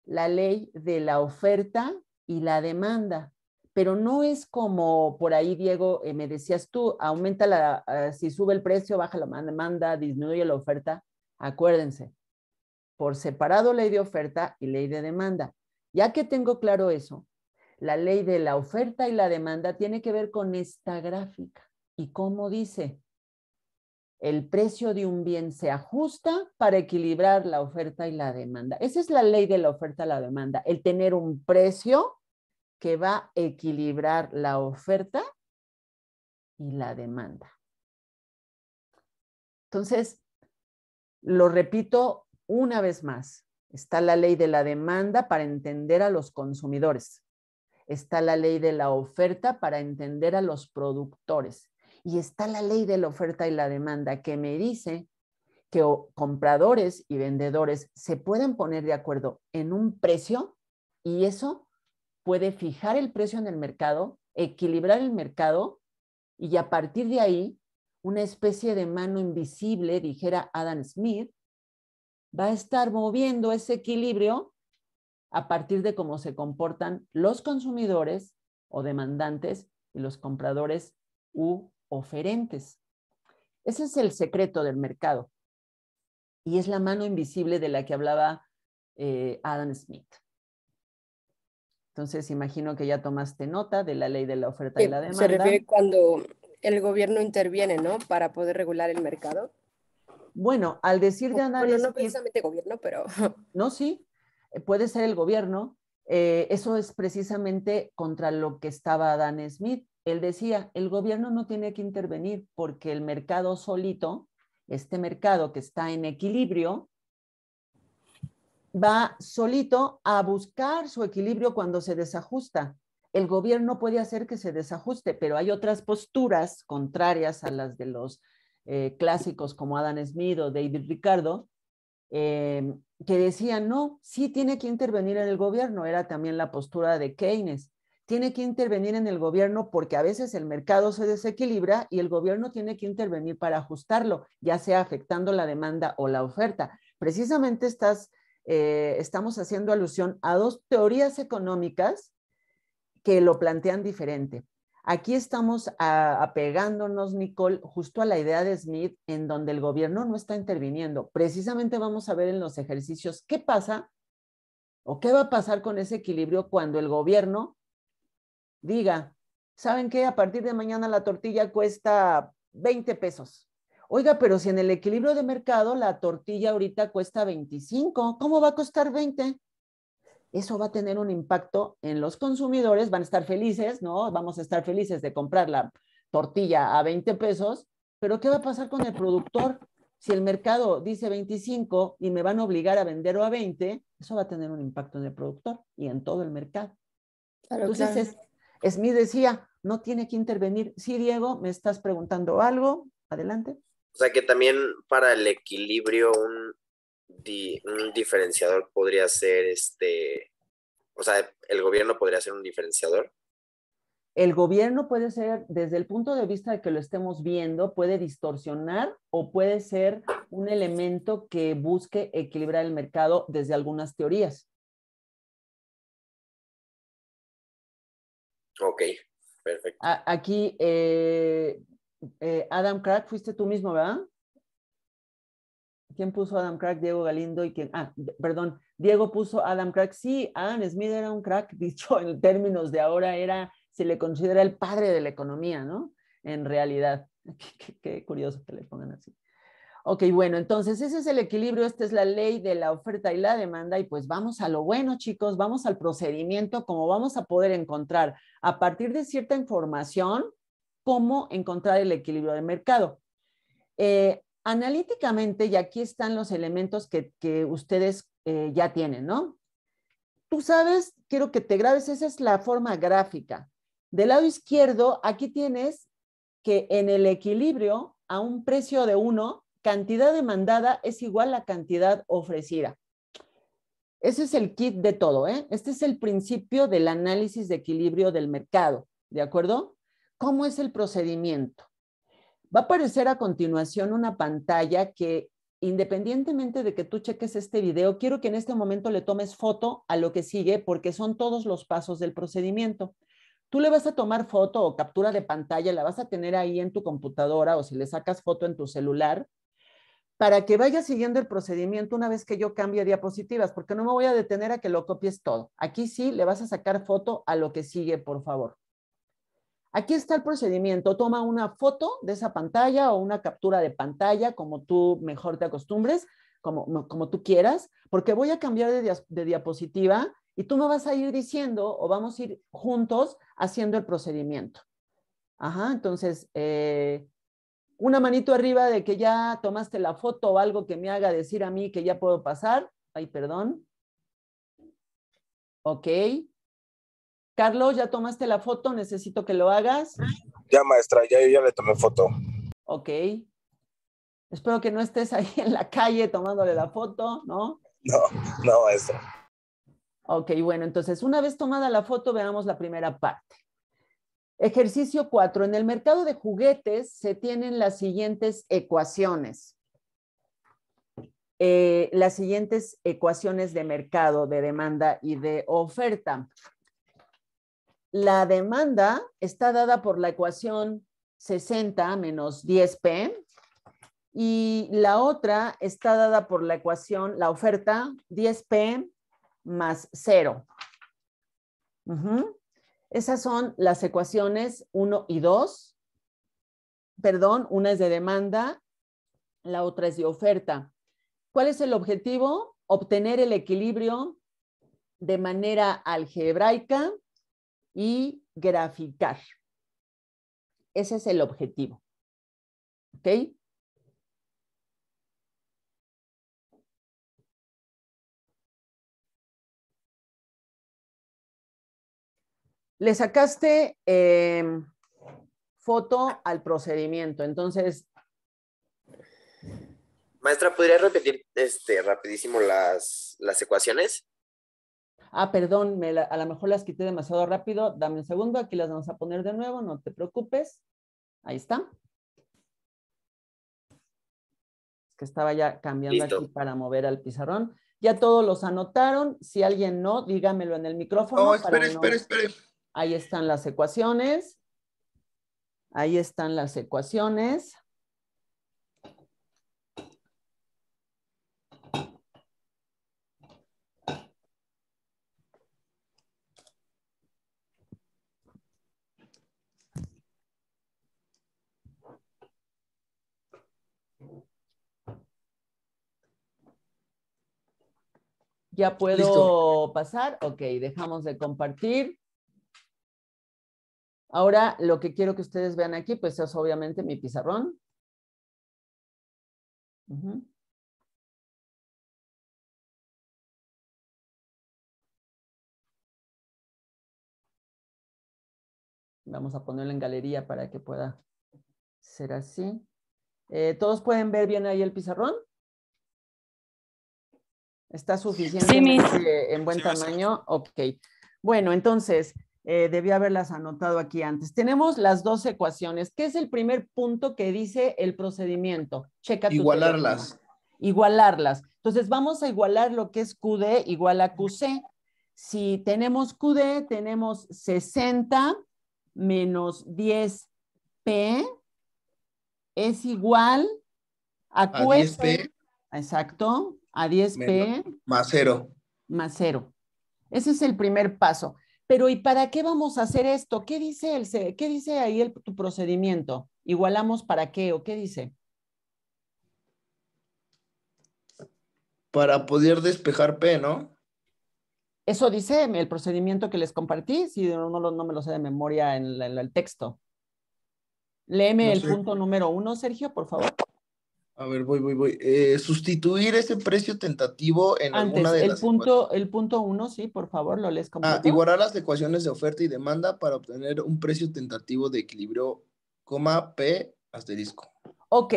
la
ley de la oferta y la demanda, pero no es como por ahí, Diego, eh, me decías tú, aumenta la, eh, si sube el precio, baja la demanda, disminuye la oferta. Acuérdense, por separado ley de oferta y ley de demanda. Ya que tengo claro eso, la ley de la oferta y la demanda tiene que ver con esta gráfica. ¿Y cómo dice? El precio de un bien se ajusta para equilibrar la oferta y la demanda. Esa es la ley de la oferta y la demanda, el tener un precio que va a equilibrar la oferta y la demanda. Entonces, lo repito una vez más, está la ley de la demanda para entender a los consumidores está la ley de la oferta para entender a los productores y está la ley de la oferta y la demanda que me dice que compradores y vendedores se pueden poner de acuerdo en un precio y eso puede fijar el precio en el mercado, equilibrar el mercado y a partir de ahí una especie de mano invisible, dijera Adam Smith, va a estar moviendo ese equilibrio a partir de cómo se comportan los consumidores o demandantes y los compradores u oferentes. Ese es el secreto del mercado y es la mano invisible de la que hablaba eh, Adam Smith. Entonces, imagino que ya tomaste nota de la ley de la oferta y la demanda. Se refiere
cuando el gobierno interviene, ¿no? Para poder regular el mercado.
Bueno, al decir de Adam bueno, no
precisamente gobierno, pero...
No, sí, eh, puede ser el gobierno, eh, eso es precisamente contra lo que estaba Adam Smith. Él decía, el gobierno no tiene que intervenir porque el mercado solito, este mercado que está en equilibrio, va solito a buscar su equilibrio cuando se desajusta. El gobierno puede hacer que se desajuste, pero hay otras posturas contrarias a las de los eh, clásicos como Adam Smith o David Ricardo, que decía, no, sí tiene que intervenir en el gobierno, era también la postura de Keynes, tiene que intervenir en el gobierno porque a veces el mercado se desequilibra y el gobierno tiene que intervenir para ajustarlo, ya sea afectando la demanda o la oferta. Precisamente eh, estamos haciendo alusión a dos teorías económicas que lo plantean diferente. Aquí estamos ah, apegándonos, Nicole, justo a la idea de Smith, en donde el gobierno no está interviniendo. Precisamente vamos a ver en los ejercicios qué pasa o qué va a pasar con ese equilibrio cuando el gobierno diga, ¿saben qué? A partir de mañana la tortilla cuesta 20 pesos. Oiga, pero si en el equilibrio de mercado la tortilla ahorita cuesta 25, ¿cómo va a costar 20? eso va a tener un impacto en los consumidores, van a estar felices, ¿no? Vamos a estar felices de comprar la tortilla a 20 pesos, pero ¿qué va a pasar con el productor? Si el mercado dice 25 y me van a obligar a venderlo a 20, eso va a tener un impacto en el productor y en todo el mercado. Entonces, Es, Smith decía, no tiene que intervenir. Sí, Diego, me estás preguntando algo. Adelante.
O sea que también para el equilibrio un, un diferenciador podría ser este, o sea, el gobierno podría ser un diferenciador.
El gobierno puede ser, desde el punto de vista de que lo estemos viendo, puede distorsionar o puede ser un elemento que busque equilibrar el mercado desde algunas teorías.
Ok, perfecto. aquí, eh, eh, Adam Crack, fuiste tú mismo, ¿verdad?
¿Quién puso Adam Crack? Diego Galindo y quién. Ah, perdón, Diego puso Adam Crack. Sí, Adam Smith era un crack, dicho en términos de ahora, era, se le considera el padre de la economía, ¿no? En realidad. Qué, curioso que le pongan así. Ok, bueno, entonces ese es el equilibrio, esta es la ley de la oferta y la demanda y pues vamos a lo bueno, chicos, vamos al procedimiento, cómo vamos a poder encontrar a partir de cierta información, cómo encontrar el equilibrio de mercado. Eh, analíticamente, y aquí están los elementos que, ustedes eh, ya tienen, ¿no? Tú sabes, quiero que te grabes, esa es la forma gráfica. Del lado izquierdo, aquí tienes que en el equilibrio, a un precio de uno cantidad demandada es igual a cantidad ofrecida. Ese es el kit de todo, ¿eh? Este es el principio del análisis de equilibrio del mercado, ¿de acuerdo? ¿Cómo es el procedimiento? Va a aparecer a continuación una pantalla que independientemente de que tú cheques este video, quiero que en este momento le tomes foto a lo que sigue porque son todos los pasos del procedimiento. Tú le vas a tomar foto o captura de pantalla, la vas a tener ahí en tu computadora o si le sacas foto en tu celular para que vaya siguiendo el procedimiento una vez que yo cambie diapositivas, porque no me voy a detener a que lo copies todo. Aquí sí le vas a sacar foto a lo que sigue, por favor. Aquí está el procedimiento. Toma una foto de esa pantalla o una captura de pantalla, como tú mejor te acostumbres, como, tú quieras, porque voy a cambiar de, diapositiva y tú me vas a ir diciendo o vamos a ir juntos haciendo el procedimiento. Ajá, entonces, eh, una manito arriba de que ya tomaste la foto o algo que me haga decir a mí que ya puedo pasar. Ay, perdón. Ok. Carlos, ¿ya tomaste la foto? Necesito que lo hagas.
Ya, maestra, ya, le tomé foto.
Ok. Espero que no estés ahí en la calle tomándole la foto, ¿no? No, no, maestra. Ok, bueno, entonces una vez tomada la foto, veamos la primera parte. Ejercicio 4. En el mercado de juguetes se tienen las siguientes ecuaciones. Eh, las siguientes ecuaciones de mercado, de demanda y de oferta la demanda está dada por la ecuación 60 menos 10p y la otra está dada por la ecuación, la oferta 10p más 0. Esas son las ecuaciones 1 y 2. Perdón, una es de demanda, la otra es de oferta. ¿Cuál es el objetivo? Obtener el equilibrio de manera algebraica y graficar.
Ese es el objetivo. ¿Ok? Le sacaste em,
foto al procedimiento, entonces...
Maestra, ¿podría repetir este, rapidísimo las, las ecuaciones?
ah, perdón, a lo mejor las quité demasiado rápido, dame un segundo, aquí las vamos a poner de nuevo, no te preocupes. Ahí está. Es que estaba ya cambiando aquí para mover al pizarrón. Ya todos los anotaron. Si alguien no, dígamelo en el micrófono. Oh, no, espere, espere, Ahí están las ecuaciones. Ahí están las ecuaciones. ¿Ya puedo pasar? Ok, dejamos de compartir. Ahora lo que quiero que ustedes
vean aquí, pues es obviamente mi pizarrón. Vamos a ponerlo en galería para que pueda ser así. Eh, ¿Todos pueden ver bien ahí el pizarrón?
¿Está suficiente este, en buen tamaño? Ok. Bueno, entonces, eh, debí haberlas anotado aquí antes. Tenemos las dos ecuaciones, ¿Qué es el primer punto que dice el procedimiento. Checa tu Igualarlas. Igualarlas. Entonces, vamos a igualar lo que es QD igual a QC. Si tenemos QD, tenemos 60 menos 10P es igual a QF. Exacto a 10p.
Más cero.
Más cero. Ese es el primer paso. Pero ¿y para qué vamos a hacer esto? ¿Qué dice, el, qué dice ahí el, tu procedimiento? ¿Igualamos para qué o qué dice?
Para poder despejar P, ¿no?
Eso dice el procedimiento que les compartí, si no, no, me lo sé de memoria en, el texto. Léeme el punto número uno, Sergio, por favor.
A ver, voy, voy, voy. Eh, sustituir ese precio tentativo en alguna de el punto,
El punto uno, sí, por favor, lo les comento. Ah, igualar las
ecuaciones de oferta y demanda para obtener un precio tentativo de equilibrio, coma, P, asterisco.
Ok.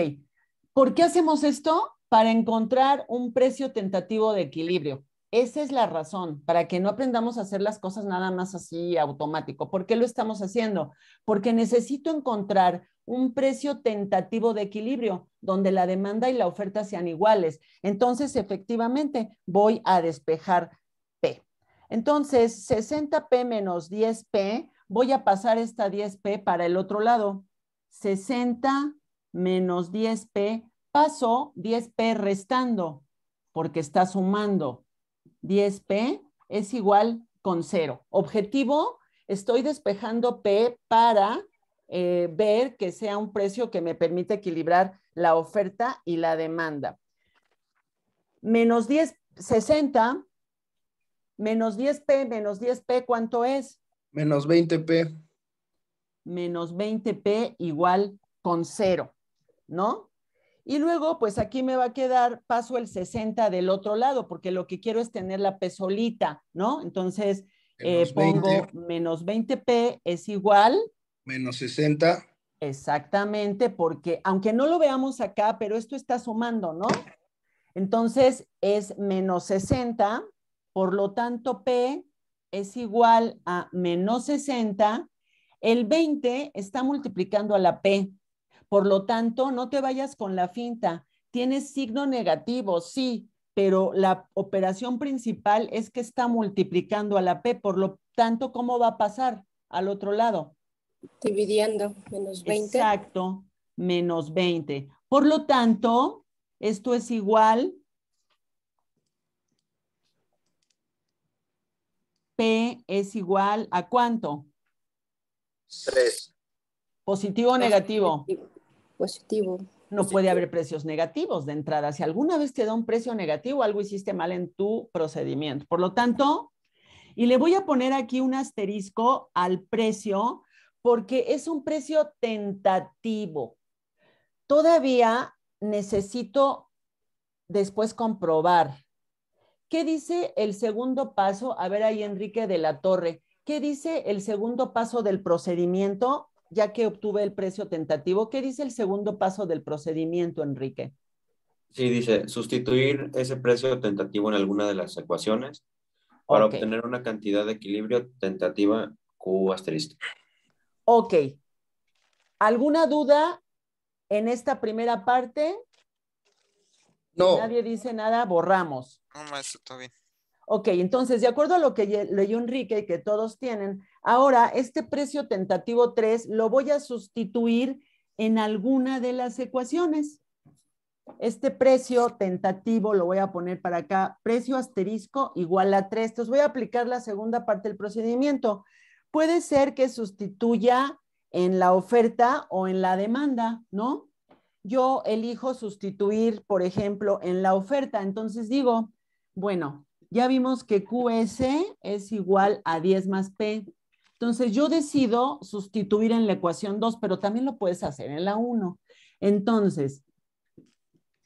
¿Por qué hacemos esto? Para encontrar un precio tentativo de equilibrio. Esa es la razón para que no aprendamos a hacer las cosas nada más así automático. ¿Por qué lo estamos haciendo? Porque necesito encontrar un precio tentativo de equilibrio donde la demanda y la oferta sean iguales. Entonces, efectivamente, voy a despejar P. Entonces, 60P menos 10P, voy a pasar esta 10P para el otro lado. 60 menos 10P, paso 10P restando, porque está sumando. 10P es igual con cero. Objetivo, estoy despejando P para eh, ver que sea un precio que me permita equilibrar la oferta y la demanda. Menos 10, 60, menos 10P, menos 10P, ¿cuánto es?
Menos 20P.
Menos 20P igual con cero, ¿no? Y luego, pues aquí me va a quedar, paso el 60 del otro lado, porque lo que quiero es tener la P solita, ¿no? Entonces, eh, pongo menos 20P es igual.
Menos 60.
Exactamente, porque aunque no lo veamos acá, pero esto está sumando, ¿no? Entonces es menos 60, por lo tanto P es igual a menos 60. El 20 está multiplicando a la P, por lo tanto, no te vayas con la finta. Tienes signo negativo, sí, pero la operación principal es que está multiplicando a la P. Por lo tanto, ¿cómo va a pasar al otro lado?
Dividiendo, menos 20.
Exacto, menos 20. Por lo tanto, esto es igual P es igual a cuánto? 3. ¿Positivo o negativo? No puede haber precios negativos de entrada. Si alguna vez te da un precio negativo, algo hiciste mal en tu procedimiento. Por lo tanto, y le voy a poner aquí un asterisco al precio porque es un precio tentativo. Todavía necesito después comprobar. ¿Qué dice el segundo paso? A ver ahí Enrique de la Torre. ¿Qué dice el segundo paso del procedimiento? ya que obtuve el precio tentativo. ¿Qué dice el segundo paso del procedimiento, Enrique?
Sí, dice sustituir ese precio tentativo en alguna de las ecuaciones para obtener una cantidad de equilibrio tentativa Q asterisco.
Ok. ¿Alguna duda en esta primera parte? No. Nadie dice nada, borramos.
No, maestro, está bien.
Ok, entonces, de acuerdo a lo que leyó Enrique y que todos tienen, Ahora, este precio tentativo 3 lo voy a sustituir en alguna de las ecuaciones. Este precio tentativo lo voy a poner para acá, precio asterisco igual a 3. Entonces voy a aplicar la segunda parte del procedimiento. Puede ser que sustituya en la oferta o en la demanda, ¿no? Yo elijo sustituir, por ejemplo, en la oferta. Entonces digo, bueno, ya vimos que QS es igual a 10 más P. Entonces yo decido sustituir en la ecuación 2, pero también lo puedes hacer en la 1. Entonces,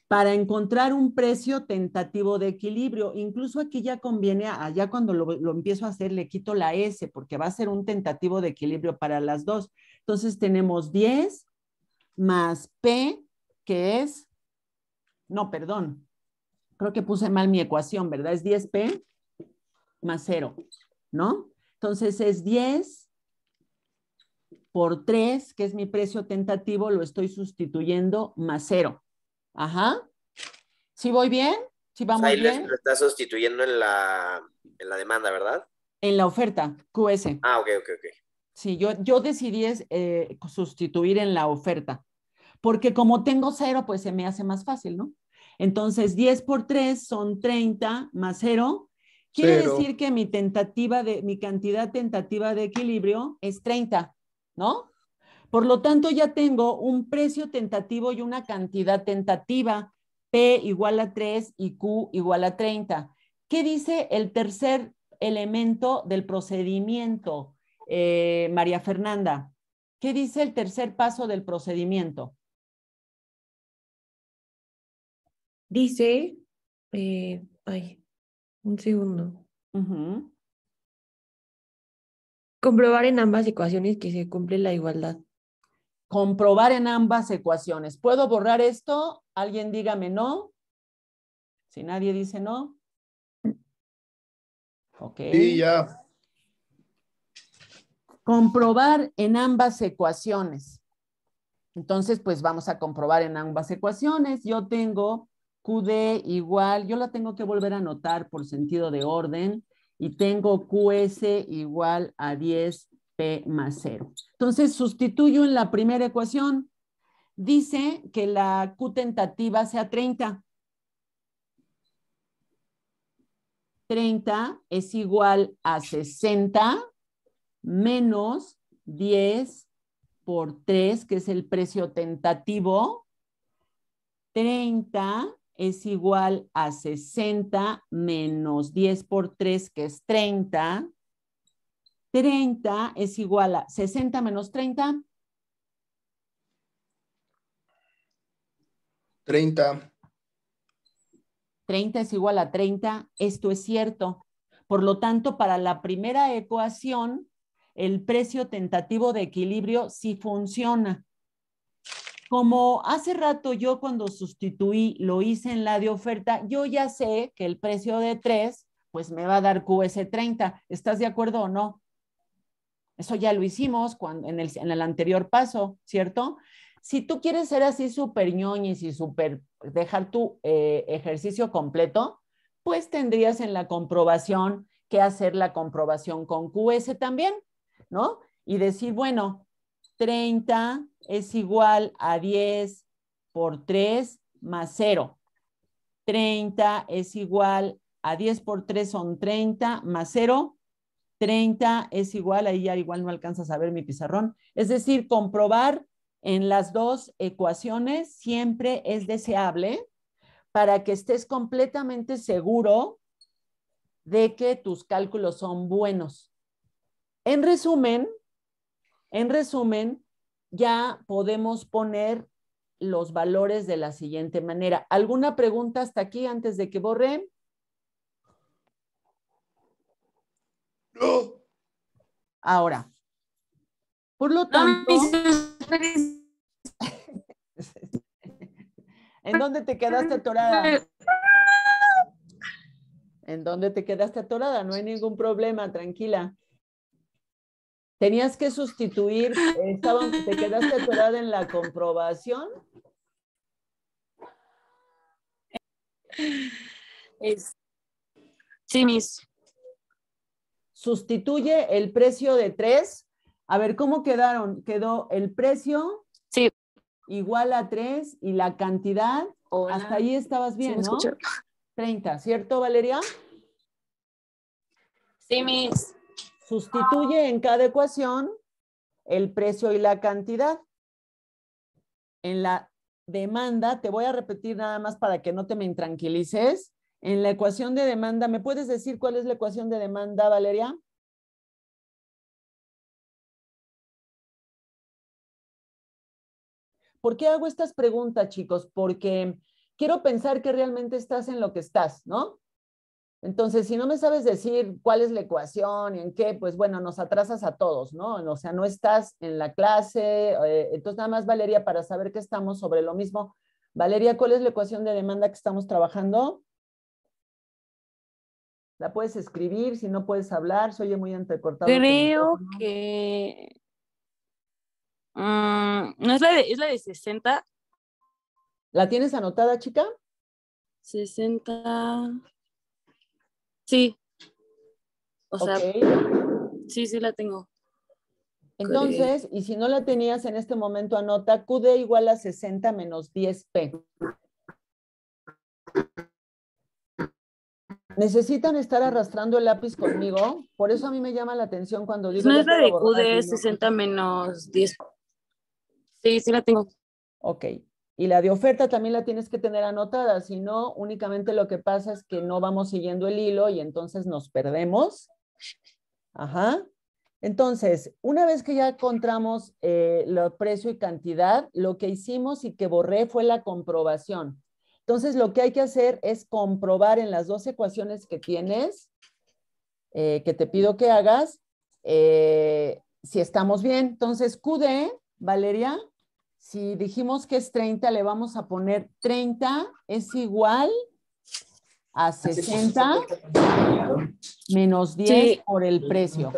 para encontrar un precio tentativo de equilibrio, incluso aquí ya conviene, allá cuando lo, lo, empiezo a hacer, le quito la S, porque va a ser un tentativo de equilibrio para las dos. Entonces tenemos 10 más P, que es, no, perdón, creo que puse mal mi ecuación, ¿verdad? Es 10P más 0, ¿no? Entonces es 10 por 3, que es mi precio tentativo, lo estoy sustituyendo más 0. Ajá. ¿Sí voy bien? ¿Sí vamos pues Ahí lo
está sustituyendo en la, demanda, ¿verdad?
En la oferta, QS.
Ah, ok, ok, ok.
Sí, yo, yo decidí eh, sustituir en la oferta, porque como tengo cero, pues se me hace más fácil, ¿no? Entonces, 10 por 3 son 30 más 0, Quiere decir que mi cantidad tentativa de equilibrio es 30, ¿no? Por lo tanto, ya tengo un precio tentativo y una cantidad tentativa. P igual a 3 y Q igual a 30. ¿Qué dice el tercer elemento del procedimiento, eh, María Fernanda? ¿Qué dice el tercer
paso del procedimiento? Dice, eh, ay, un segundo. Comprobar en ambas ecuaciones que se cumple la igualdad.
Comprobar en ambas ecuaciones. ¿Puedo borrar esto? Alguien dígame no. Si nadie dice no.
Ok. Sí, ya.
Comprobar en ambas ecuaciones. Entonces, pues vamos a comprobar en ambas ecuaciones. Yo tengo QD igual, yo la tengo que volver a anotar por sentido de orden y tengo QS igual a 10P más 0. Entonces sustituyo en la primera ecuación. Dice que la Q tentativa sea 30. 30 es igual a 60 menos 10 por 3, que es el precio tentativo. 30 es igual a 60 menos 10 por 3, que es 30. 30 es igual a 60 menos 30.
30.
30 es igual a 30. Esto es cierto. Por lo tanto, para la primera ecuación, el precio tentativo de equilibrio sí funciona como hace rato yo cuando sustituí, lo hice en la de oferta, yo ya sé que el precio de 3, pues me va a dar QS30. ¿Estás de acuerdo o no? Eso ya lo hicimos cuando, en, el, anterior paso, ¿cierto? Si tú quieres ser así súper ñoñis y súper pues, dejar tu eh, ejercicio completo, pues tendrías en la comprobación que hacer la comprobación con QS también, ¿no? Y decir, bueno, 30 es igual a 10 por 3 más 0. 30 es igual a 10 por 3 son 30 más 0. 30 es igual, ahí ya igual no alcanzas a ver mi pizarrón. Es decir, comprobar en las dos ecuaciones siempre es deseable para que estés completamente seguro de que tus cálculos son buenos. En resumen, en resumen, ya podemos poner los valores de la siguiente manera. ¿Alguna pregunta hasta aquí antes de que borren? No. Ahora, por lo tanto... ¿En dónde te quedaste atorada? ¿En dónde te quedaste atorada? No hay ningún problema, tranquila tenías que sustituir, te quedaste atorada en la comprobación. sí, mis. Sustituye el precio de tres? A ver, ¿cómo quedaron? Quedó el precio sí. igual a tres y la cantidad. Hasta ahí estabas bien, ¿no? 30, ¿cierto, Valeria?
Sí, mis. Sustituye
en cada ecuación el precio y la cantidad. En la demanda, te voy a repetir nada más para que no te me
intranquilices. En la ecuación de demanda, ¿me puedes decir cuál es la ecuación de demanda, Valeria? ¿Por qué hago estas preguntas, chicos? Porque quiero pensar que realmente
estás en lo que estás, ¿no? Entonces, si no me sabes decir cuál es la ecuación y en qué, pues bueno, nos atrasas a todos, ¿no? O sea, no estás en la clase. Eh, entonces, nada más, Valeria, para saber que estamos sobre lo mismo. Valeria, ¿cuál es la ecuación de demanda que estamos trabajando? La puedes escribir, si no puedes hablar, se oye muy entrecortado. Creo
que... Mm, ¿No es la de 60?
¿La tienes anotada, chica? 60... Sí. O sea, sí,
sí la tengo.
Entonces, y si no la tenías en este momento, anota QD igual a 60 menos 10P. Necesitan estar arrastrando el lápiz conmigo. Por eso a mí me llama la atención cuando digo. No es la de QD 60
menos 10.
Sí, sí la tengo. Ok y la de oferta también la tienes que tener anotada, si no, únicamente lo que pasa es que no vamos siguiendo el hilo y entonces nos perdemos. Ajá. Entonces, una vez que ya encontramos el eh, precio y cantidad, lo que hicimos y que borré fue la comprobación. Entonces, lo que hay que hacer es comprobar en las dos ecuaciones que tienes, eh, que te pido que hagas, eh, si estamos bien. Entonces, QD, Valeria, si dijimos que es 30, le vamos a poner 30 es igual a 60 menos 10 por el precio.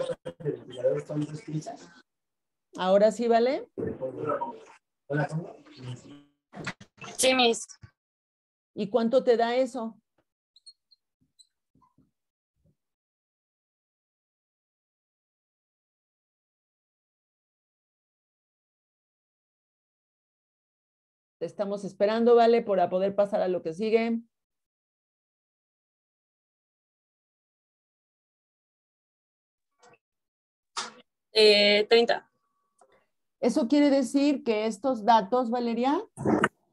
Ahora sí, ¿vale?
Sí, mis. ¿Y cuánto te da eso? Te estamos esperando, ¿vale? Para poder pasar a lo que sigue. 30. Eh, Eso quiere decir que
estos datos, Valeria,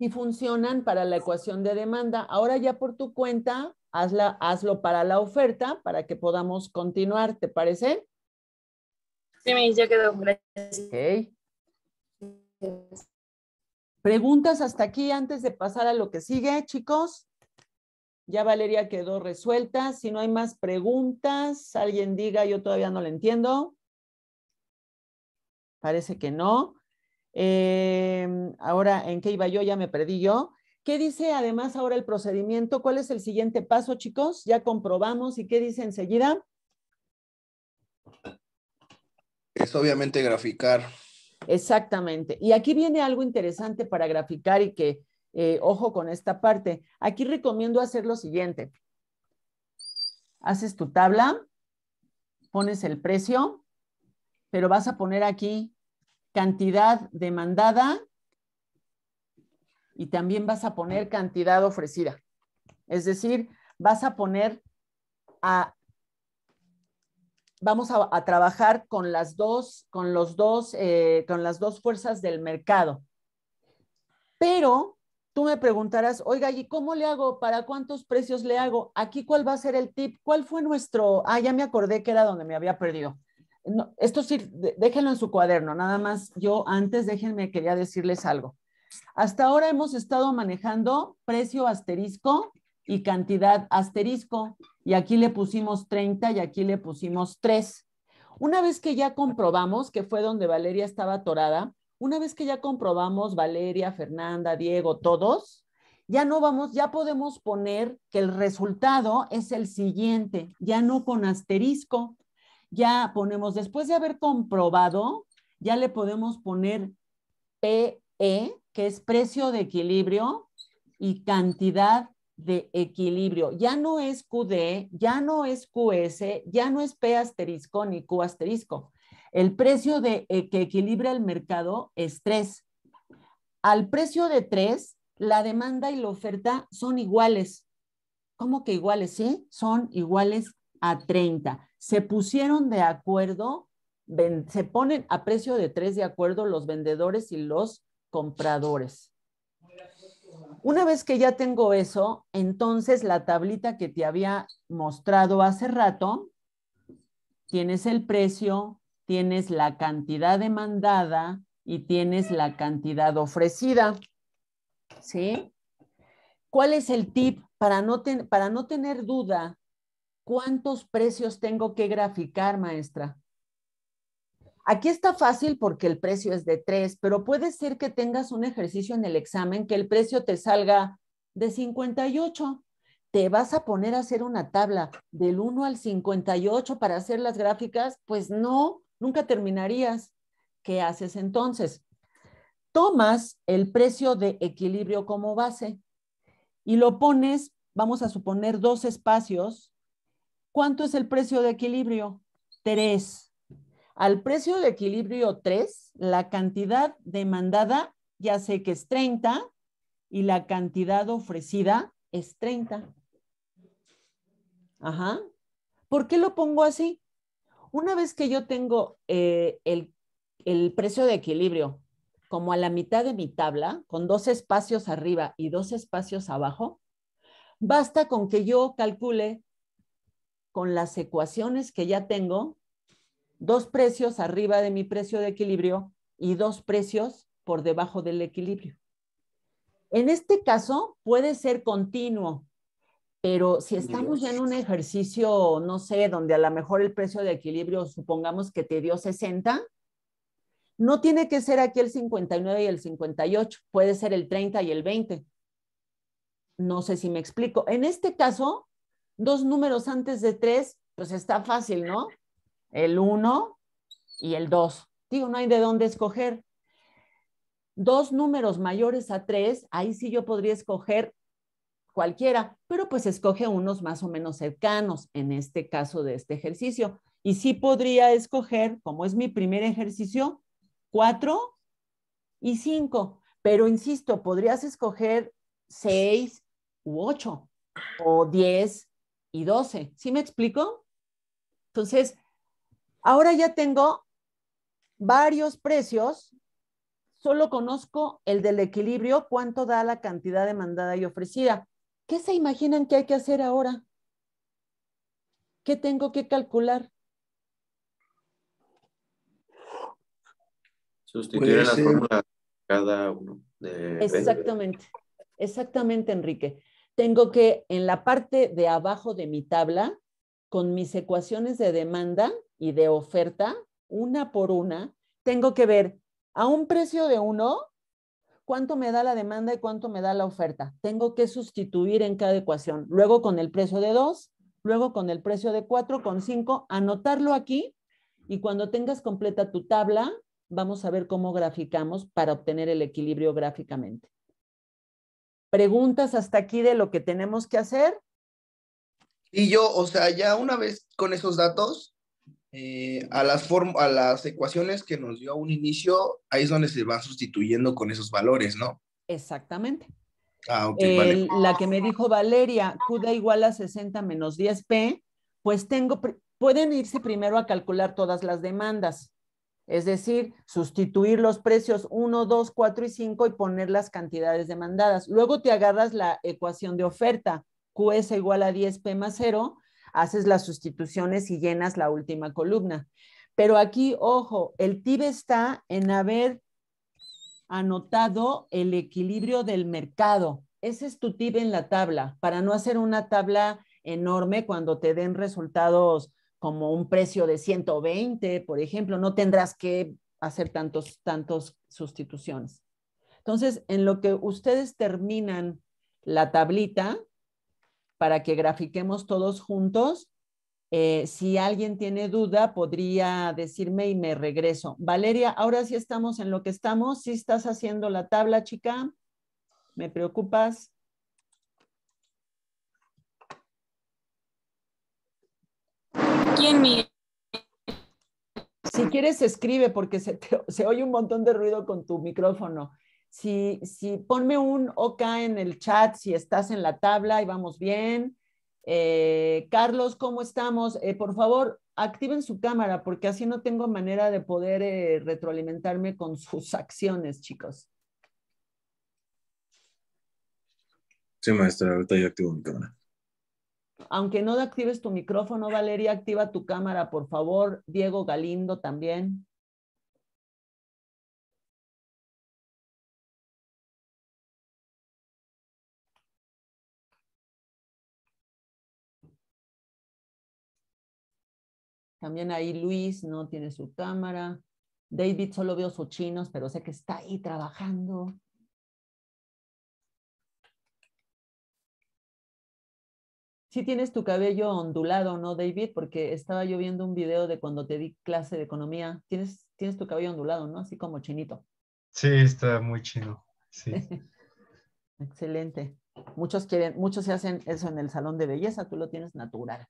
sí funcionan para la ecuación de demanda. Ahora ya por tu cuenta, hazla, hazlo para la oferta para que podamos continuar, ¿te parece?
Sí, ya quedó. Gracias. Gracias.
¿Preguntas hasta aquí antes de pasar a lo que sigue, chicos? Ya Valeria quedó resuelta. Si no hay más preguntas, alguien diga, yo todavía no la entiendo. Parece que no. Em, ahora, ¿en qué iba yo? Ya me perdí yo. ¿Qué dice además ahora el procedimiento? ¿Cuál es el siguiente paso, chicos? Ya comprobamos. ¿Y qué dice enseguida?
Es obviamente graficar
Exactamente. Y aquí viene algo interesante para graficar y que, eh, ojo con esta parte. Aquí recomiendo hacer lo siguiente. Haces tu tabla, pones el precio, pero vas a poner aquí cantidad demandada y también vas a poner cantidad ofrecida. Es decir, vas a poner a vamos a, trabajar con las dos, con los dos, eh, con las dos fuerzas del mercado. Pero tú me preguntarás, oiga, ¿y cómo le hago? ¿Para cuántos precios le hago? Aquí, ¿cuál va a ser el tip? ¿Cuál fue nuestro? Ah, ya me acordé que era donde me había perdido. esto sí, déjenlo en su cuaderno, nada más. Yo antes, déjenme, quería decirles algo. Hasta ahora hemos estado manejando precio asterisco y cantidad asterisco y aquí le pusimos 30 y aquí le pusimos 3. Una vez que ya comprobamos, que fue donde Valeria estaba atorada, una vez que ya comprobamos Valeria, Fernanda, Diego, todos, ya no vamos, ya podemos poner que el resultado es el siguiente, ya no con asterisco, ya ponemos, después de haber comprobado, ya le podemos poner PE, que es precio de equilibrio y cantidad de equilibrio. Ya no es QD, ya no es QS, ya no es P asterisco ni Q asterisco. El precio de, eh, que equilibra el mercado es 3. Al precio de 3, la demanda y la oferta son iguales. ¿Cómo que iguales? Sí, son iguales a 30. Se pusieron de acuerdo, se ponen a precio de 3 de acuerdo los vendedores y los compradores. Una vez que ya tengo eso, entonces la tablita que te había mostrado hace rato, tienes el precio, tienes la cantidad demandada y tienes la cantidad ofrecida. ¿Sí? ¿Cuál es el tip para no, para no tener duda? ¿Cuántos precios tengo que graficar, maestra? Aquí está fácil porque el precio es de 3, pero puede ser que tengas un ejercicio en el examen que el precio te salga de 58. ¿Te vas a poner a hacer una tabla del 1 al 58 para hacer las gráficas? Pues no, nunca terminarías. ¿Qué haces entonces? Tomas el precio de equilibrio como base y lo pones, vamos a suponer, dos espacios. ¿Cuánto es el precio de equilibrio? Tres al precio de equilibrio 3, la cantidad demandada ya sé que es 30 y la cantidad ofrecida es 30. Ajá. ¿Por qué lo pongo así? Una vez que yo tengo eh, el, el precio de equilibrio como a la mitad de mi tabla, con dos espacios arriba y dos espacios abajo, basta con que yo calcule con las ecuaciones que ya tengo dos precios arriba de mi precio de equilibrio y dos precios por debajo del equilibrio. En este caso puede ser continuo, pero si estamos ya en un ejercicio, no sé, donde a lo mejor el precio de equilibrio supongamos que te dio 60, no tiene que ser aquí el 59 y el 58, puede ser el 30 y el 20. No sé si me explico. En este caso, dos números antes de tres, pues está fácil, ¿no? el 1 y el 2. Tío, no hay de dónde escoger. Dos números mayores a 3, ahí sí yo podría escoger cualquiera, pero pues escoge unos más o menos cercanos en este caso de este ejercicio. Y sí podría escoger, como es mi primer ejercicio, 4 y 5. Pero insisto, podrías escoger 6 u 8 o 10 y 12. ¿Sí me explico? Entonces, Ahora ya tengo varios precios, solo conozco el del equilibrio, cuánto da la cantidad demandada y ofrecida. ¿Qué se imaginan que hay que hacer ahora? ¿Qué tengo que calcular?
Sustituir la fórmula
cada uno. De exactamente,
exactamente, Enrique. Tengo que en la parte de abajo de mi tabla, con mis ecuaciones de demanda, y de oferta, una por una, tengo que ver a un precio de uno cuánto me da la demanda y cuánto me da la oferta. Tengo que sustituir en cada ecuación, luego con el precio de dos, luego con el precio de cuatro, con cinco, anotarlo aquí y cuando tengas completa tu tabla, vamos a ver cómo graficamos para obtener el equilibrio gráficamente. ¿Preguntas hasta aquí de lo que tenemos que hacer?
Y yo, o sea, ya una vez con esos datos, eh, a, las a las ecuaciones que nos dio a un inicio, ahí es donde se va sustituyendo con esos valores, ¿no?
Exactamente.
Ah, okay,
La que me dijo Valeria, Q da igual a 60 menos 10P, pues tengo, pueden irse primero a calcular todas las demandas. Es decir, sustituir los precios 1, 2, 4 y 5 y poner las cantidades demandadas. Luego te agarras la ecuación de oferta, QS igual a 10P más 0, haces las sustituciones y llenas la última columna. Pero aquí, ojo, el TIB está en haber anotado el equilibrio del mercado. Ese es tu TIB en la tabla, para no hacer una tabla enorme cuando te den resultados como un precio de 120, por ejemplo, no tendrás que hacer tantos, tantos sustituciones. Entonces, en lo que ustedes terminan la tablita, para que grafiquemos todos juntos. Eh, si alguien tiene duda, podría decirme y me regreso. Valeria, ahora sí estamos en lo que estamos. ¿Sí estás haciendo la tabla, chica? ¿Me preocupas? ¿Quién me... Si quieres, escribe porque se oye un montón de ruido con tu micrófono. Si, si ponme un OK en el chat, si estás en la tabla y vamos bien. Eh, Carlos, ¿cómo estamos? Eh, por favor, activen su cámara porque así no tengo manera de poder eh, retroalimentarme con sus acciones, chicos.
Sí, maestra, ahorita yo activo mi cámara.
Aunque no actives tu micrófono, Valeria, activa tu cámara, por favor. Diego
Galindo también. También ahí
Luis no tiene su cámara. David solo veo sus chinos, pero sé que está ahí trabajando. Sí tienes tu cabello ondulado, ¿no, David? Porque estaba yo viendo un video de cuando te di clase de economía. Tienes, tienes tu cabello ondulado, ¿no? Así como chinito.
Sí, está muy
chino. Sí.
Excelente. Muchos quieren, muchos se hacen eso en el salón de belleza, tú lo tienes natural.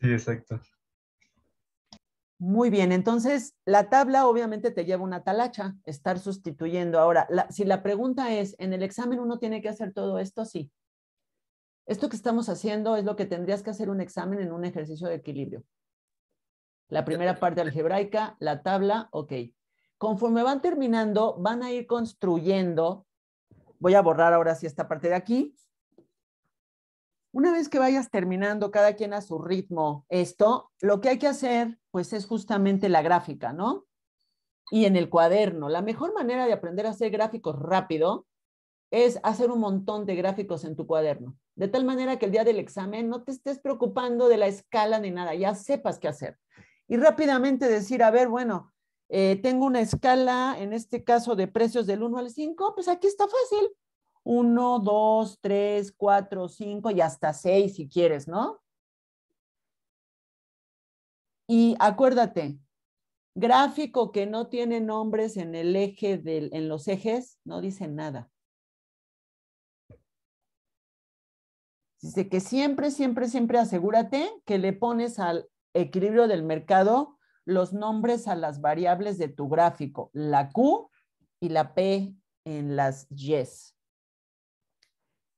Sí, exacto.
Muy bien, entonces la tabla obviamente te lleva una talacha, estar sustituyendo. Ahora, si la pregunta es, ¿en el examen uno tiene que hacer todo esto? Sí. Esto que estamos haciendo es lo que tendrías que hacer un examen en un ejercicio de equilibrio. La primera parte algebraica, la tabla, ok. Conforme van terminando, van a ir construyendo. Voy a borrar ahora sí esta parte de aquí. Una vez que vayas terminando cada quien a su ritmo esto, lo que hay que hacer pues es justamente la gráfica, ¿no? Y en el cuaderno. La mejor manera de aprender a hacer gráficos rápido es hacer un montón de gráficos en tu cuaderno, de tal manera que el día del examen no te estés preocupando de la escala ni nada, ya sepas qué hacer. Y rápidamente decir, a ver, bueno, eh, tengo una escala, en este caso de precios del 1 al 5, pues aquí está fácil. 1, 2, 3, 4, 5 y hasta 6 si quieres, ¿no? Y acuérdate, gráfico que no tiene nombres en el eje del, en los ejes, no dice nada. Dice que siempre, siempre, siempre asegúrate que le pones al equilibrio del mercado los nombres a las variables de tu gráfico, la Q y la P en las yes.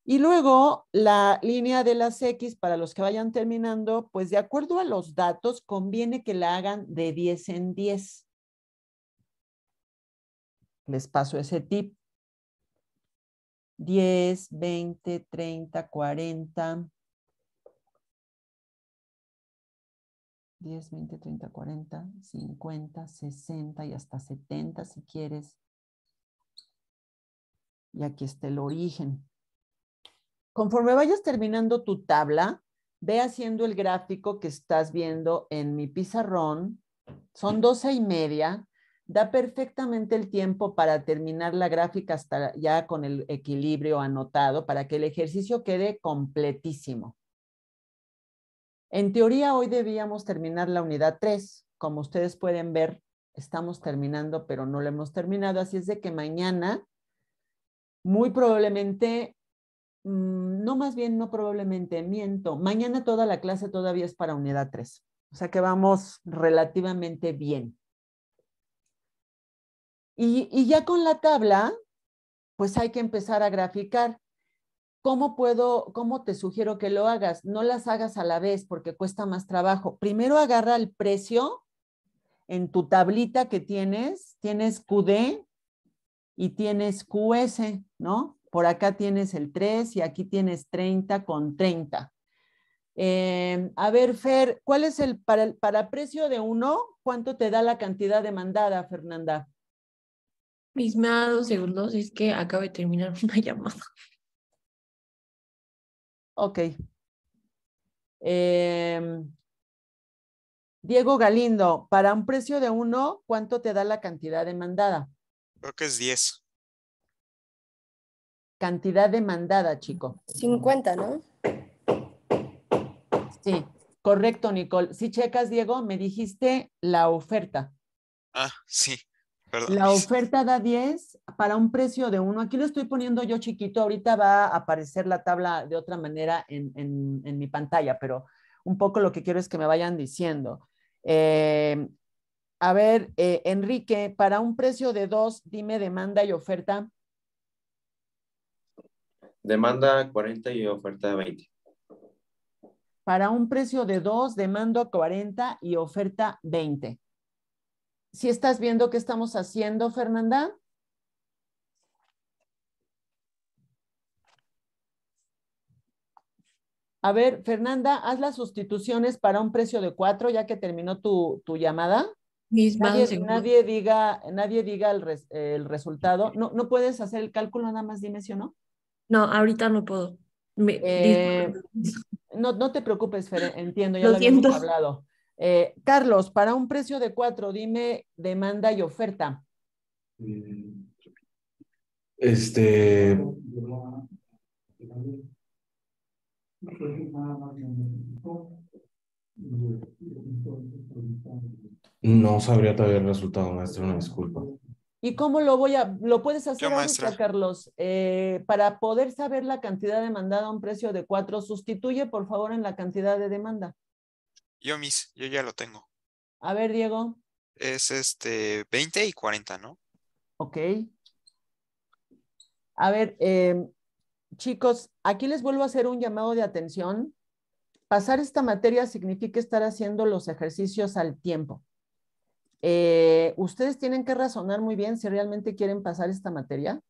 Y luego la línea de las X para los que vayan terminando, pues de acuerdo a los datos conviene que la hagan de 10 en 10. Les paso
ese tip. 10, 20, 30, 40. 10, 20,
30, 40, 50, 60 y hasta 70 si quieres. Y aquí está el origen. Conforme vayas terminando tu tabla, ve haciendo el gráfico que estás viendo en mi pizarrón. Son doce y media. Da perfectamente el tiempo para terminar la gráfica hasta ya con el equilibrio anotado para que el ejercicio quede completísimo. En teoría, hoy debíamos terminar la unidad 3. Como ustedes pueden ver, estamos terminando, pero no lo hemos terminado. Así es de que mañana, muy probablemente Mm, no más bien, no probablemente, miento. Mañana toda la clase todavía es para unidad 3. O sea que vamos relativamente bien. Y, ya con la tabla, pues hay que empezar a graficar. ¿Cómo puedo, cómo te sugiero que lo hagas? No las hagas a la vez porque cuesta más trabajo. Primero agarra el precio en tu tablita que tienes. Tienes QD y tienes QS, ¿no? por acá tienes el 3 y aquí tienes 30 con 30. Eh, a ver, Fer, ¿cuál es el para, para precio de uno? ¿Cuánto te da la cantidad demandada, Fernanda?
Mis según segundos, es que acabo de terminar una llamada. Ok. Eh, Diego
Galindo, para un precio de uno ¿cuánto te da la cantidad demandada?
Creo que es 10.
Cantidad demandada, chico. 50, ¿no? Sí, correcto, Nicole. Si checas, Diego, me dijiste la oferta.
Ah, sí.
La oferta da 10 para un precio de 1. Aquí lo estoy poniendo yo chiquito. Ahorita va a aparecer la tabla de otra manera en, mi pantalla, pero un poco lo que quiero es que me vayan diciendo. Eh, a ver, eh, Enrique, para un precio de 2, dime demanda y oferta
demanda 40 y oferta 20.
Para un precio de 2, demanda 40 y oferta 20. Si estás viendo qué estamos haciendo, Fernanda? A ver, Fernanda, haz las sustituciones para un precio de 4 ya que terminó tu, llamada. Nadie, diga, nadie diga el, resultado. No, no puedes hacer el cálculo, nada más dime si o no. No, ahorita no puedo. Eh, no, te preocupes, Fer, entiendo, ya lo, hablado. Eh, Carlos, para un precio de cuatro, dime demanda y oferta.
Eh,
este.
No sabría todavía el resultado, maestro, una disculpa.
¿Y cómo lo voy a, lo puedes hacer Carlos? Eh, para poder saber la cantidad demandada a un precio de cuatro, sustituye por favor en la cantidad de demanda.
Yo, mis, yo ya lo tengo.
A ver, Diego.
Es este 20 y 40, ¿no?
Ok. A ver, em, chicos, aquí les vuelvo a hacer un llamado de atención. Pasar esta materia significa estar haciendo los ejercicios al tiempo. Eh, ustedes tienen que razonar muy bien si realmente quieren pasar esta materia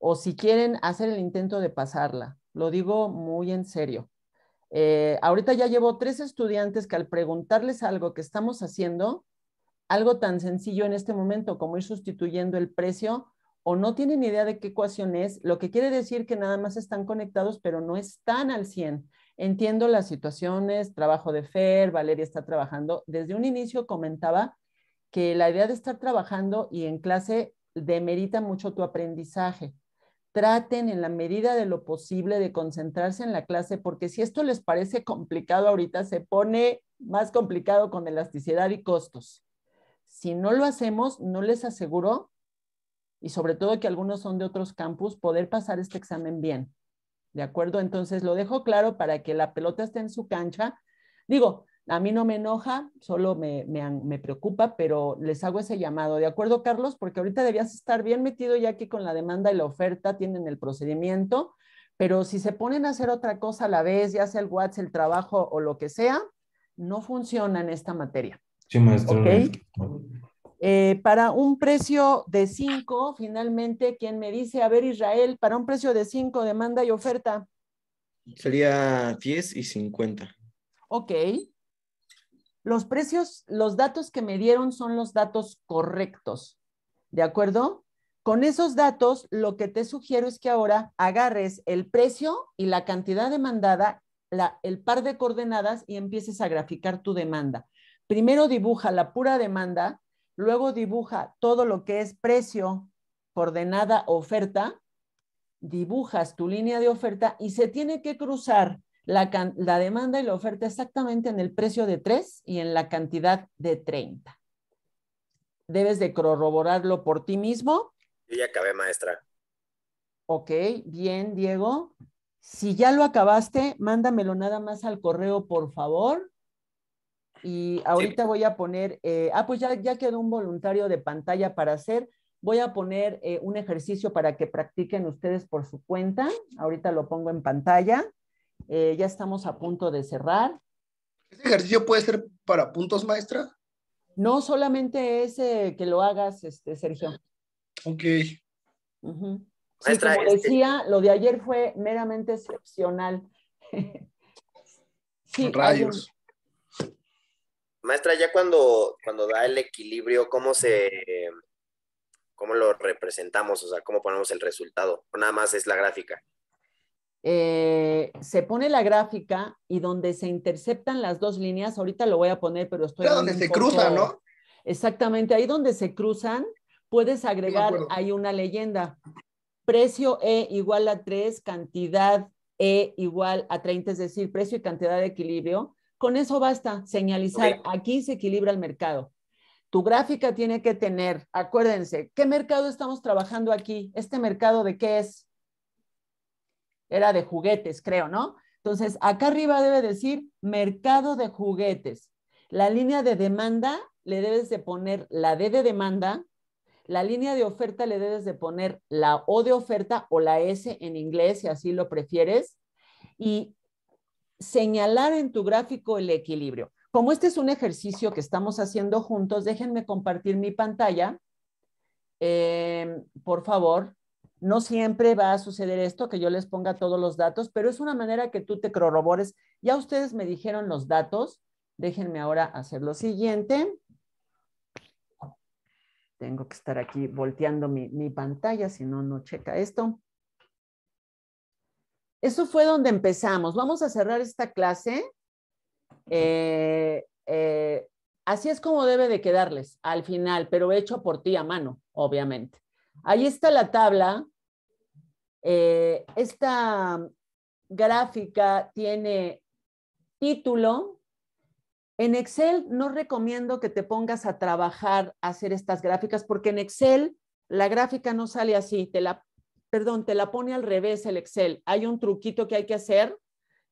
o si quieren hacer el intento de pasarla. Lo digo muy en serio. Eh, ahorita ya llevo tres estudiantes que al preguntarles algo que estamos haciendo, algo tan sencillo en este momento como ir sustituyendo el precio o no tienen idea de qué ecuación es, lo que quiere decir que nada más están conectados, pero no están al 100. Entiendo las situaciones, trabajo de Fer, Valeria está trabajando. Desde un inicio comentaba que la idea de estar trabajando y en clase demerita mucho tu aprendizaje. Traten en la medida de lo posible de concentrarse en la clase, porque si esto les parece complicado ahorita, se pone más complicado con elasticidad y costos. Si no lo hacemos, no les aseguro, y sobre todo que algunos son de otros campus, poder pasar este examen bien. ¿De acuerdo? Entonces lo dejo claro para que la pelota esté en su cancha. Digo, a mí no me enoja, solo me, me, preocupa, pero les hago ese llamado. ¿De acuerdo, Carlos? Porque ahorita debías estar bien metido ya que con la demanda y la oferta tienen el procedimiento, pero si se ponen a hacer otra cosa a la vez, ya sea el WhatsApp, el trabajo o lo que sea, no funciona en esta materia. Sí, maestro. Eh, para un precio de 5, finalmente, quien me dice, a ver Israel, para un precio de 5, demanda y oferta.
Sería 10 y 50.
Ok. Los precios, los datos que me dieron son los datos correctos, ¿de acuerdo? Con esos datos, lo que te sugiero es que ahora agarres el precio y la cantidad demandada, la, el par de coordenadas y empieces a graficar tu demanda. Primero dibuja la pura demanda, Luego dibuja todo lo que es precio, coordenada, oferta. Dibujas tu línea de oferta y se tiene que cruzar la, demanda y la oferta exactamente en el precio de 3 y en la cantidad de 30. Debes de corroborarlo por ti mismo.
Yo ya acabé, maestra.
Ok, bien, Diego. Si ya lo acabaste, mándamelo nada más al correo, por favor. Y ahorita voy a poner, eh, ah, pues ya, ya quedó un voluntario de pantalla para hacer. Voy a poner eh, un ejercicio para que practiquen ustedes por su cuenta. Ahorita lo pongo en pantalla. Eh, ya estamos a punto de cerrar. ¿Ese ejercicio puede ser para puntos, maestra? No, solamente es que lo hagas, este, Sergio.
Ok. como este decía,
lo de ayer fue meramente excepcional.
sí, Rayos.
Maestra, ya cuando, cuando da el equilibrio, ¿cómo se cómo lo representamos? O sea, ¿cómo ponemos el resultado? nada más es la gráfica?
Eh, se pone la gráfica y donde se interceptan las dos líneas, ahorita lo voy a poner, pero estoy... donde se cruzan, ¿no? Exactamente, ahí donde se cruzan, puedes agregar, ahí hay una leyenda, precio E igual a 3, cantidad E igual a 30, es decir, precio y cantidad de equilibrio, con eso basta señalizar, aquí se equilibra el mercado. Tu gráfica tiene que tener, acuérdense, ¿qué mercado estamos trabajando aquí? ¿Este mercado de qué es? Era de juguetes, creo, ¿no? Entonces, acá arriba debe decir mercado de juguetes. La línea de demanda le debes de poner la D de demanda, la línea de oferta le debes de poner la O de oferta o la S en inglés, si así lo prefieres. Y señalar en tu gráfico el equilibrio. Como este es un ejercicio que estamos haciendo juntos, déjenme compartir mi pantalla. Em, por favor, no siempre va a suceder esto, que yo les ponga todos los datos, pero es una manera que tú te corrobores. Ya ustedes me dijeron los datos. Déjenme ahora hacer lo siguiente. Tengo que estar aquí volteando mi, mi pantalla, si no, no checa esto. Eso fue donde empezamos. Vamos a cerrar esta clase. Eh, eh, así es como debe de quedarles al final, pero hecho por ti a mano, obviamente. Ahí está la tabla. Eh, esta gráfica tiene título. En Excel no recomiendo que te pongas a trabajar, a hacer estas gráficas, porque en Excel la gráfica no sale así, te la perdón, te la pone al revés el Excel. Hay un truquito que hay que hacer,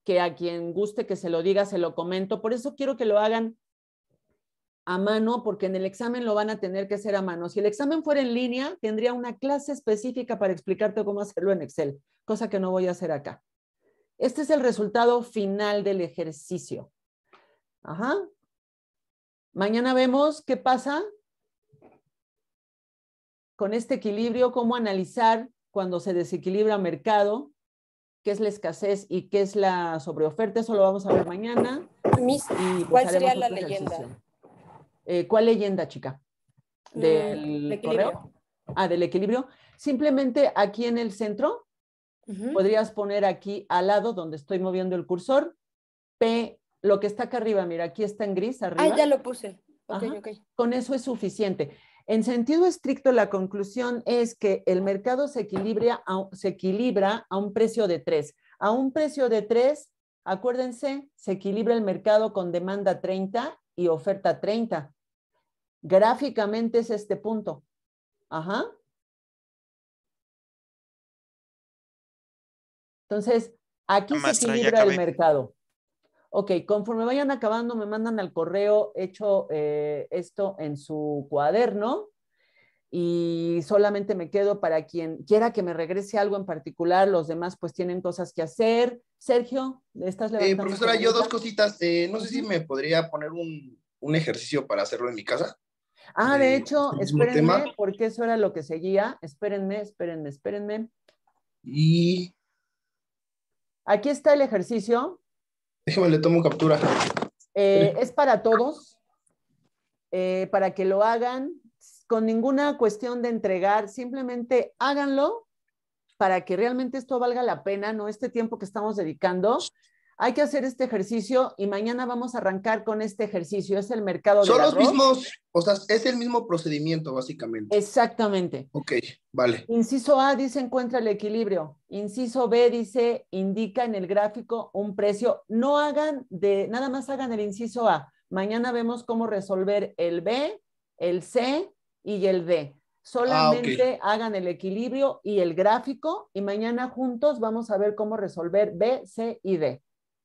que a quien guste que se lo diga, se lo comento. Por eso quiero que lo hagan a mano, porque en el examen lo van a tener que hacer a mano. Si el examen fuera en línea, tendría una clase específica para explicarte cómo hacerlo en Excel, cosa que no voy a hacer acá. Este es el resultado final del ejercicio. Ajá. Mañana vemos qué pasa con este equilibrio, cómo analizar cuando se desequilibra mercado, qué es la escasez y qué es la sobreoferta. Eso lo vamos a ver mañana. Pues ¿Cuál sería la leyenda? Eh, ¿Cuál leyenda, chica? Mm, ¿Del equilibrio. Ah, del equilibrio. Simplemente aquí en el centro podrías poner aquí al lado donde estoy moviendo el cursor P, lo que está acá arriba. Mira, aquí está en gris ah, arriba. Ah, ya
lo puse. Okay, okay.
Con eso es suficiente. En sentido estricto, la conclusión es que el mercado se equilibra a, un precio de 3. A un precio de 3, acuérdense, se equilibra el mercado con demanda 30 y oferta
30. Gráficamente es este punto. Ajá. Entonces, aquí se equilibra el
mercado ok, conforme vayan acabando, me mandan al correo hecho eh, esto en su cuaderno y solamente me quedo para quien quiera que me regrese algo en particular, los demás pues tienen cosas que hacer. Sergio, ¿estás eh, levantando? Eh, profesora, yo dos
cositas, eh, no sé si me podría poner un, ejercicio para hacerlo en mi casa.
Ah, de hecho, espérenme, porque eso era lo que seguía. Espérenme, espérenme, espérenme. Y... Aquí está el
ejercicio. Déjame, le tomo captura.
Eh, es para todos, eh, para que lo hagan, con ninguna cuestión de entregar, simplemente háganlo para que realmente esto valga la pena, ¿no? Este tiempo que estamos dedicando hay que hacer este ejercicio y mañana vamos a arrancar con este ejercicio. Es el mercado de Son los mismos,
o sea, es el mismo procedimiento básicamente. Exactamente. Ok, vale.
Inciso A dice encuentra el equilibrio. Inciso B dice indica en el gráfico un precio. No hagan de, nada más hagan el inciso A. Mañana vemos cómo resolver el B, el C y el D. Solamente ah, hagan el equilibrio y el gráfico y mañana juntos vamos a ver cómo resolver B, C y
D.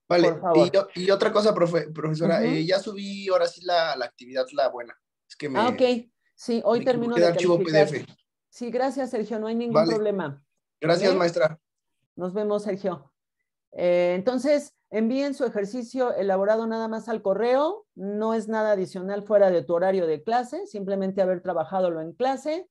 Vale, Y, otra cosa, profesora, eh, ya subí ahora sí la, la, actividad, la buena. Es que me. Ah, ok. Sí, hoy termino de. archivo PDF. Sí, gracias, Sergio,
no hay ningún problema. Gracias, ¿Eh? maestra. Nos vemos, Sergio. Eh, entonces, envíen su ejercicio elaborado nada más al correo, no es nada adicional fuera de tu horario de clase, simplemente haber trabajado lo en clase.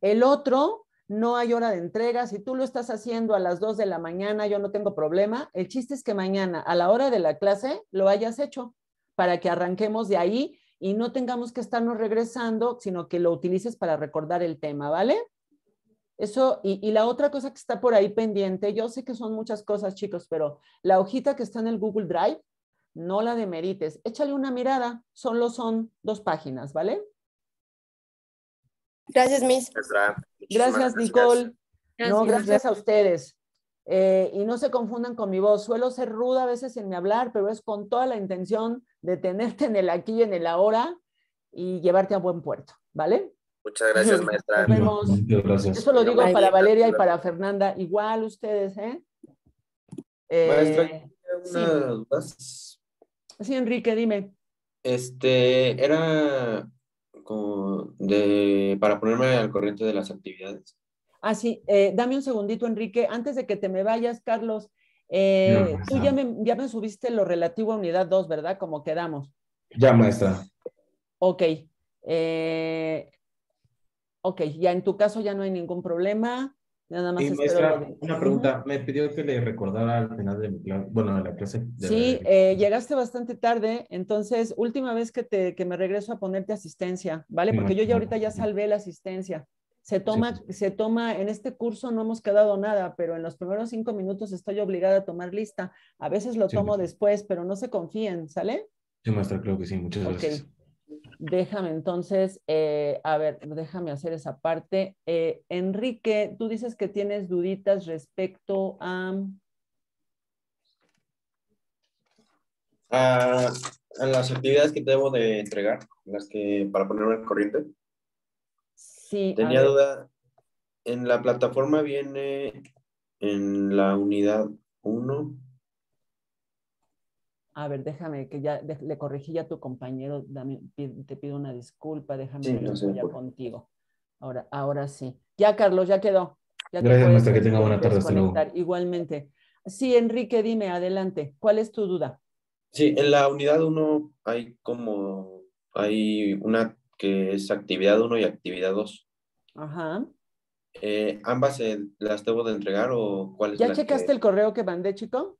El otro, no hay hora de entrega, si tú lo estás haciendo a las 2 de la mañana, yo no tengo problema. El chiste es que mañana a la hora de la clase lo hayas hecho para que arranquemos de ahí y no tengamos que estarnos regresando, sino que lo utilices para recordar el tema, ¿vale? Eso, y, y la otra cosa que está por ahí pendiente, yo sé que son muchas cosas, chicos, pero la hojita que está en el Google Drive, no la demerites. Échale una mirada, solo son dos páginas, ¿vale?
Gracias, Miss. Gracias, Nicole.
No, gracias a ustedes. Eh, y no se confundan con mi voz. Suelo ser ruda a veces en mi hablar, pero es con toda la intención de tenerte en el aquí y en el ahora y llevarte a buen puerto, ¿vale?
Muchas
gracias, maestra. Nos vemos. Eso lo digo para Valeria y para
Fernanda. Igual ustedes, ¿eh? eh sí, Enrique, dime.
Este, era para ponerme al corriente de las actividades.
Ah, sí, eh, dame un segundito, Enrique. Antes de que te me vayas, Carlos, eh, tú ya me, subiste lo relativo a unidad 2, ¿verdad? Como quedamos.
Ya, maestra.
Ok. Eh, ok, ya en tu caso ya no hay ningún problema. Nada más una pregunta.
Me pidió que le recordara al final de bueno,
de la clase. sí,
eh, llegaste bastante tarde, entonces última vez que, me regreso a ponerte asistencia, ¿vale? Porque yo ya ahorita ya salvé la asistencia. Se toma, se toma, en este curso no hemos quedado nada, pero en los primeros cinco minutos estoy obligada a tomar lista. A veces lo tomo después, pero no se confíen, ¿sale?
Sí, maestra, creo que sí. Muchas gracias.
Déjame entonces, eh, a ver, déjame hacer esa parte. Eh, Enrique, tú dices que tienes duditas respecto a...
a las actividades que debo de entregar, las que para ponerme al corriente.
Sí. Tenía duda.
En la plataforma viene en la unidad 1
a ver, déjame, que ya le corregí ya a tu compañero, te pido una disculpa, déjame sí, contigo. Ahora, ahora sí. Ya, Carlos, ya quedó. Gracias, maestra, que tenga buena tarde. Hasta Igualmente. Sí, Enrique, dime, adelante. ¿Cuál es tu duda?
Sí, en la unidad 1 hay como, hay una que es actividad 1 y actividad 2. Ajá. Eh, ¿Ambas las debo de entregar o cuál es ¿Ya checaste
el correo que mandé, chico?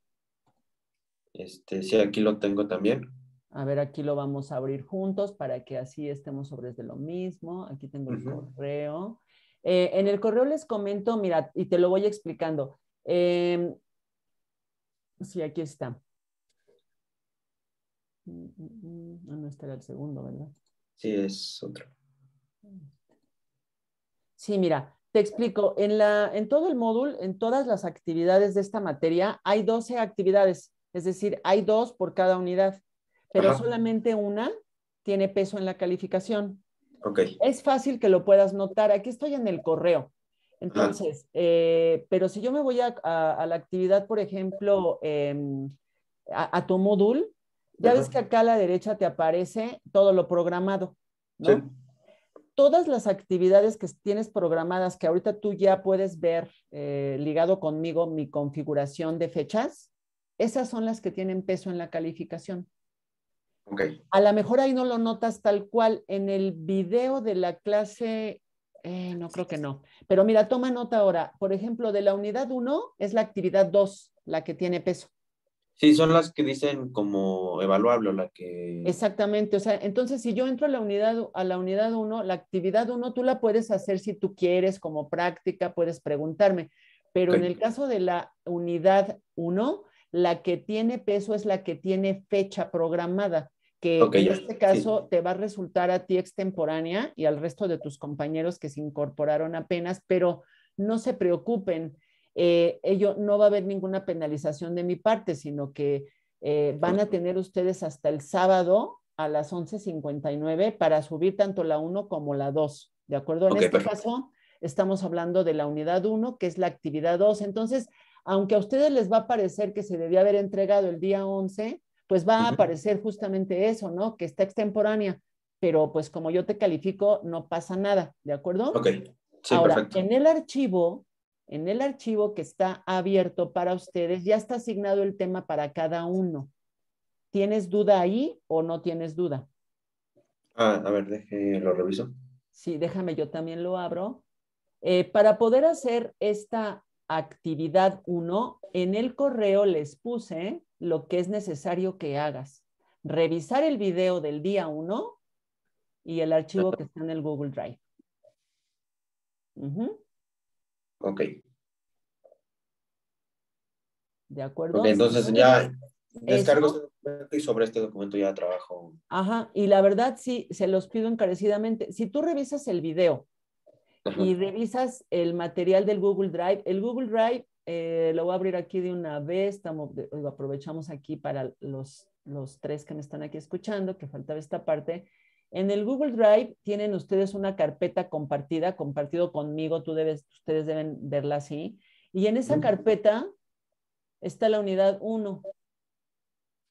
Este, sí, aquí lo tengo también.
A ver, aquí lo vamos a abrir juntos para que así estemos sobre lo mismo. Aquí tengo el correo. Eh, en el correo les comento, mira, y te lo voy explicando. Em, sí, aquí está. No, ah, no este era el segundo, ¿verdad?
Sí, es otro.
Sí, mira, te explico. En, la, en todo el módulo, en todas las actividades de esta materia, hay 12 actividades. Es decir, hay dos por cada unidad, pero solamente una tiene peso en la calificación. Ok. Es fácil que lo puedas notar. Aquí estoy en el correo. Entonces, eh, pero si yo me voy a, la actividad, por ejemplo, em, a, tu módulo, ya ves que acá a la derecha te aparece todo lo programado, Sí. Todas las actividades que tienes programadas, que ahorita tú ya puedes ver eh, ligado conmigo mi configuración de fechas, esas son las que tienen peso en la calificación. Okay. A lo mejor ahí no lo notas tal cual en el video de la clase, eh, no creo que no. Pero mira, toma nota ahora. Por ejemplo, de la unidad 1 es la actividad 2 la que tiene peso.
Sí, son las que dicen como evaluable la que...
Exactamente, o sea, entonces si yo entro a la unidad a la unidad 1, la actividad 1 tú la puedes hacer si tú quieres como práctica, puedes preguntarme, pero en el caso de la unidad 1, la que tiene peso es la que tiene fecha programada, que en este caso te va a resultar a ti extemporánea y al resto de tus compañeros que se incorporaron apenas, pero no se preocupen, eh, ello no va a haber ninguna penalización de mi parte, sino que eh, van a tener ustedes hasta el sábado a las 11.59 para subir tanto la 1 como la 2, ¿de acuerdo? En este caso estamos hablando de la unidad 1, que es la actividad 2. Entonces, aunque a ustedes les va a parecer que se debía haber entregado el día 11, pues va a aparecer justamente eso, ¿no? Que está extemporánea, pero pues como yo te califico, no pasa nada, ¿de acuerdo? Ok. Ahora, en el archivo, en el archivo que está abierto para ustedes, ya está asignado el tema para cada uno. ¿Tienes duda ahí o no tienes duda?
Ah, a ver, déjame lo reviso.
Sí, déjame, yo también lo abro. Eh, para poder hacer esta actividad 1, en el correo les puse lo que es necesario que hagas. Revisar el video del día 1 y el archivo que está en el Google Drive. Ok. ¿De acuerdo?
entonces ya
descargo este y sobre este documento ya trabajo.
Ajá, y la verdad sí, se los pido encarecidamente. Si tú revisas el video y revisas el material del Google Drive. El Google Drive eh, lo voy a abrir aquí de una vez, Estamos, lo aprovechamos aquí para los, los tres que me están aquí escuchando, que faltaba esta parte. En el Google Drive tienen ustedes una carpeta compartida, compartido conmigo, tú debes, ustedes deben verla así. Y en esa carpeta está la unidad 1.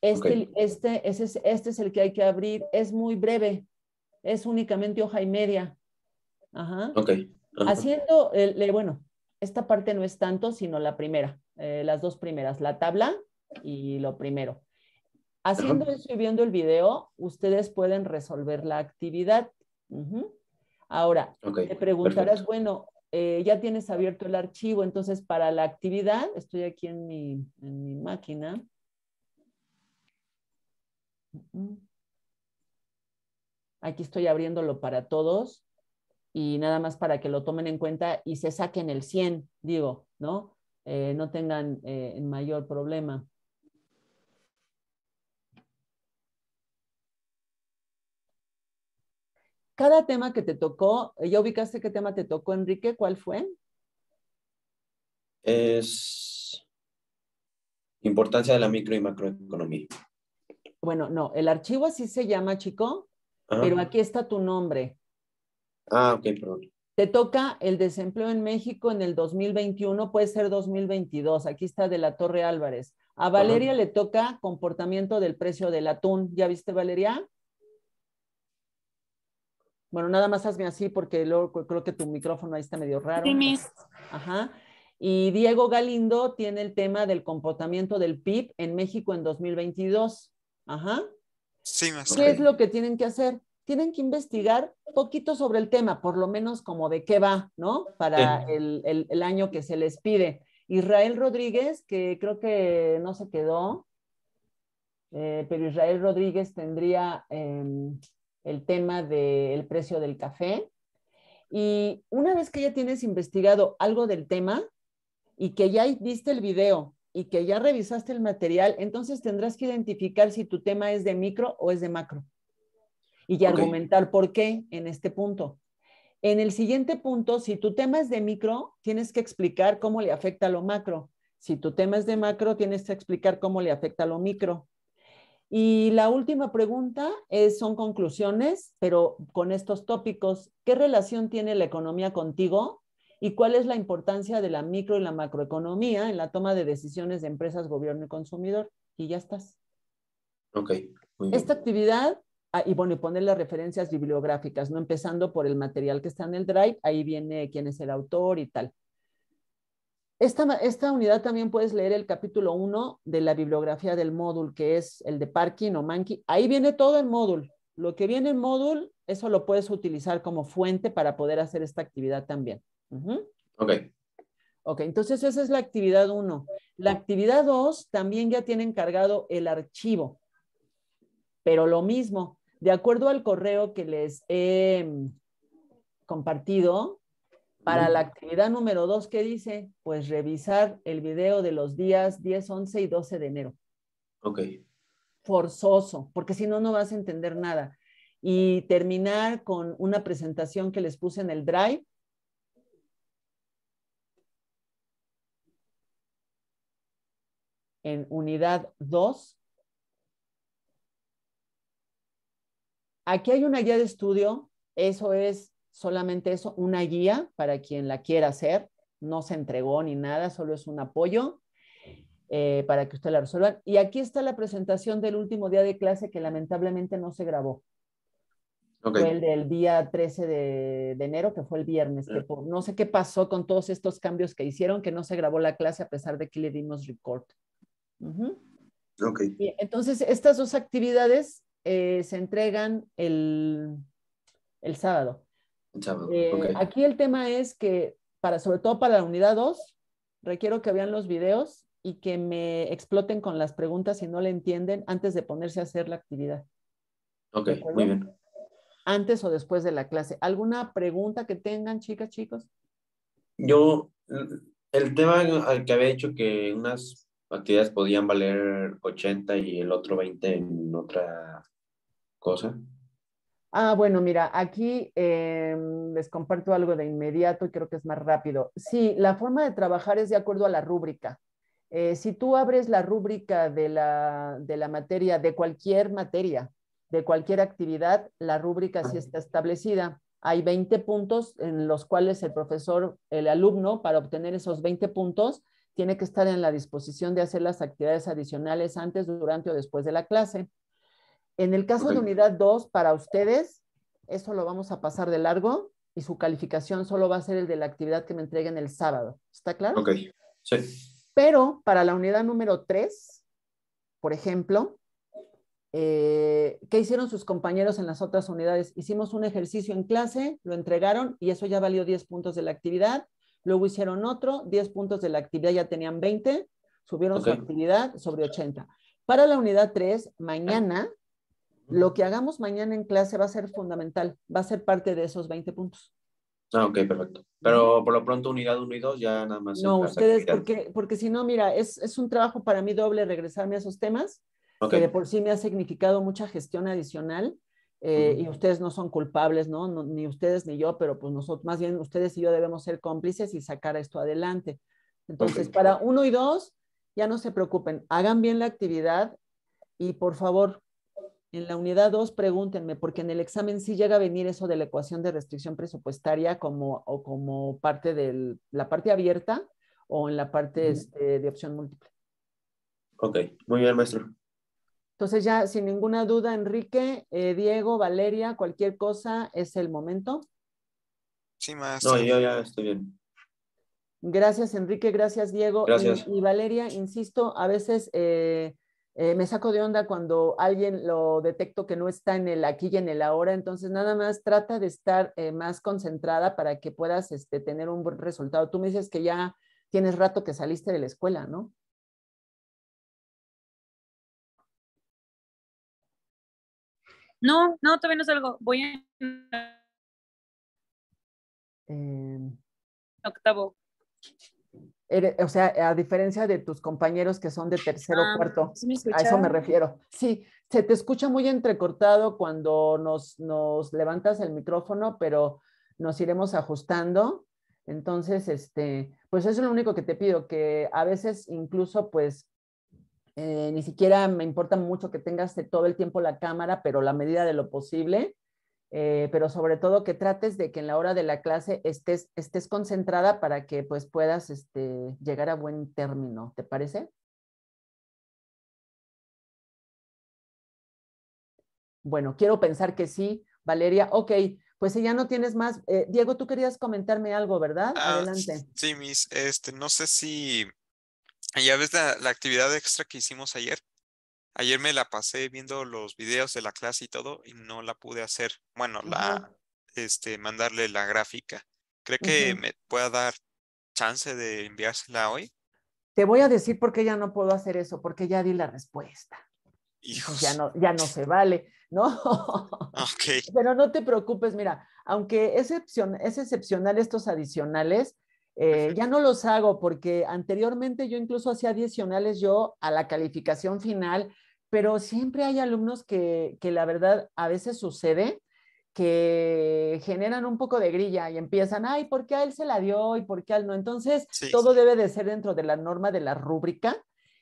Este, este, este es el que hay que abrir. Es muy breve, es únicamente hoja y media. Ajá. Ok. Haciendo, el, bueno, esta parte no es tanto, sino la primera, eh, las dos primeras, la tabla y lo primero. Haciendo esto y viendo el video, ustedes pueden resolver la actividad. Ahora, te preguntarás, bueno, eh, ya tienes abierto el archivo, entonces para la actividad, estoy aquí en mi, máquina. Aquí estoy abriéndolo para todos y nada más para que lo tomen en cuenta y se saquen el 100, digo, ¿no? Eh, no tengan eh, mayor problema. Cada tema que te tocó, ¿ya ubicaste qué tema te tocó, Enrique? ¿Cuál fue?
Es importancia de la micro y macroeconomía.
Bueno, no, el archivo así se llama, chico, pero aquí está tu nombre.
Ah, ok, perdón.
Te toca el desempleo en México en el 2021, puede ser 2022. Aquí está de la Torre Álvarez. A Valeria le toca comportamiento del precio del atún. ¿Ya viste, Valeria? Bueno, nada más hazme así porque luego creo que tu micrófono ahí está medio raro. Ajá. Y Diego Galindo tiene el tema del comportamiento del PIB en México en 2022. Ajá.
Sí, más. ¿Qué es lo
que tienen que hacer? tienen que investigar un poquito sobre el tema, por lo menos como de qué va, ¿no? Para el, año que se les pide. Israel Rodríguez, que creo que no se quedó, eh, pero Israel Rodríguez tendría em, el tema del precio del café. Y una vez que ya tienes investigado algo del tema y que ya viste el video y que ya revisaste el material, entonces tendrás que identificar si tu tema es de micro o es de macro
y argumentar
por qué en este punto. En el siguiente punto, si tu tema es de micro, tienes que explicar cómo le afecta a lo macro. Si tu tema es de macro, tienes que explicar cómo le afecta a lo micro. Y la última pregunta es, son conclusiones, pero con estos tópicos, ¿qué relación tiene la economía contigo? ¿Y cuál es la importancia de la micro y la macroeconomía en la toma de decisiones de empresas, gobierno y consumidor? Y ya estás. Ok. Esta actividad Ah, y bueno, y poner las referencias bibliográficas, ¿no? Empezando por el material que está en el drive, ahí viene quién es el autor y tal. Esta, unidad también puedes leer el capítulo 1 de la bibliografía del módulo, que es el de Parkin o Mankey. Ahí viene todo el módulo. Lo que viene en módulo, eso lo puedes utilizar como fuente para poder hacer esta actividad también. Ok. Ok, entonces esa es la actividad 1. La actividad 2 también ya tiene encargado el archivo. Pero lo mismo, de acuerdo al correo que les he mm, compartido, para la actividad número dos, ¿qué dice? Pues revisar el video de los días 10, 11 y 12 de enero. Ok. Forzoso, porque si no, no vas a entender nada. Y terminar con una presentación que les puse en el Drive. En unidad 2, Aquí hay una guía de estudio, eso es solamente eso, una guía para quien la quiera hacer, no se entregó ni nada, solo es un apoyo eh, para que usted la resuelva. Y aquí está la presentación del último día de clase que lamentablemente no se grabó. Fue el del día 13 de, enero, que fue el viernes, que eh. no sé qué pasó con todos estos cambios que hicieron, que no se grabó la clase a pesar de que le dimos record. entonces, estas dos actividades eh, se entregan el, sábado.
Eh, aquí
el tema es que, para, sobre todo para la unidad 2, requiero que vean los videos y que me exploten con las preguntas si no le entienden antes de ponerse a hacer la actividad.
Ok, muy bien.
Antes o después de la clase. ¿Alguna pregunta que tengan, chicas, chicos?
Yo, el tema al que había dicho que unas actividades podían valer 80 y el otro 20 en otra cosa?
Ah, bueno, mira, aquí em, les comparto algo de inmediato y creo que es más rápido. Sí, la forma de trabajar es de acuerdo a la rúbrica. Eh, si tú abres la rúbrica de la, de la materia, de cualquier materia, de cualquier actividad, la rúbrica sí está establecida. Hay 20 puntos en los cuales el profesor, el alumno, para obtener esos 20 puntos, tiene que estar en la disposición de hacer las actividades adicionales antes, durante o después de la clase. En el caso de unidad 2, para ustedes, eso lo vamos a pasar de largo y su calificación solo va a ser el de la actividad que me entreguen el sábado. ¿Está claro? Ok, sí. Pero para la unidad número 3, por ejemplo, eh, ¿qué hicieron sus compañeros en las otras unidades? Hicimos un ejercicio en clase, lo entregaron y eso ya valió 10 puntos de la actividad. Luego hicieron otro, 10 puntos de la actividad ya tenían 20, subieron su actividad sobre 80. Para la unidad 3, ah. mañana lo que hagamos mañana en clase va a ser fundamental, va a ser parte de esos 20 puntos.
Ah, ok, perfecto. Pero por lo pronto unidad 1 y 2 ya nada más. No, ustedes,
porque, si no, mira, es, un trabajo para mí doble regresarme a esos temas, que de por sí me ha significado mucha gestión adicional. Eh, y ustedes no son culpables, ¿no? Ni ustedes ni yo, pero pues nosotros, más bien ustedes y yo debemos ser cómplices y sacar esto adelante. Entonces, para uno y 2, ya no se preocupen, hagan bien la actividad y por favor, en la unidad 2, pregúntenme, porque en el examen sí llega a venir eso de la ecuación de restricción presupuestaria como, o como parte de la parte abierta o en la parte
este, de opción múltiple. Ok, muy bien, maestro.
Entonces ya, sin ninguna duda, Enrique, eh, Diego, Valeria, cualquier cosa, es el momento.
Sí, maestro. No, yo ya estoy bien.
Gracias, Enrique, gracias, Diego. Gracias. Y, Valeria, insisto, a veces... Eh, eh, me saco de onda cuando alguien lo detecto que no está en el aquí y en el ahora, entonces nada más trata de estar eh, más concentrada para que puedas este, tener un buen resultado. Tú me dices que
ya tienes rato que saliste de la escuela, ¿no? No, no, todavía no salgo. Voy a... Em. octavo
o sea, a diferencia de tus compañeros que son de tercero o ah, cuarto, a eso me refiero. Sí, se te escucha muy entrecortado cuando nos, nos levantas el micrófono, pero nos iremos ajustando. Entonces, este, pues eso es lo único que te pido, que a veces incluso pues eh, ni siquiera me importa mucho que tengas todo el tiempo la cámara, pero la medida de lo posible, eh, pero sobre todo que trates de que en la hora de la clase estés, estés concentrada para que pues
puedas este, llegar a buen término, ¿te parece? Bueno, quiero pensar que sí, Valeria.
Ok, pues ya no tienes más, eh, Diego, tú querías comentarme algo, ¿verdad? Ah, Adelante.
Sí, Miss, este, no sé si ya ves la, la actividad extra que hicimos ayer. Ayer me la pasé viendo los videos de la clase y todo y no la pude hacer. Bueno, la, este, mandarle la gráfica. ¿Cree que me pueda dar chance de enviársela hoy?
Te voy a decir por qué ya no puedo hacer eso, porque ya di la respuesta. Pues, ya no, ya no se vale, ¿no? Okay. Pero no te preocupes, mira, aunque es, es excepcional estos adicionales, eh, ya no los hago porque anteriormente yo incluso hacía adicionales yo a la calificación final pero siempre hay alumnos que, la verdad a veces sucede que generan un poco de grilla y empiezan, ay, ¿por qué a él se la dio y por qué a él no? Entonces, todo debe de ser dentro de la norma de la rúbrica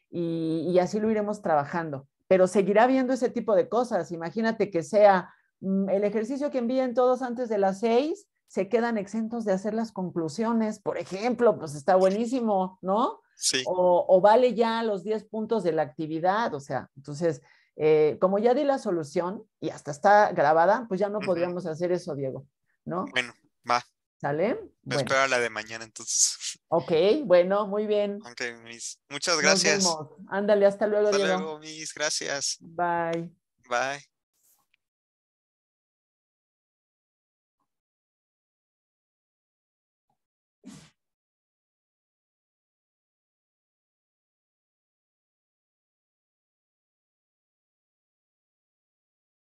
y, así lo iremos trabajando. Pero seguirá viendo ese tipo de cosas. Imagínate que sea mm, el ejercicio que envíen todos antes de las seis, se quedan exentos de hacer las conclusiones, por ejemplo, pues está buenísimo, ¿no? o, vale ya los 10 puntos de la actividad, o sea, entonces, eh, como ya di la solución y hasta está grabada, pues ya no podríamos hacer eso, Diego, ¿no? Bueno, va. ¿Sale?
Me espero a la de mañana entonces. Ok,
bueno, muy bien. Okay, muchas gracias. Ándale, hasta luego, Diego. Hasta luego,
mis,
gracias. Bye. Bye.